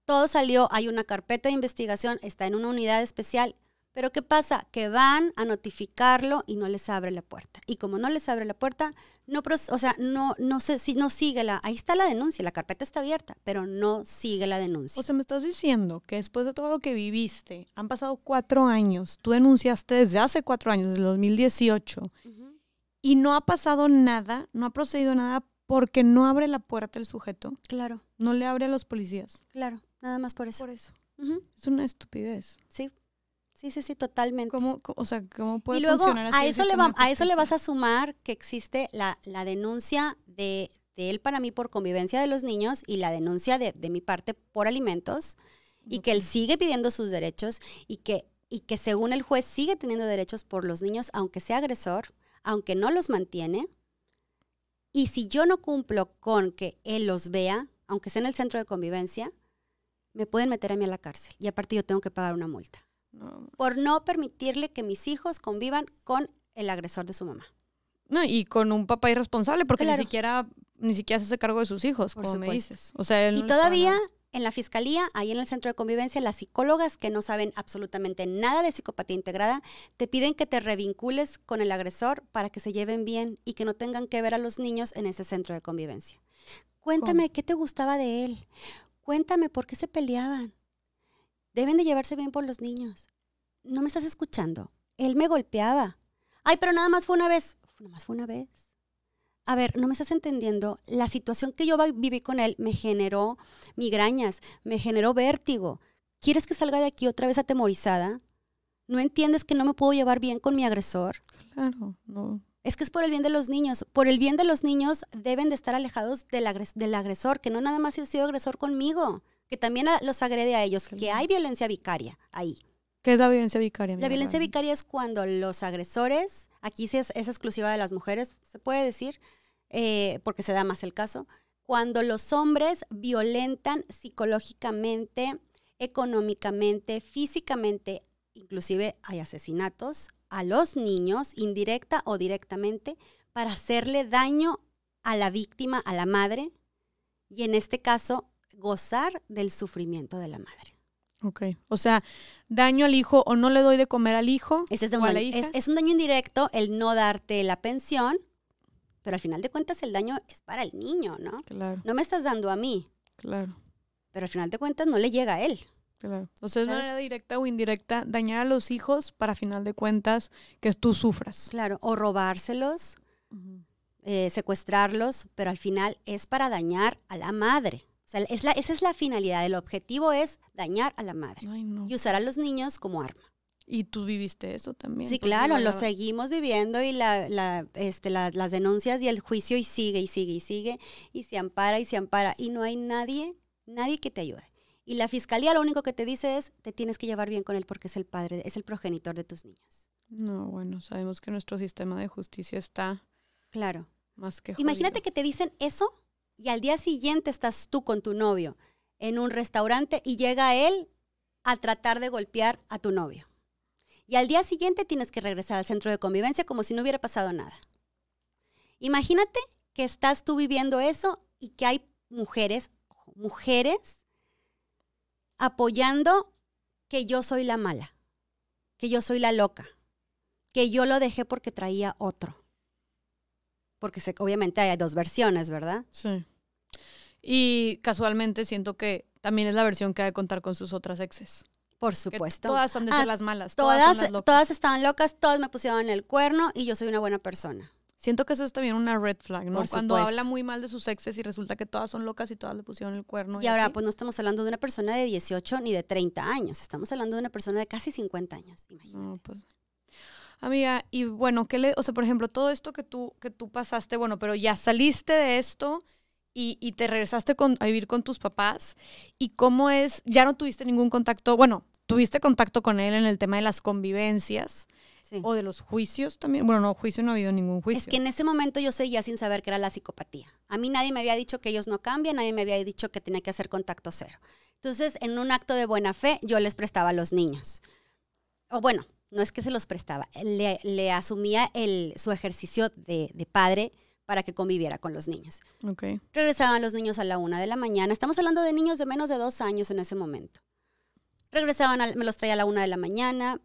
todo salió, hay una carpeta de investigación, está en una unidad especial pero ¿qué pasa? Que van a notificarlo y no les abre la puerta. Y como no les abre la puerta, no, o sea, no, no sé si no sigue la, ahí está la denuncia, la carpeta está abierta, pero no sigue la denuncia. O sea, me estás diciendo que después de todo lo que viviste, han pasado cuatro años, tú denunciaste desde hace cuatro años, desde el 2018, y no ha pasado nada, no ha procedido nada porque no abre la puerta el sujeto. Claro. No le abre a los policías. Claro, nada más por eso. Por eso. Es una estupidez. Sí. Sí, sí, sí, totalmente. ¿Cómo, o sea, ¿cómo puede luego, A eso, le a eso le vas a sumar que existe la, la denuncia de, él para mí por convivencia de los niños y la denuncia de, mi parte por alimentos y que él sigue pidiendo sus derechos y que, y que según el juez sigue teniendo derechos por los niños, aunque sea agresor, aunque no los mantiene. Y si yo no cumplo con que él los vea, aunque sea en el centro de convivencia, me pueden meter a mí a la cárcel y aparte yo tengo que pagar una multa. Por no permitirle que mis hijos convivan con el agresor de su mamá. No, y con un papá irresponsable, porque ni siquiera ni siquiera se hace cargo de sus hijos, como me dices. O sea, y todavía en la fiscalía, ahí en el centro de convivencia, las psicólogas que no saben absolutamente nada de psicopatía integrada, te piden que te revincules con el agresor para que se lleven bien y que no tengan que ver a los niños en ese centro de convivencia. Cuéntame, ¿qué te gustaba de él? Cuéntame, ¿por qué se peleaban? Deben de llevarse bien por los niños. No me estás escuchando. Él me golpeaba. Ay, pero nada más fue una vez. Nada más fue una vez. A ver, no me estás entendiendo. La situación que yo viví con él me generó migrañas, me generó vértigo. ¿Quieres que salga de aquí otra vez atemorizada? ¿No entiendes que no me puedo llevar bien con mi agresor? Claro, no. Es que es por el bien de los niños. Por el bien de los niños deben de estar alejados del, del agresor, que no nada más ha sido agresor conmigo que también los agrede a ellos, que hay violencia vicaria ahí. ¿Qué es la violencia vicaria? La violencia vicaria es cuando los agresores, aquí sí es, exclusiva de las mujeres, se puede decir, eh, porque se da más el caso, cuando los hombres violentan psicológicamente, económicamente, físicamente, inclusive hay asesinatos a los niños, indirecta o directamente, para hacerle daño a la víctima, a la madre, y en este caso gozar del sufrimiento de la madre. Ok. O sea, daño al hijo o no le doy de comer al hijo. es, Es, un daño indirecto el no darte la pensión, pero al final de cuentas el daño es para el niño, ¿no? Claro. No me estás dando a mí. Claro. Pero al final de cuentas no le llega a él. Claro. O sea, es de manera directa o indirecta dañar a los hijos para final de cuentas que tú sufras. Claro, o robárselos, eh, secuestrarlos, pero al final es para dañar a la madre. O sea, esa es la finalidad. El objetivo es dañar a la madre y usar a los niños como arma. Y tú viviste eso también. Sí, pues, claro, lo seguimos viviendo y este, las denuncias y el juicio y sigue y sigue y sigue y se ampara y se ampara y no hay nadie, nadie que te ayude. Y la fiscalía lo único que te dice es, te tienes que llevar bien con él porque es el padre, es el progenitor de tus niños. No, bueno, sabemos que nuestro sistema de justicia está... Claro. Más que... Imagínate que te dicen eso y al día siguiente estás tú con tu novio en un restaurante y llega él a tratar de golpear a tu novio. Y al día siguiente tienes que regresar al centro de convivencia como si no hubiera pasado nada. Imagínate que estás tú viviendo eso y que hay mujeres, mujeres apoyando que yo soy la mala, que yo soy la loca, que yo lo dejé porque traía otro. Porque obviamente hay dos versiones, ¿verdad? Sí. Y casualmente siento que también es la versión que ha de contar con sus otras exes. Por supuesto. todas son de ah, las malas. Todas, las locas. todas estaban locas, todas me pusieron el cuerno y yo soy una buena persona. Siento que eso es también una red flag, ¿no? Cuando habla muy mal de sus exes y resulta que todas son locas y todas le pusieron el cuerno. Y, ahora, pues no estamos hablando de una persona de 18 ni de 30 años, estamos hablando de una persona de casi 50 años, imagínate. Pues, amiga, y bueno, ¿qué le, o sea, por ejemplo, todo esto que tú, que tú pasaste, bueno, pero ya saliste de esto, y, te regresaste a vivir con tus papás y cómo es, ya no tuviste ningún contacto, bueno, tuviste contacto con él en el tema de las convivencias. O de los juicios también. Bueno, no, juicio no ha habido ningún juicio. Es que en ese momento yo seguía sin saber qué era la psicopatía. A mí nadie me había dicho que ellos no cambian, nadie me había dicho que tenía que hacer contacto cero. Entonces, en un acto de buena fe, yo les prestaba a los niños. O bueno, no es que se los prestaba, le, asumía su ejercicio de padre para que conviviera con los niños. Regresaban los niños a la una de la mañana. Estamos hablando de niños de menos de dos años en ese momento. Regresaban, me los traía a la una de la mañana,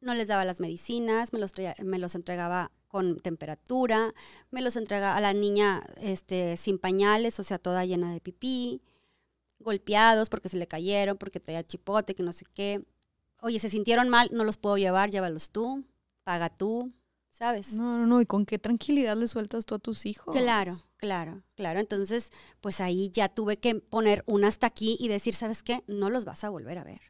no les daba las medicinas, me los, entregaba con temperatura, me los entregaba a la niña este, sin pañales, o sea, toda llena de pipí, golpeados porque se le cayeron, porque traía chipote, que no sé qué. Oye, se sintieron mal, no los puedo llevar, llévalos tú, paga tú, ¿sabes? No, no, no, y con qué tranquilidad le sueltas tú a tus hijos. Claro, claro, claro. Entonces, pues ahí ya tuve que poner un hasta aquí y decir, ¿sabes qué? No los vas a volver a ver.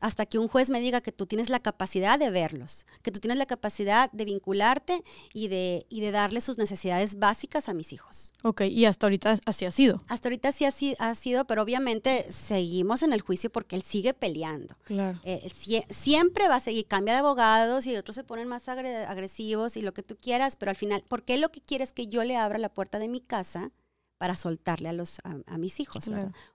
Hasta que un juez me diga que tú tienes la capacidad de verlos, que tú tienes la capacidad de vincularte y de, y de darle sus necesidades básicas a mis hijos. Ok, y hasta ahorita así ha sido. Hasta ahorita sí así ha sido, pero obviamente seguimos en el juicio porque él sigue peleando. Claro. Eh, siempre va a seguir, cambia de abogados y otros se ponen más agresivos y lo que tú quieras, pero al final, porque él lo que quiere es que yo le abra la puerta de mi casa para soltarle a, los, a, mis hijos.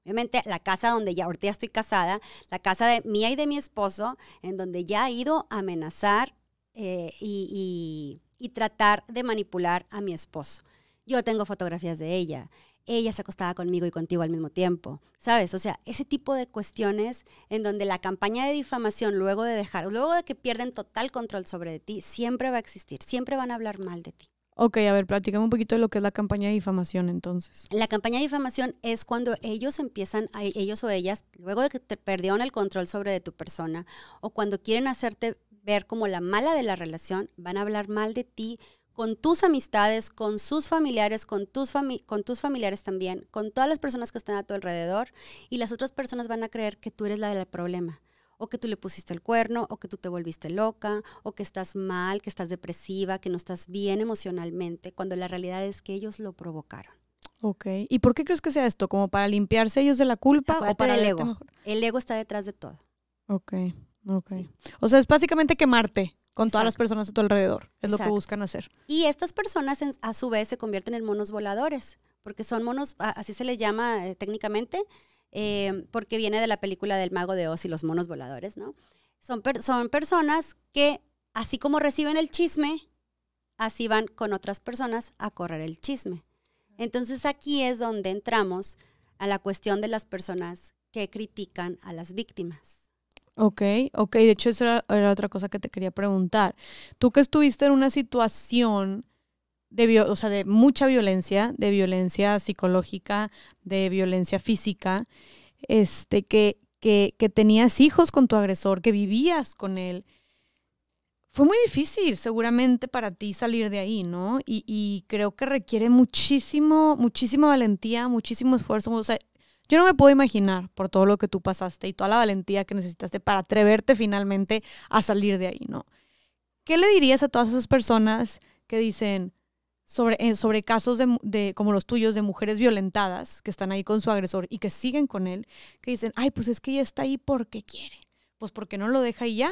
Obviamente la casa donde ya, ahorita ya estoy casada, la casa de mía y de mi esposo, en donde ya ha ido a amenazar eh, y, tratar de manipular a mi esposo. Yo tengo fotografías de ella ella se acostaba conmigo y contigo al mismo tiempo, ¿sabes? O sea, ese tipo de cuestiones en donde la campaña de difamación, luego de dejar, luego de que pierden total control sobre ti, siempre va a existir, siempre van a hablar mal de ti. Ok, a ver, platicame un poquito de lo que es la campaña de difamación entonces. La campaña de difamación es cuando ellos empiezan, ellos o ellas, luego de que te perdieron el control sobre de tu persona, o cuando quieren hacerte ver como la mala de la relación, van a hablar mal de ti con tus amistades, con sus familiares, con tus, con tus familiares también, con todas las personas que están a tu alrededor, y las otras personas van a creer que tú eres la del problema o que tú le pusiste el cuerno, o que tú te volviste loca, o que estás mal, que estás depresiva, que no estás bien emocionalmente, cuando la realidad es que ellos lo provocaron. Ok, ¿y por qué crees que sea esto? ¿Como para limpiarse ellos de la culpa o para el ego? El ego está detrás de todo. Ok, ok. O sea, es básicamente quemarte con todas las personas a tu alrededor. Es lo que buscan hacer. Y estas personas a su vez se convierten en monos voladores, porque son monos, así se les llama eh, técnicamente, Em, porque viene de la película del mago de Oz y los monos voladores, ¿no? Son, personas que, así como reciben el chisme, así van con otras personas a correr el chisme. Entonces aquí es donde entramos a la cuestión de las personas que critican a las víctimas. Ok, ok, de hecho eso era otra cosa que te quería preguntar. Tú que estuviste en una situación de, o sea, de mucha violencia, de violencia psicológica, de violencia física, este, que, que, que tenías hijos con tu agresor, que vivías con él. Fue muy difícil seguramente para ti salir de ahí, ¿no? Y, y creo que requiere muchísimo, muchísima valentía, muchísimo esfuerzo. O sea, yo no me puedo imaginar por todo lo que tú pasaste y toda la valentía que necesitaste para atreverte finalmente a salir de ahí, ¿no? ¿Qué le dirías a todas esas personas que dicen, eh, sobre, casos de, como los tuyos de mujeres violentadas que están ahí con su agresor y que siguen con él, que dicen, ay, pues es que ella está ahí porque quiere, pues porque no lo deja y ya.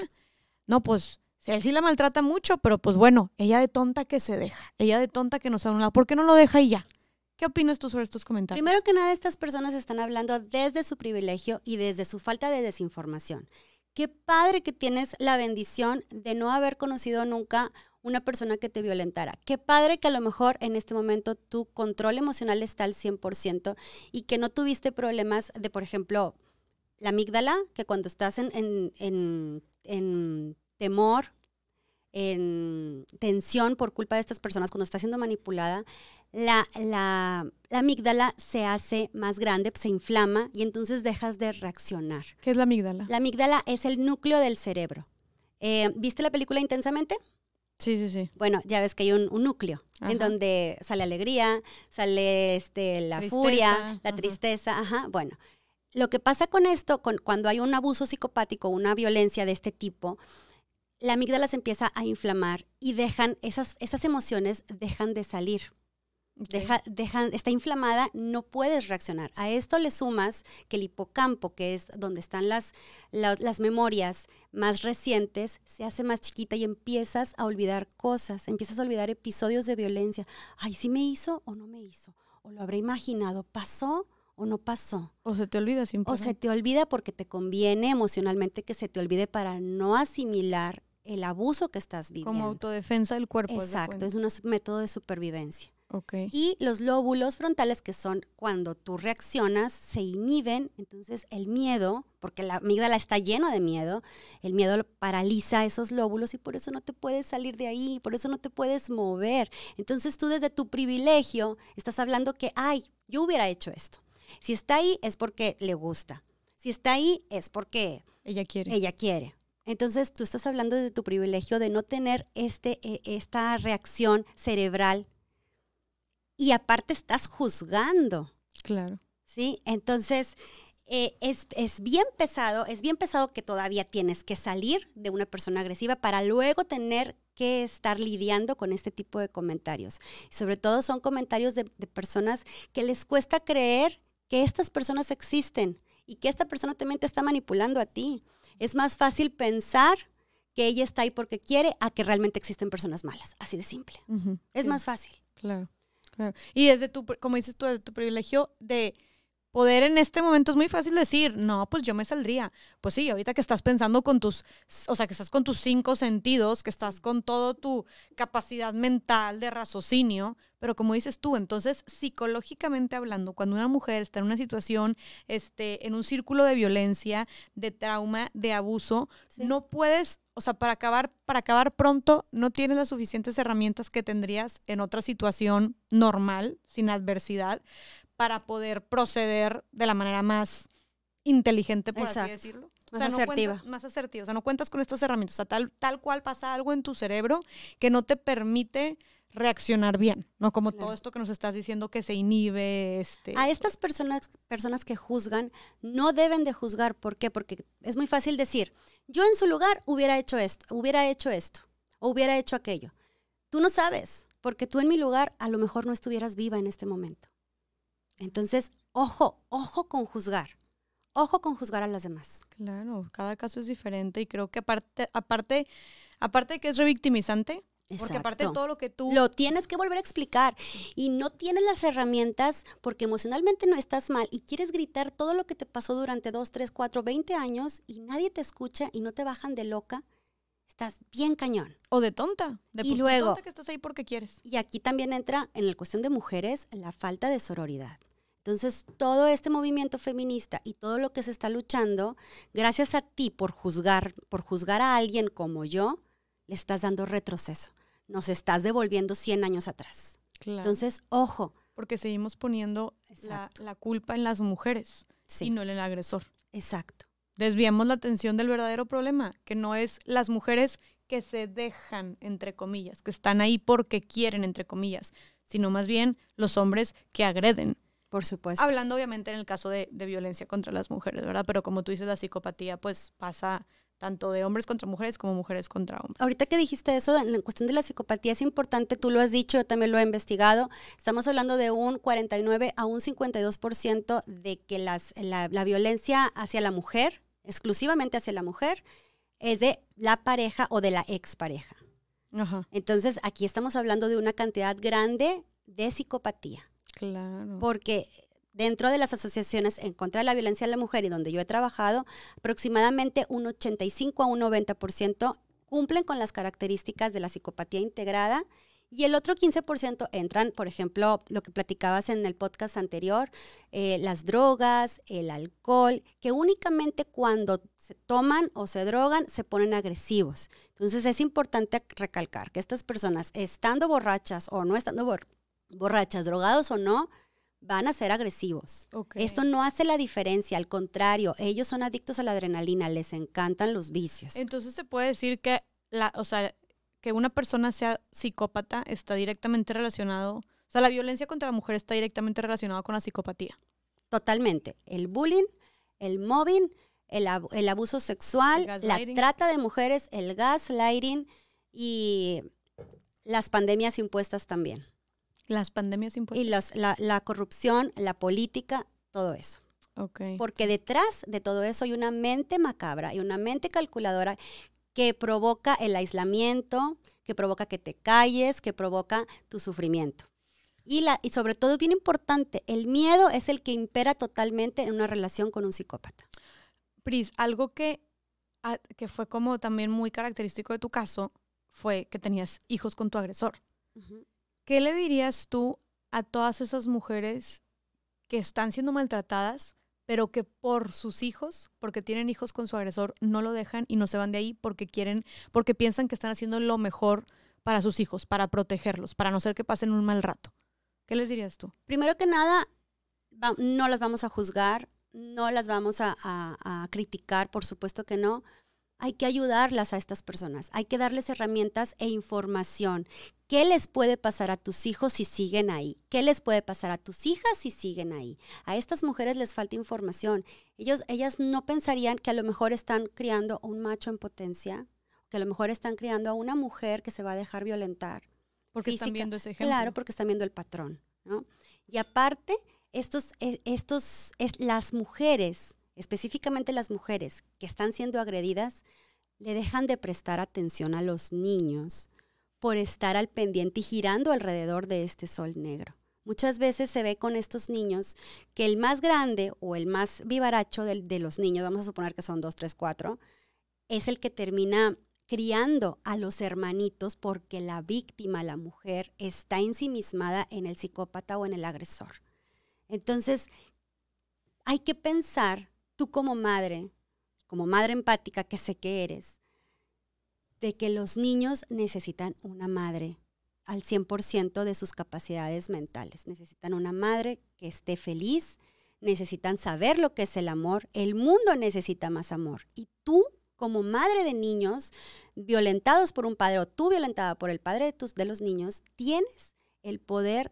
No, pues él sí la maltrata mucho, pero pues bueno, ella de tonta que se deja, ella de tonta que no se dado. un lado, ¿por qué no lo deja y ya? ¿Qué opinas tú sobre estos comentarios? Primero que nada, estas personas están hablando desde su privilegio y desde su falta de desinformación. Qué padre que tienes la bendición de no haber conocido nunca una persona que te violentara. Qué padre que a lo mejor en este momento tu control emocional está al 100% y que no tuviste problemas de, por ejemplo, la amígdala, que cuando estás en, en, en, temor, en tensión por culpa de estas personas, cuando estás siendo manipulada, la, amígdala se hace más grande, se inflama y entonces dejas de reaccionar. ¿Qué es la amígdala? La amígdala es el núcleo del cerebro. Eh, ¿Viste la película intensamente? Sí, sí, sí. Bueno, ya ves que hay un, núcleo en donde sale alegría, sale este, la furia, la tristeza, ajá. Bueno, lo que pasa con esto, con, cuando hay un abuso psicopático, una violencia de este tipo, la amígdala se empieza a inflamar y dejan, esas, esas emociones dejan de salir está inflamada, no puedes reaccionar. A esto le sumas que el hipocampo, que es donde están las, memorias más recientes, se hace más chiquita y empiezas a olvidar cosas, empiezas a olvidar episodios de violencia. Ay, ¿sí me hizo o no me hizo? ¿O lo habré imaginado? ¿Pasó o no pasó? O se te olvida sin O se te olvida porque te conviene emocionalmente que se te olvide para no asimilar el abuso que estás viviendo. Como autodefensa del cuerpo. Exacto, es un método de supervivencia. Y los lóbulos frontales, que son cuando tú reaccionas, se inhiben. Entonces el miedo, porque la amígdala está lleno de miedo, el miedo paraliza esos lóbulos y por eso no te puedes salir de ahí, por eso no te puedes mover. Entonces tú desde tu privilegio estás hablando que, ay, yo hubiera hecho esto. Si está ahí es porque le gusta. Si está ahí es porque... Ella quiere. Ella quiere. Entonces tú estás hablando desde tu privilegio de no tener este, e, esta reacción cerebral y aparte estás juzgando. Claro. Sí, entonces eh, es, bien pesado, es bien pesado que todavía tienes que salir de una persona agresiva para luego tener que estar lidiando con este tipo de comentarios. Sobre todo son comentarios de, personas que les cuesta creer que estas personas existen y que esta persona también te está manipulando a ti. Es más fácil pensar que ella está ahí porque quiere a que realmente existen personas malas, así de simple. Es más fácil. Claro. Y Y desde tu, como dices tú, desde tu privilegio de poder en este momento es muy fácil decir, no, pues yo me saldría. Pues sí, ahorita que estás pensando con tus, o sea, que estás con tus cinco sentidos, que estás con toda tu capacidad mental de raciocinio, pero como dices tú, entonces psicológicamente hablando, cuando una mujer está en una situación, este, en un círculo de violencia, de trauma, de abuso, no puedes o sea, para acabar, para acabar pronto, no tienes las suficientes herramientas que tendrías en otra situación normal, sin adversidad, para poder proceder de la manera más inteligente, por así decirlo. O sea, más asertiva. más asertiva. O sea, no cuentas con estas herramientas. O sea, tal, tal cual pasa algo en tu cerebro que no te permite reaccionar bien, ¿no? Como todo esto que nos estás diciendo que se inhibe. Este, a estas personas, personas que juzgan, no deben de juzgar. ¿Por qué? Porque es muy fácil decir, yo en su lugar hubiera hecho esto, hubiera hecho esto, o hubiera hecho aquello. Tú no sabes, porque tú en mi lugar a lo mejor no estuvieras viva en este momento. Entonces, ojo, ojo con juzgar. Ojo con juzgar a las demás. Claro, cada caso es diferente y creo que aparte, aparte, aparte que es revictimizante, porque aparte de todo lo que tú... Lo tienes que volver a explicar y no tienes las herramientas porque emocionalmente no estás mal y quieres gritar todo lo que te pasó durante 2, 3, 4, 20 años y nadie te escucha y no te bajan de loca. Estás bien cañón. O de tonta. De y luego... que estás ahí porque quieres. Y aquí también entra en la cuestión de mujeres la falta de sororidad. Entonces, todo este movimiento feminista y todo lo que se está luchando, gracias a ti por juzgar, por juzgar a alguien como yo, le estás dando retroceso nos estás devolviendo 100 años atrás. Entonces, ojo. Porque seguimos poniendo la, culpa en las mujeres y no en el agresor. Exacto. Desviamos la atención del verdadero problema, que no es las mujeres que se dejan, entre comillas, que están ahí porque quieren, entre comillas, sino más bien los hombres que agreden. Por supuesto. Hablando obviamente en el caso de, de violencia contra las mujeres, ¿verdad? Pero como tú dices, la psicopatía pues pasa tanto de hombres contra mujeres como mujeres contra hombres. Ahorita que dijiste eso, en la cuestión de la psicopatía es importante, tú lo has dicho, yo también lo he investigado, estamos hablando de un 49 a un 52% de que las, la, violencia hacia la mujer, exclusivamente hacia la mujer, es de la pareja o de la expareja. Ajá. Entonces, aquí estamos hablando de una cantidad grande de psicopatía. Claro. Porque dentro de las asociaciones en contra de la violencia a la mujer y donde yo he trabajado, aproximadamente un 85 a un 90% cumplen con las características de la psicopatía integrada. Y el otro 15% entran, por ejemplo, lo que platicabas en el podcast anterior, eh, las drogas, el alcohol, que únicamente cuando se toman o se drogan se ponen agresivos. Entonces es importante recalcar que estas personas, estando borrachas o no estando borrachas, drogados o no, van a ser agresivos. Esto no hace la diferencia, al contrario, ellos son adictos a la adrenalina, les encantan los vicios. Entonces se puede decir que la, o sea, que una persona sea psicópata está directamente relacionado, o sea, la violencia contra la mujer está directamente relacionada con la psicopatía. Totalmente. El bullying, el mobbing, el, abuso sexual, la trata de mujeres, el gaslighting y las pandemias impuestas también. Las pandemias importantes. Y la, corrupción, la política, todo eso. Porque detrás de todo eso hay una mente macabra y una mente calculadora que provoca el aislamiento, que provoca que te calles, que provoca tu sufrimiento. Y, la, y sobre todo, bien importante, el miedo es el que impera totalmente en una relación con un psicópata. Pris, algo que, ah, que fue como también muy característico de tu caso fue que tenías hijos con tu agresor. ¿Qué le dirías tú a todas esas mujeres que están siendo maltratadas, pero que por sus hijos, porque tienen hijos con su agresor, no lo dejan y no se van de ahí porque quieren, porque piensan que están haciendo lo mejor para sus hijos, para protegerlos, para no ser que pasen un mal rato? ¿Qué les dirías tú? Primero que nada, no las vamos a juzgar, no las vamos a criticar, por supuesto que no, hay que ayudarlas a estas personas, hay que darles herramientas e información. ¿Qué les puede pasar a tus hijos si siguen ahí? ¿Qué les puede pasar a tus hijas si siguen ahí? A estas mujeres les falta información. Ellos, ellas no pensarían que a lo mejor están criando a un macho en potencia, que a lo mejor están criando a una mujer que se va a dejar violentar. Porque están viendo ese ejemplo. Claro, porque están viendo el patrón. Y aparte, estos, e, estos, las mujeres específicamente las mujeres que están siendo agredidas, le dejan de prestar atención a los niños por estar al pendiente y girando alrededor de este sol negro. Muchas veces se ve con estos niños que el más grande o el más vivaracho de, los niños, vamos a suponer que son dos, tres, cuatro, es el que termina criando a los hermanitos porque la víctima, la mujer, está ensimismada en el psicópata o en el agresor. Entonces, hay que pensar tú como madre, como madre empática que sé que eres, de que los niños necesitan una madre al 100% de sus capacidades mentales. Necesitan una madre que esté feliz, necesitan saber lo que es el amor, el mundo necesita más amor. Y tú, como madre de niños violentados por un padre o tú violentada por el padre de, tus, de los niños, tienes el poder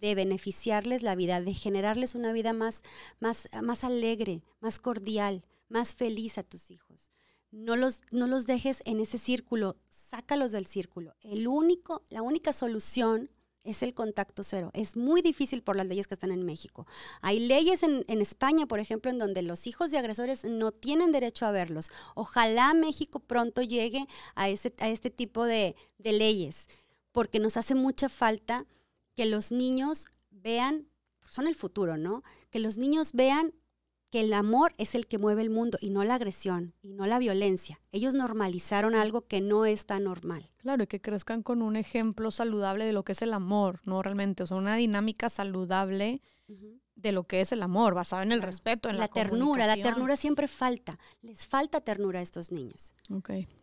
de beneficiarles la vida, de generarles una vida más, más, más alegre, más cordial, más feliz a tus hijos. No los, no los dejes en ese círculo, sácalos del círculo. El único, la única solución es el contacto cero. Es muy difícil por las leyes que están en México. Hay leyes en, España, por ejemplo, en donde los hijos de agresores no tienen derecho a verlos. Ojalá México pronto llegue a, a este tipo de, de leyes, porque nos hace mucha falta que los niños vean, son el futuro, ¿no? Que los niños vean que el amor es el que mueve el mundo y no la agresión y no la violencia. Ellos normalizaron algo que no es tan normal. Claro, y que crezcan con un ejemplo saludable de lo que es el amor, ¿no? Realmente, o sea, una dinámica saludable de lo que es el amor, basada en el respeto, en la, la ternura. La ternura siempre falta. Les falta ternura a estos niños.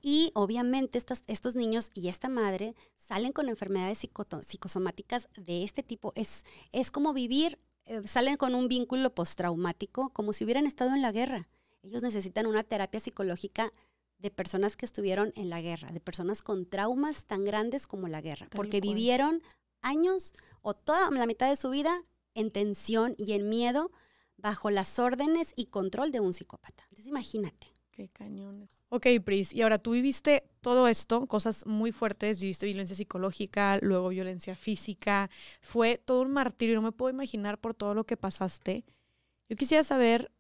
Y obviamente estas, estos niños y esta madre salen con enfermedades psicosomáticas de este tipo. Es, es como vivir, eh, salen con un vínculo postraumático, como si hubieran estado en la guerra. Ellos necesitan una terapia psicológica de personas que estuvieron en la guerra, de personas con traumas tan grandes como la guerra, porque vivieron años o toda la mitad de su vida en tensión y en miedo bajo las órdenes y control de un psicópata. Entonces imagínate. Qué cañones Ok, Pris, y ahora tú viviste todo esto, cosas muy fuertes, viviste violencia psicológica, luego violencia física, fue todo un martirio, no me puedo imaginar por todo lo que pasaste. Yo quisiera saber,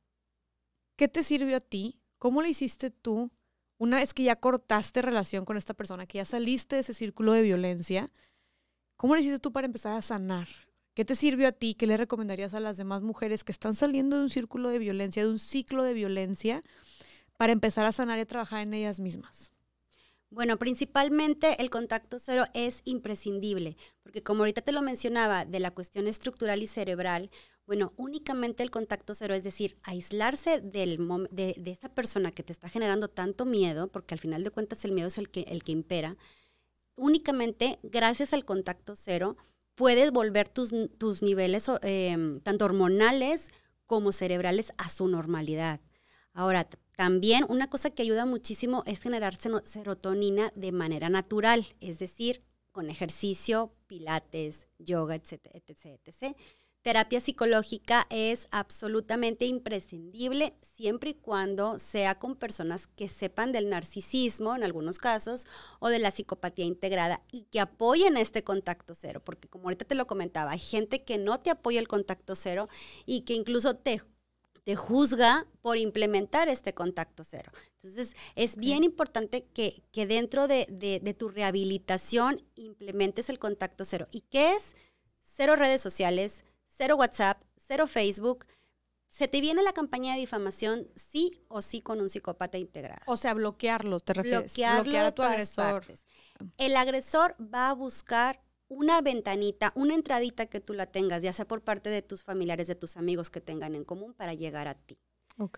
¿qué te sirvió a ti? ¿Cómo le hiciste tú? Una vez que ya cortaste relación con esta persona, que ya saliste de ese círculo de violencia, ¿cómo le hiciste tú para empezar a sanar? ¿Qué te sirvió a ti? ¿Qué le recomendarías a las demás mujeres que están saliendo de un círculo de violencia, de un ciclo de violencia? para empezar a sanar y trabajar en ellas mismas? Bueno, principalmente el contacto cero es imprescindible, porque como ahorita te lo mencionaba, de la cuestión estructural y cerebral, bueno, únicamente el contacto cero, es decir, aislarse de, esa persona que te está generando tanto miedo, porque al final de cuentas el miedo es el que, impera, únicamente gracias al contacto cero puedes volver tus, tus niveles eh, tanto hormonales como cerebrales a su normalidad. Ahora, también una cosa que ayuda muchísimo es generar serotonina de manera natural, es decir, con ejercicio, pilates, yoga, etcétera, etc, Terapia psicológica es absolutamente imprescindible siempre y cuando sea con personas que sepan del narcisismo en algunos casos o de la psicopatía integrada y que apoyen este contacto cero, porque como ahorita te lo comentaba, hay gente que no te apoya el contacto cero y que incluso te te juzga por implementar este contacto cero. Entonces, es bien importante que, que dentro de, tu rehabilitación implementes el contacto cero. ¿Y qué es? Cero redes sociales, cero WhatsApp, cero Facebook. ¿Se te viene la campaña de difamación sí o sí con un psicópata integrado? O sea, bloquearlo, te refieres. Bloquearlo Bloquear a tu agresor. El agresor va a buscar una ventanita, una entradita que tú la tengas, ya sea por parte de tus familiares, de tus amigos que tengan en común para llegar a ti.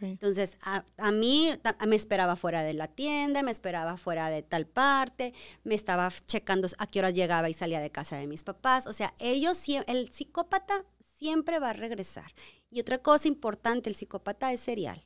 Entonces, a, mí me esperaba fuera de la tienda, me esperaba fuera de tal parte, me estaba checando a qué horas llegaba y salía de casa de mis papás. O sea, ellos, el psicópata siempre va a regresar. Y otra cosa importante, el psicópata es serial.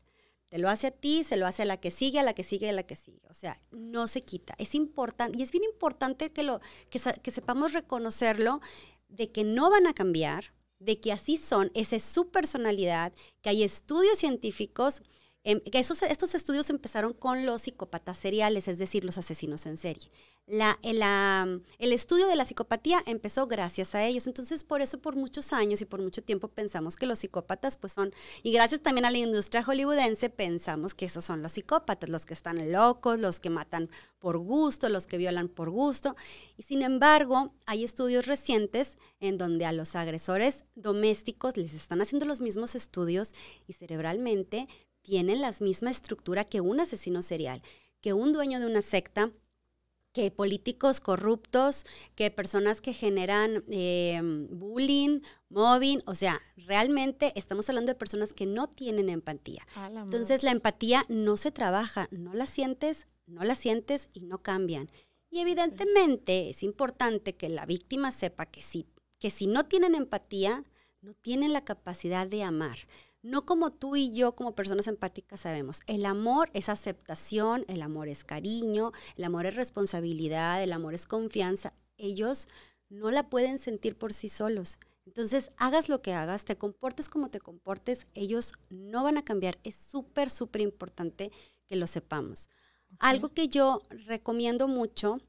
Se lo hace a ti, se lo hace a la que sigue, a la que sigue, a la que sigue. O sea, no se quita. Es importante, y es bien importante que, lo, que, que sepamos reconocerlo, de que no van a cambiar, de que así son, esa es su personalidad, que hay estudios científicos Em, estos estudios empezaron con los psicópatas seriales, es decir, los asesinos en serie. el estudio de la psicopatía empezó gracias a ellos. Entonces, por eso por muchos años y por mucho tiempo pensamos que los psicópatas pues son, y gracias también a la industria hollywoodense, pensamos que esos son los psicópatas, los que están locos, los que matan por gusto, los que violan por gusto. Y sin embargo, hay estudios recientes en donde a los agresores domésticos les están haciendo los mismos estudios y cerebralmente tienen la misma estructura que un asesino serial, que un dueño de una secta, que políticos corruptos, que personas que generan em, bullying, mobbing, o sea, realmente estamos hablando de personas que no tienen empatía. Entonces la empatía no se trabaja, no la sientes, no la sientes y no cambian. Y evidentemente es importante que la víctima sepa que si, que si no tienen empatía, no tienen la capacidad de amar no como tú y yo como personas empáticas sabemos. El amor es aceptación, el amor es cariño, el amor es responsabilidad, el amor es confianza. Ellos no la pueden sentir por sí solos. Entonces, hagas lo que hagas, te comportes como te comportes, ellos no van a cambiar. Es súper, súper importante que lo sepamos. Algo que yo recomiendo mucho,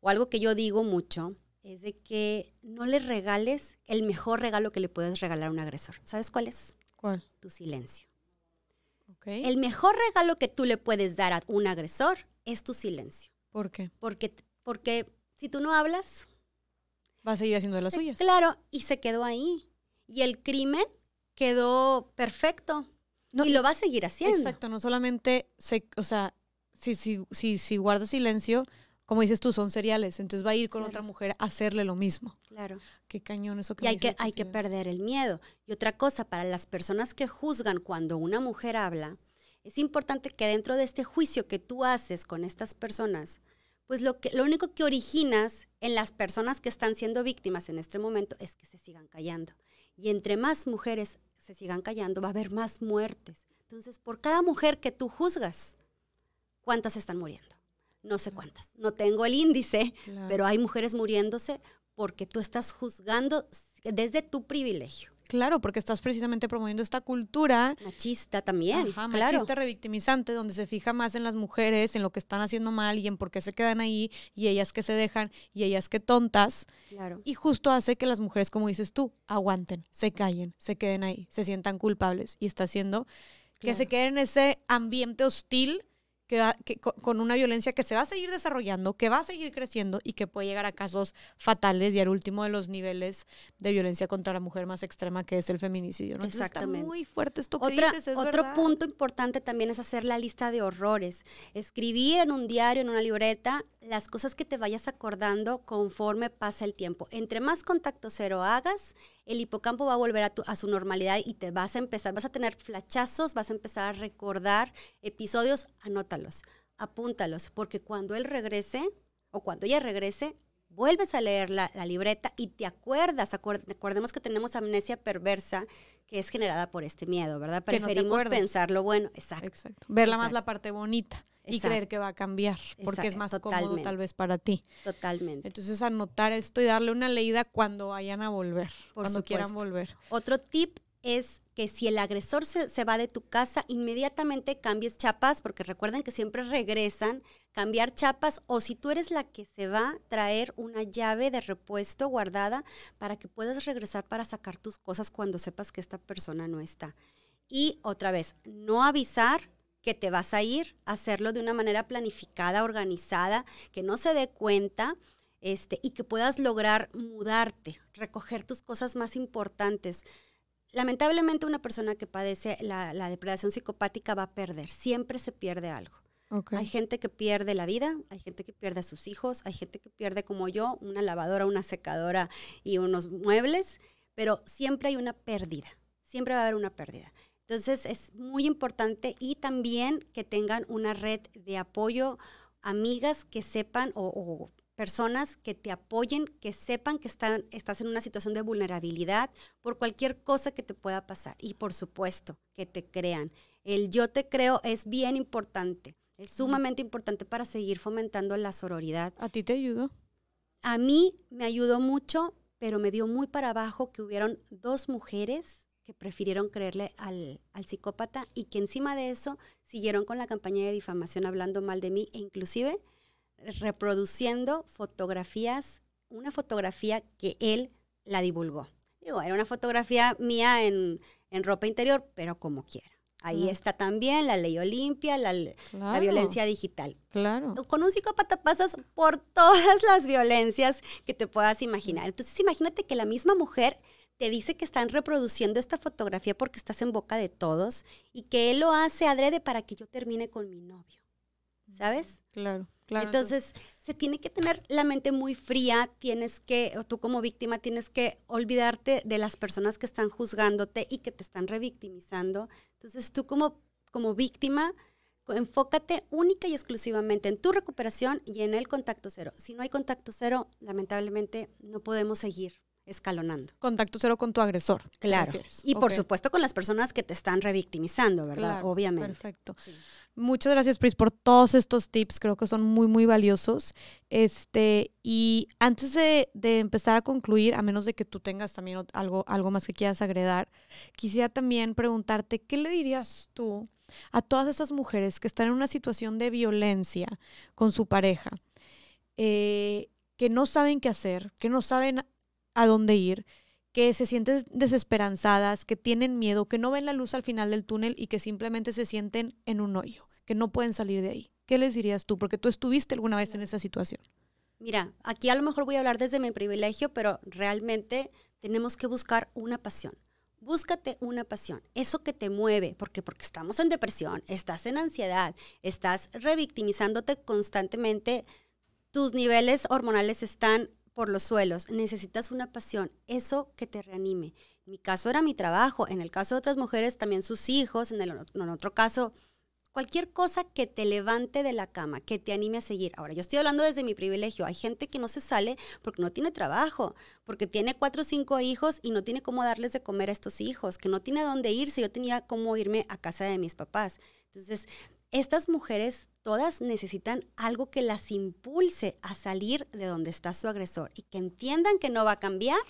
o algo que yo digo mucho, es de que no le regales el mejor regalo que le puedes regalar a un agresor. ¿Sabes cuál es? ¿Cuál? Tu silencio. El mejor regalo que tú le puedes dar a un agresor es tu silencio. ¿Por qué? Porque, porque si tú no hablas... Va a seguir haciendo las suyas. Claro, y se quedó ahí. Y el crimen quedó perfecto. y lo va a seguir haciendo. Exacto, no solamente, se, o sea, si, si, si, si silencio, como dices tú, son cereales, entonces va a ir con otra mujer a hacerle lo mismo. Claro. Qué cañón eso que Y hay, que, hay que perder el miedo. Y otra cosa, para las personas que juzgan cuando una mujer habla, es importante que dentro de este juicio que tú haces con estas personas, pues lo, que, lo único que originas en las personas que están siendo víctimas en este momento es que se sigan callando. Y entre más mujeres se sigan callando, va a haber más muertes. Entonces, por cada mujer que tú juzgas, ¿cuántas están muriendo? no sé cuántas. No tengo el índice, pero hay mujeres muriéndose porque tú estás juzgando desde tu privilegio. Claro, porque estás precisamente promoviendo esta cultura machista también, claro. machista revictimizante, donde se fija más en las mujeres, en lo que están haciendo mal y en por qué se quedan ahí y ellas que se dejan y ellas que tontas. Claro. Y justo hace que las mujeres, como dices tú, aguanten, se callen, se queden ahí, se sientan culpables y está haciendo que se queden en ese ambiente hostil con una violencia que se va a seguir desarrollando, que va a seguir creciendo y que puede llegar a casos fatales y al último de los niveles de violencia contra la mujer más extrema que es el feminicidio. Exactamente. muy fuerte esto que dices, Otro punto importante también es hacer la lista de horrores. Escribir en un diario, en una libreta, las cosas que te vayas acordando conforme pasa el tiempo. Entre más contacto cero hagas, el hipocampo va a volver a, a, su normalidad y te vas a empezar, vas a tener flachazos, vas a empezar a recordar episodios, anótalos, apúntalos, porque cuando él regrese o cuando ella regrese, vuelves a leer la, libreta y te acuerdas, que tenemos amnesia perversa que es generada por este miedo, ¿verdad? Preferimos pensar lo bueno, exacto. Verla más la parte bonita y creer que va a cambiar, porque es más cómodo tal vez para ti. Totalmente. Entonces anotar esto y darle una leída cuando vayan a volver, cuando quieran volver. Otro tip es que si el agresor se, va de tu casa, inmediatamente cambies chapas, porque recuerden que siempre regresan, cambiar chapas, o si tú eres la que se va, traer una llave de repuesto guardada para que puedas regresar para sacar tus cosas cuando sepas que esta persona no está. Y otra vez, no avisar que te vas a ir, hacerlo de una manera planificada, organizada, que no se dé cuenta. Este, y que puedas lograr mudarte, recoger tus cosas más importantes lamentablemente una persona que padece la, depredación psicopática va a perder, siempre se pierde algo. Hay gente que pierde la vida, hay gente que pierde a sus hijos, hay gente que pierde como yo una lavadora, una secadora y unos muebles, pero siempre hay una pérdida, siempre va a haber una pérdida. Entonces es muy importante y también que tengan una red de apoyo, amigas que sepan o personas que te apoyen, que sepan que están, estás en una situación de vulnerabilidad por cualquier cosa que te pueda pasar. Y por supuesto, que te crean. El yo te creo es bien importante, es sumamente importante para seguir fomentando la sororidad. ¿A ti te ayudó? A mí me ayudó mucho, pero me dio muy para abajo que hubieron dos mujeres que prefirieron creerle al, al, psicópata y que encima de eso siguieron con la campaña de difamación hablando mal de mí e inclusive reproduciendo fotografías, una fotografía que él la divulgó. Digo, era una fotografía mía en, ropa interior, pero como quiera. Ahí está también la ley Olimpia, la, la, violencia digital. Claro. Con un psicópata pasas por todas las violencias que te puedas imaginar. Entonces, imagínate que la misma mujer te dice que están reproduciendo esta fotografía porque estás en boca de todos y que él lo hace adrede para que yo termine con mi novio. ¿Sabes? Claro. Entonces, se tiene que tener la mente muy fría, tienes que, o tú como víctima, tienes que olvidarte de las personas que están juzgándote y que te están revictimizando. Entonces, tú como, como víctima, enfócate única y exclusivamente en tu recuperación y en el contacto cero. Si no hay contacto cero, lamentablemente no podemos seguir escalonando. Contacto cero con tu agresor. Claro. Y por supuesto con las personas que te están revictimizando, ¿verdad? Obviamente. Perfecto. Muchas gracias, Pris, por todos estos tips. Creo que son muy, muy valiosos. Este, y antes de, de, empezar a concluir, a menos de que tú tengas también algo, algo más que quieras agregar, quisiera también preguntarte, ¿qué le dirías tú a todas esas mujeres que están en una situación de violencia con su pareja, eh, que no saben qué hacer, que no saben a dónde ir, que se sienten desesperanzadas, que tienen miedo, que no ven la luz al final del túnel y que simplemente se sienten en un hoyo, que no pueden salir de ahí. ¿Qué les dirías tú? Porque tú estuviste alguna vez en esa situación. Mira, aquí a lo mejor voy a hablar desde mi privilegio, pero realmente tenemos que buscar una pasión. Búscate una pasión, eso que te mueve, porque porque estamos en depresión, estás en ansiedad, estás revictimizándote constantemente, tus niveles hormonales están por los suelos, necesitas una pasión, eso que te reanime. En mi caso era mi trabajo, en el caso de otras mujeres también sus hijos, en, el, otro caso cualquier cosa que te levante de la cama, que te anime a seguir. Ahora, yo estoy hablando desde mi privilegio. Hay gente que no se sale porque no tiene trabajo, porque tiene cuatro o cinco hijos y no tiene cómo darles de comer a estos hijos, que no tiene dónde ir si Yo tenía cómo irme a casa de mis papás. Entonces, estas mujeres Todas necesitan algo que las impulse a salir de donde está su agresor y que entiendan que no va a cambiar,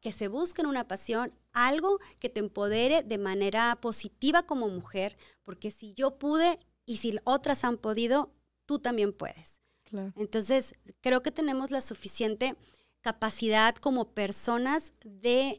que se busquen una pasión, algo que te empodere de manera positiva como mujer, porque si yo pude y si otras han podido, tú también puedes. Entonces, creo que tenemos la suficiente capacidad como personas de,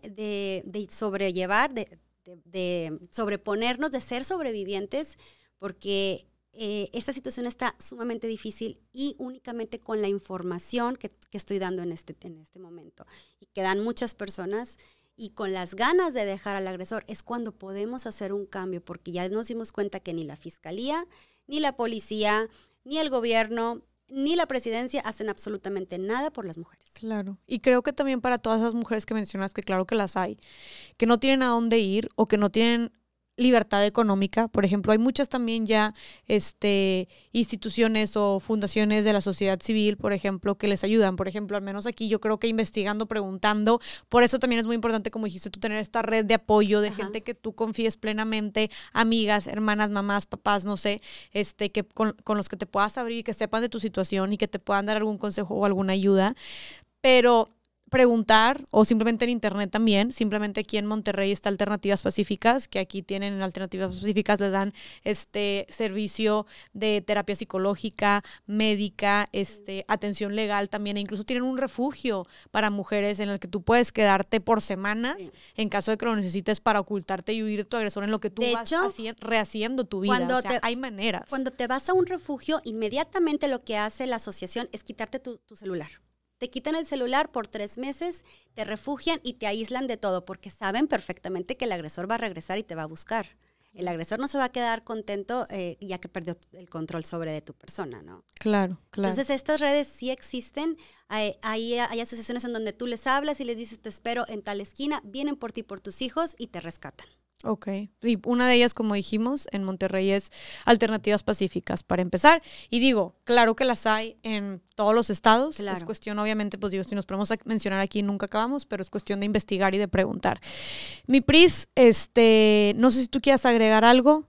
de, sobrellevar, de, de, sobreponernos, de ser sobrevivientes, porque eh, esta situación está sumamente difícil y únicamente con la información que, estoy dando en este, en este momento. Y dan muchas personas y con las ganas de dejar al agresor es cuando podemos hacer un cambio, porque ya nos dimos cuenta que ni la fiscalía, ni la policía, ni el gobierno, ni la presidencia hacen absolutamente nada por las mujeres. Claro. Y creo que también para todas esas mujeres que mencionas, que claro que las hay, que no tienen a dónde ir o que no tienen libertad económica. Por ejemplo, hay muchas también ya este, instituciones o fundaciones de la sociedad civil, por ejemplo, que les ayudan. Por ejemplo, al menos aquí yo creo que investigando, preguntando. Por eso también es muy importante, como dijiste, tú tener esta red de apoyo de gente que tú confíes plenamente, amigas, hermanas, mamás, papás, no sé, este, que con, con los que te puedas abrir, que sepan de tu situación y que te puedan dar algún consejo o alguna ayuda. Pero preguntar o simplemente en internet también, simplemente aquí en Monterrey está Alternativas Pacíficas, que aquí tienen Alternativas Pacíficas, les dan este servicio de terapia psicológica, médica, este atención legal también, e incluso tienen un refugio para mujeres en el que tú puedes quedarte por semanas en caso de que lo necesites para ocultarte y huir de tu agresor en lo que tú vas rehaciendo tu vida. hay maneras. Cuando te vas a un refugio, inmediatamente lo que hace la asociación es quitarte tu celular. Te quitan el celular por tres meses, te refugian y te aíslan de todo porque saben perfectamente que el agresor va a regresar y te va a buscar. El agresor no se va a quedar contento eh, ya que perdió el control sobre de tu persona, ¿no? Claro, claro. Entonces estas redes sí existen. Hay, hay asociaciones en donde tú les hablas y les dices te espero en tal esquina, vienen por ti, por tus hijos y te rescatan. Ok. Y una de ellas, como dijimos, en Monterrey es alternativas pacíficas, para empezar. Y digo, claro que las hay en todos los estados. Es cuestión, obviamente, pues digo, si nos podemos mencionar aquí, nunca acabamos, pero es cuestión de investigar y de preguntar. Mi Pris, este, no sé si tú quieras agregar algo.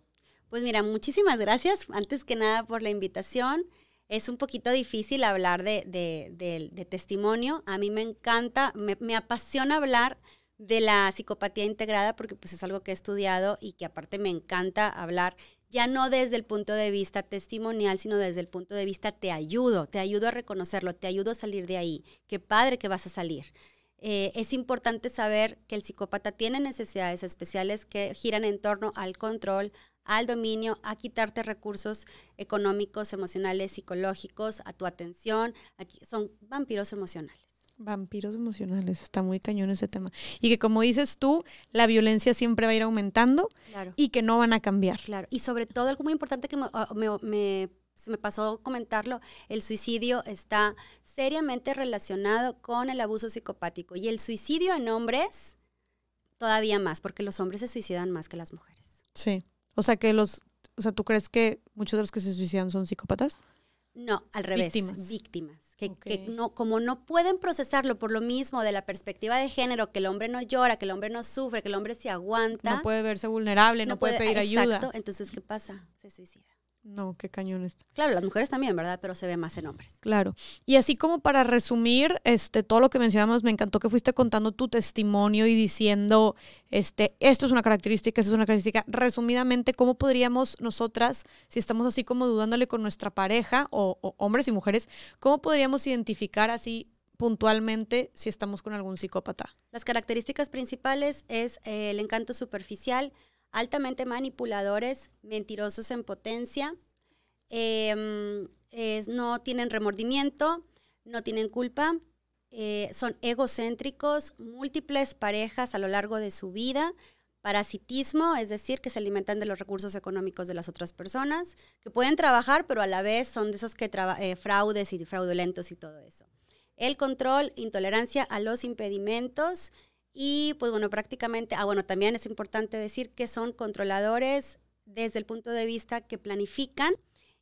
Pues mira, muchísimas gracias, antes que nada, por la invitación. Es un poquito difícil hablar de, de, de, de testimonio. A mí me encanta, me, me apasiona hablar de la psicopatía integrada, porque pues es algo que he estudiado y que aparte me encanta hablar, ya no desde el punto de vista testimonial, sino desde el punto de vista te ayudo, te ayudo a reconocerlo, te ayudo a salir de ahí. Qué padre que vas a salir. Eh, es importante saber que el psicópata tiene necesidades especiales que giran en torno al control, al dominio, a quitarte recursos económicos, emocionales, psicológicos, a tu atención. Aquí son vampiros emocionales. Vampiros emocionales, está muy cañón ese tema. Y que como dices tú, la violencia siempre va a ir aumentando y que no van a cambiar. Claro, y sobre todo algo muy importante que me, ah, me, pasó comentarlo, el suicidio está seriamente relacionado con el abuso psicopático y el suicidio en hombres todavía más, porque los hombres se suicidan más que las mujeres. Sí, o sea que los, o sea, ¿tú crees que muchos de los que se suicidan son psicópatas? No, al revés, víctimas que, no, como no pueden procesarlo por lo mismo de la perspectiva de género, que el hombre no llora, que el hombre no sufre, que el hombre se aguanta. No puede verse vulnerable, no, puede, pedir ayuda. entonces ¿qué pasa? Se suicida. No, qué cañón está. Claro, las mujeres también, ¿verdad? Pero se ve más en hombres. Claro. Y así como para resumir, este, todo lo que mencionamos, me encantó que fuiste contando tu testimonio y diciendo, este, esto es una característica, esto es una característica. Resumidamente, ¿cómo podríamos nosotras, si estamos así como dudándole con nuestra pareja, o, hombres y mujeres, cómo podríamos identificar así puntualmente si estamos con algún psicópata? Las características principales es eh, el encanto superficial, altamente manipuladores, mentirosos en potencia, em, no tienen remordimiento, no tienen culpa, eh, son egocéntricos, múltiples parejas a lo largo de su vida, parasitismo, es decir, que se alimentan de los recursos económicos de las otras personas, que pueden trabajar, pero a la vez son de esos que eh, fraudes y fraudulentos y todo eso. El control, intolerancia a los impedimentos, y pues bueno, prácticamente, ah bueno, también es importante decir que son controladores desde el punto de vista que planifican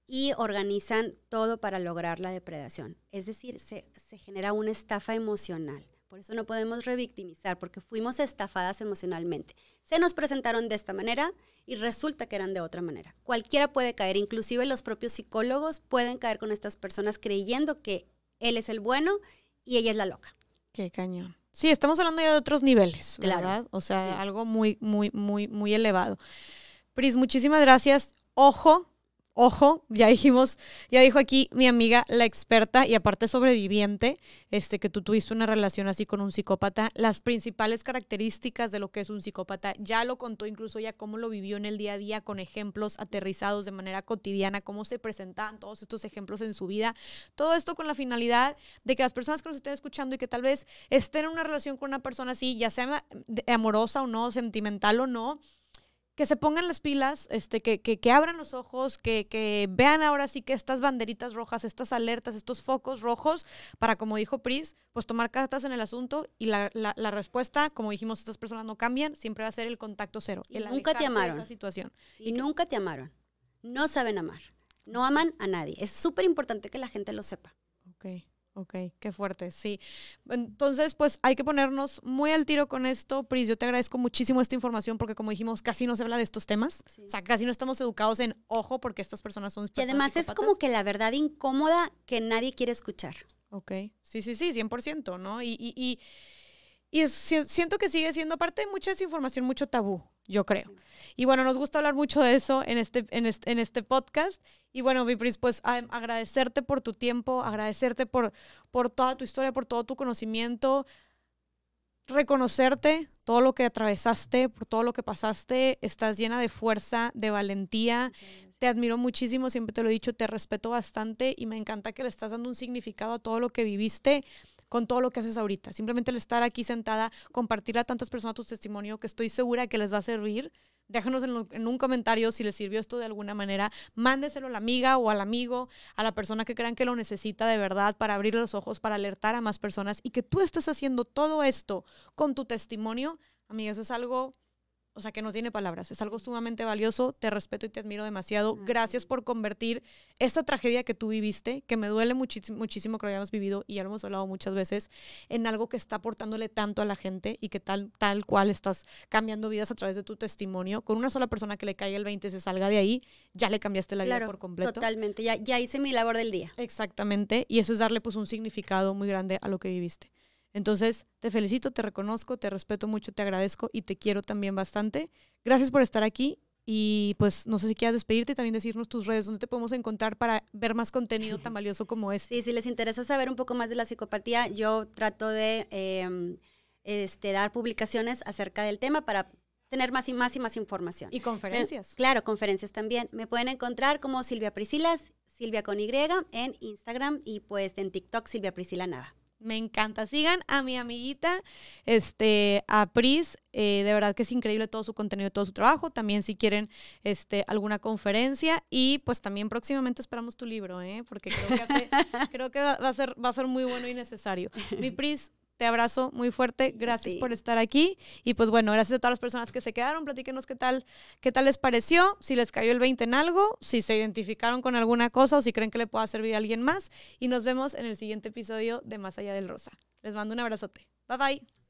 y organizan todo para lograr la depredación. Es decir, se, se genera una estafa emocional. Por eso no podemos revictimizar, porque fuimos estafadas emocionalmente. Se nos presentaron de esta manera y resulta que eran de otra manera. Cualquiera puede caer, inclusive los propios psicólogos pueden caer con estas personas creyendo que él es el bueno y ella es la loca. Qué cañón. Sí, estamos hablando ya de otros niveles, ¿verdad? O sea, algo muy, muy, muy, muy elevado. Pris, muchísimas gracias. Ojo, ojo, ya dijimos, ya dijo aquí mi amiga, la experta y aparte sobreviviente, este, que tú tuviste una relación así con un psicópata, las principales características de lo que es un psicópata, ya lo contó incluso ya cómo lo vivió en el día a día con ejemplos aterrizados de manera cotidiana, cómo se presentaban todos estos ejemplos en su vida, todo esto con la finalidad de que las personas que nos estén escuchando y que tal vez estén en una relación con una persona así, ya sea amorosa o no, sentimental o no, que se pongan las pilas, este, que, que, abran los ojos, que, que, vean ahora sí que estas banderitas rojas, estas alertas, estos focos rojos, para, como dijo Pris, pues tomar cartas en el asunto y la, respuesta, como dijimos, estas personas no cambian, siempre va a ser el contacto cero. Y nunca te amaron. situación. Y, nunca te amaron. No saben amar. No aman a nadie. Es súper importante que la gente lo sepa. Okay. Ok, qué fuerte, sí. Entonces, pues hay que ponernos muy al tiro con esto. Pris, yo te agradezco muchísimo esta información porque como dijimos, casi no se habla de estos temas. O sea, casi no estamos educados en ojo porque estas personas son... y además es como que la verdad incómoda que nadie quiere escuchar. Ok, sí, sí, sí, 100%, ¿no? Y, y, y y siento que sigue siendo parte de mucha desinformación, mucho tabú, yo creo. Y bueno, nos gusta hablar mucho de eso en este, en este podcast. Y bueno, Vipris, pues agradecerte por tu tiempo, agradecerte por, por toda tu historia, por todo tu conocimiento, reconocerte, todo lo que atravesaste, por todo lo que pasaste. Estás llena de fuerza, de valentía, te admiro muchísimo, siempre te lo he dicho, te respeto bastante y me encanta que le estás dando un significado a todo lo que viviste con todo lo que haces ahorita. Simplemente el estar aquí sentada, compartir a tantas personas tu testimonio que estoy segura que les va a servir. Déjanos en, en, un comentario si les sirvió esto de alguna manera. Mándeselo a la amiga o al amigo, a la persona que crean que lo necesita de verdad para abrir los ojos, para alertar a más personas y que tú estés haciendo todo esto con tu testimonio. Amiga, eso es algo o sea, que no tiene palabras. Es algo sumamente valioso. Te respeto y te admiro demasiado. Gracias por convertir esta tragedia que tú viviste, que me duele muchísimo, muchísimo que lo hayamos vivido y ya lo hemos hablado muchas veces, en algo que está aportándole tanto a la gente y que tal, tal cual estás cambiando vidas a través de tu testimonio. Con una sola persona que le caiga el 20 y se salga de ahí, ya le cambiaste la vida por completo. Totalmente. Ya, ya hice mi labor del día. Exactamente. Y eso es darle pues un significado muy grande a lo que viviste. Entonces, te felicito, te reconozco, te respeto mucho, te agradezco y te quiero también bastante. Gracias por estar aquí y pues no sé si quieras despedirte y también decirnos tus redes, donde te podemos encontrar para ver más contenido tan valioso como *laughs* este. Sí, si les interesa saber un poco más de la psicopatía, yo trato de em, este, dar publicaciones acerca del tema para tener más y más y más información. Y conferencias. Eh, claro, conferencias también. Me pueden encontrar como Silvia Priscilas, Silvia con Y en Instagram y pues en TikTok Silvia Priscila Nava me encanta. Sigan a mi amiguita, este, a Pris. Eh, de verdad que es increíble todo su contenido, todo su trabajo. También si quieren este, alguna conferencia. Y pues también próximamente esperamos tu libro, ¿eh? porque creo que, *laughs* creo que va, a ser, va a ser muy bueno y necesario. Mi Pris, te abrazo muy fuerte. Gracias por estar aquí. Y pues bueno, gracias a todas las personas que se quedaron. Platíquenos qué tal, qué tal les pareció, si les cayó el 20 en algo, si se identificaron con alguna cosa o si creen que le pueda servir a alguien más. Y nos vemos en el siguiente episodio de Más Allá del Rosa. Les mando un abrazote. Bye bye.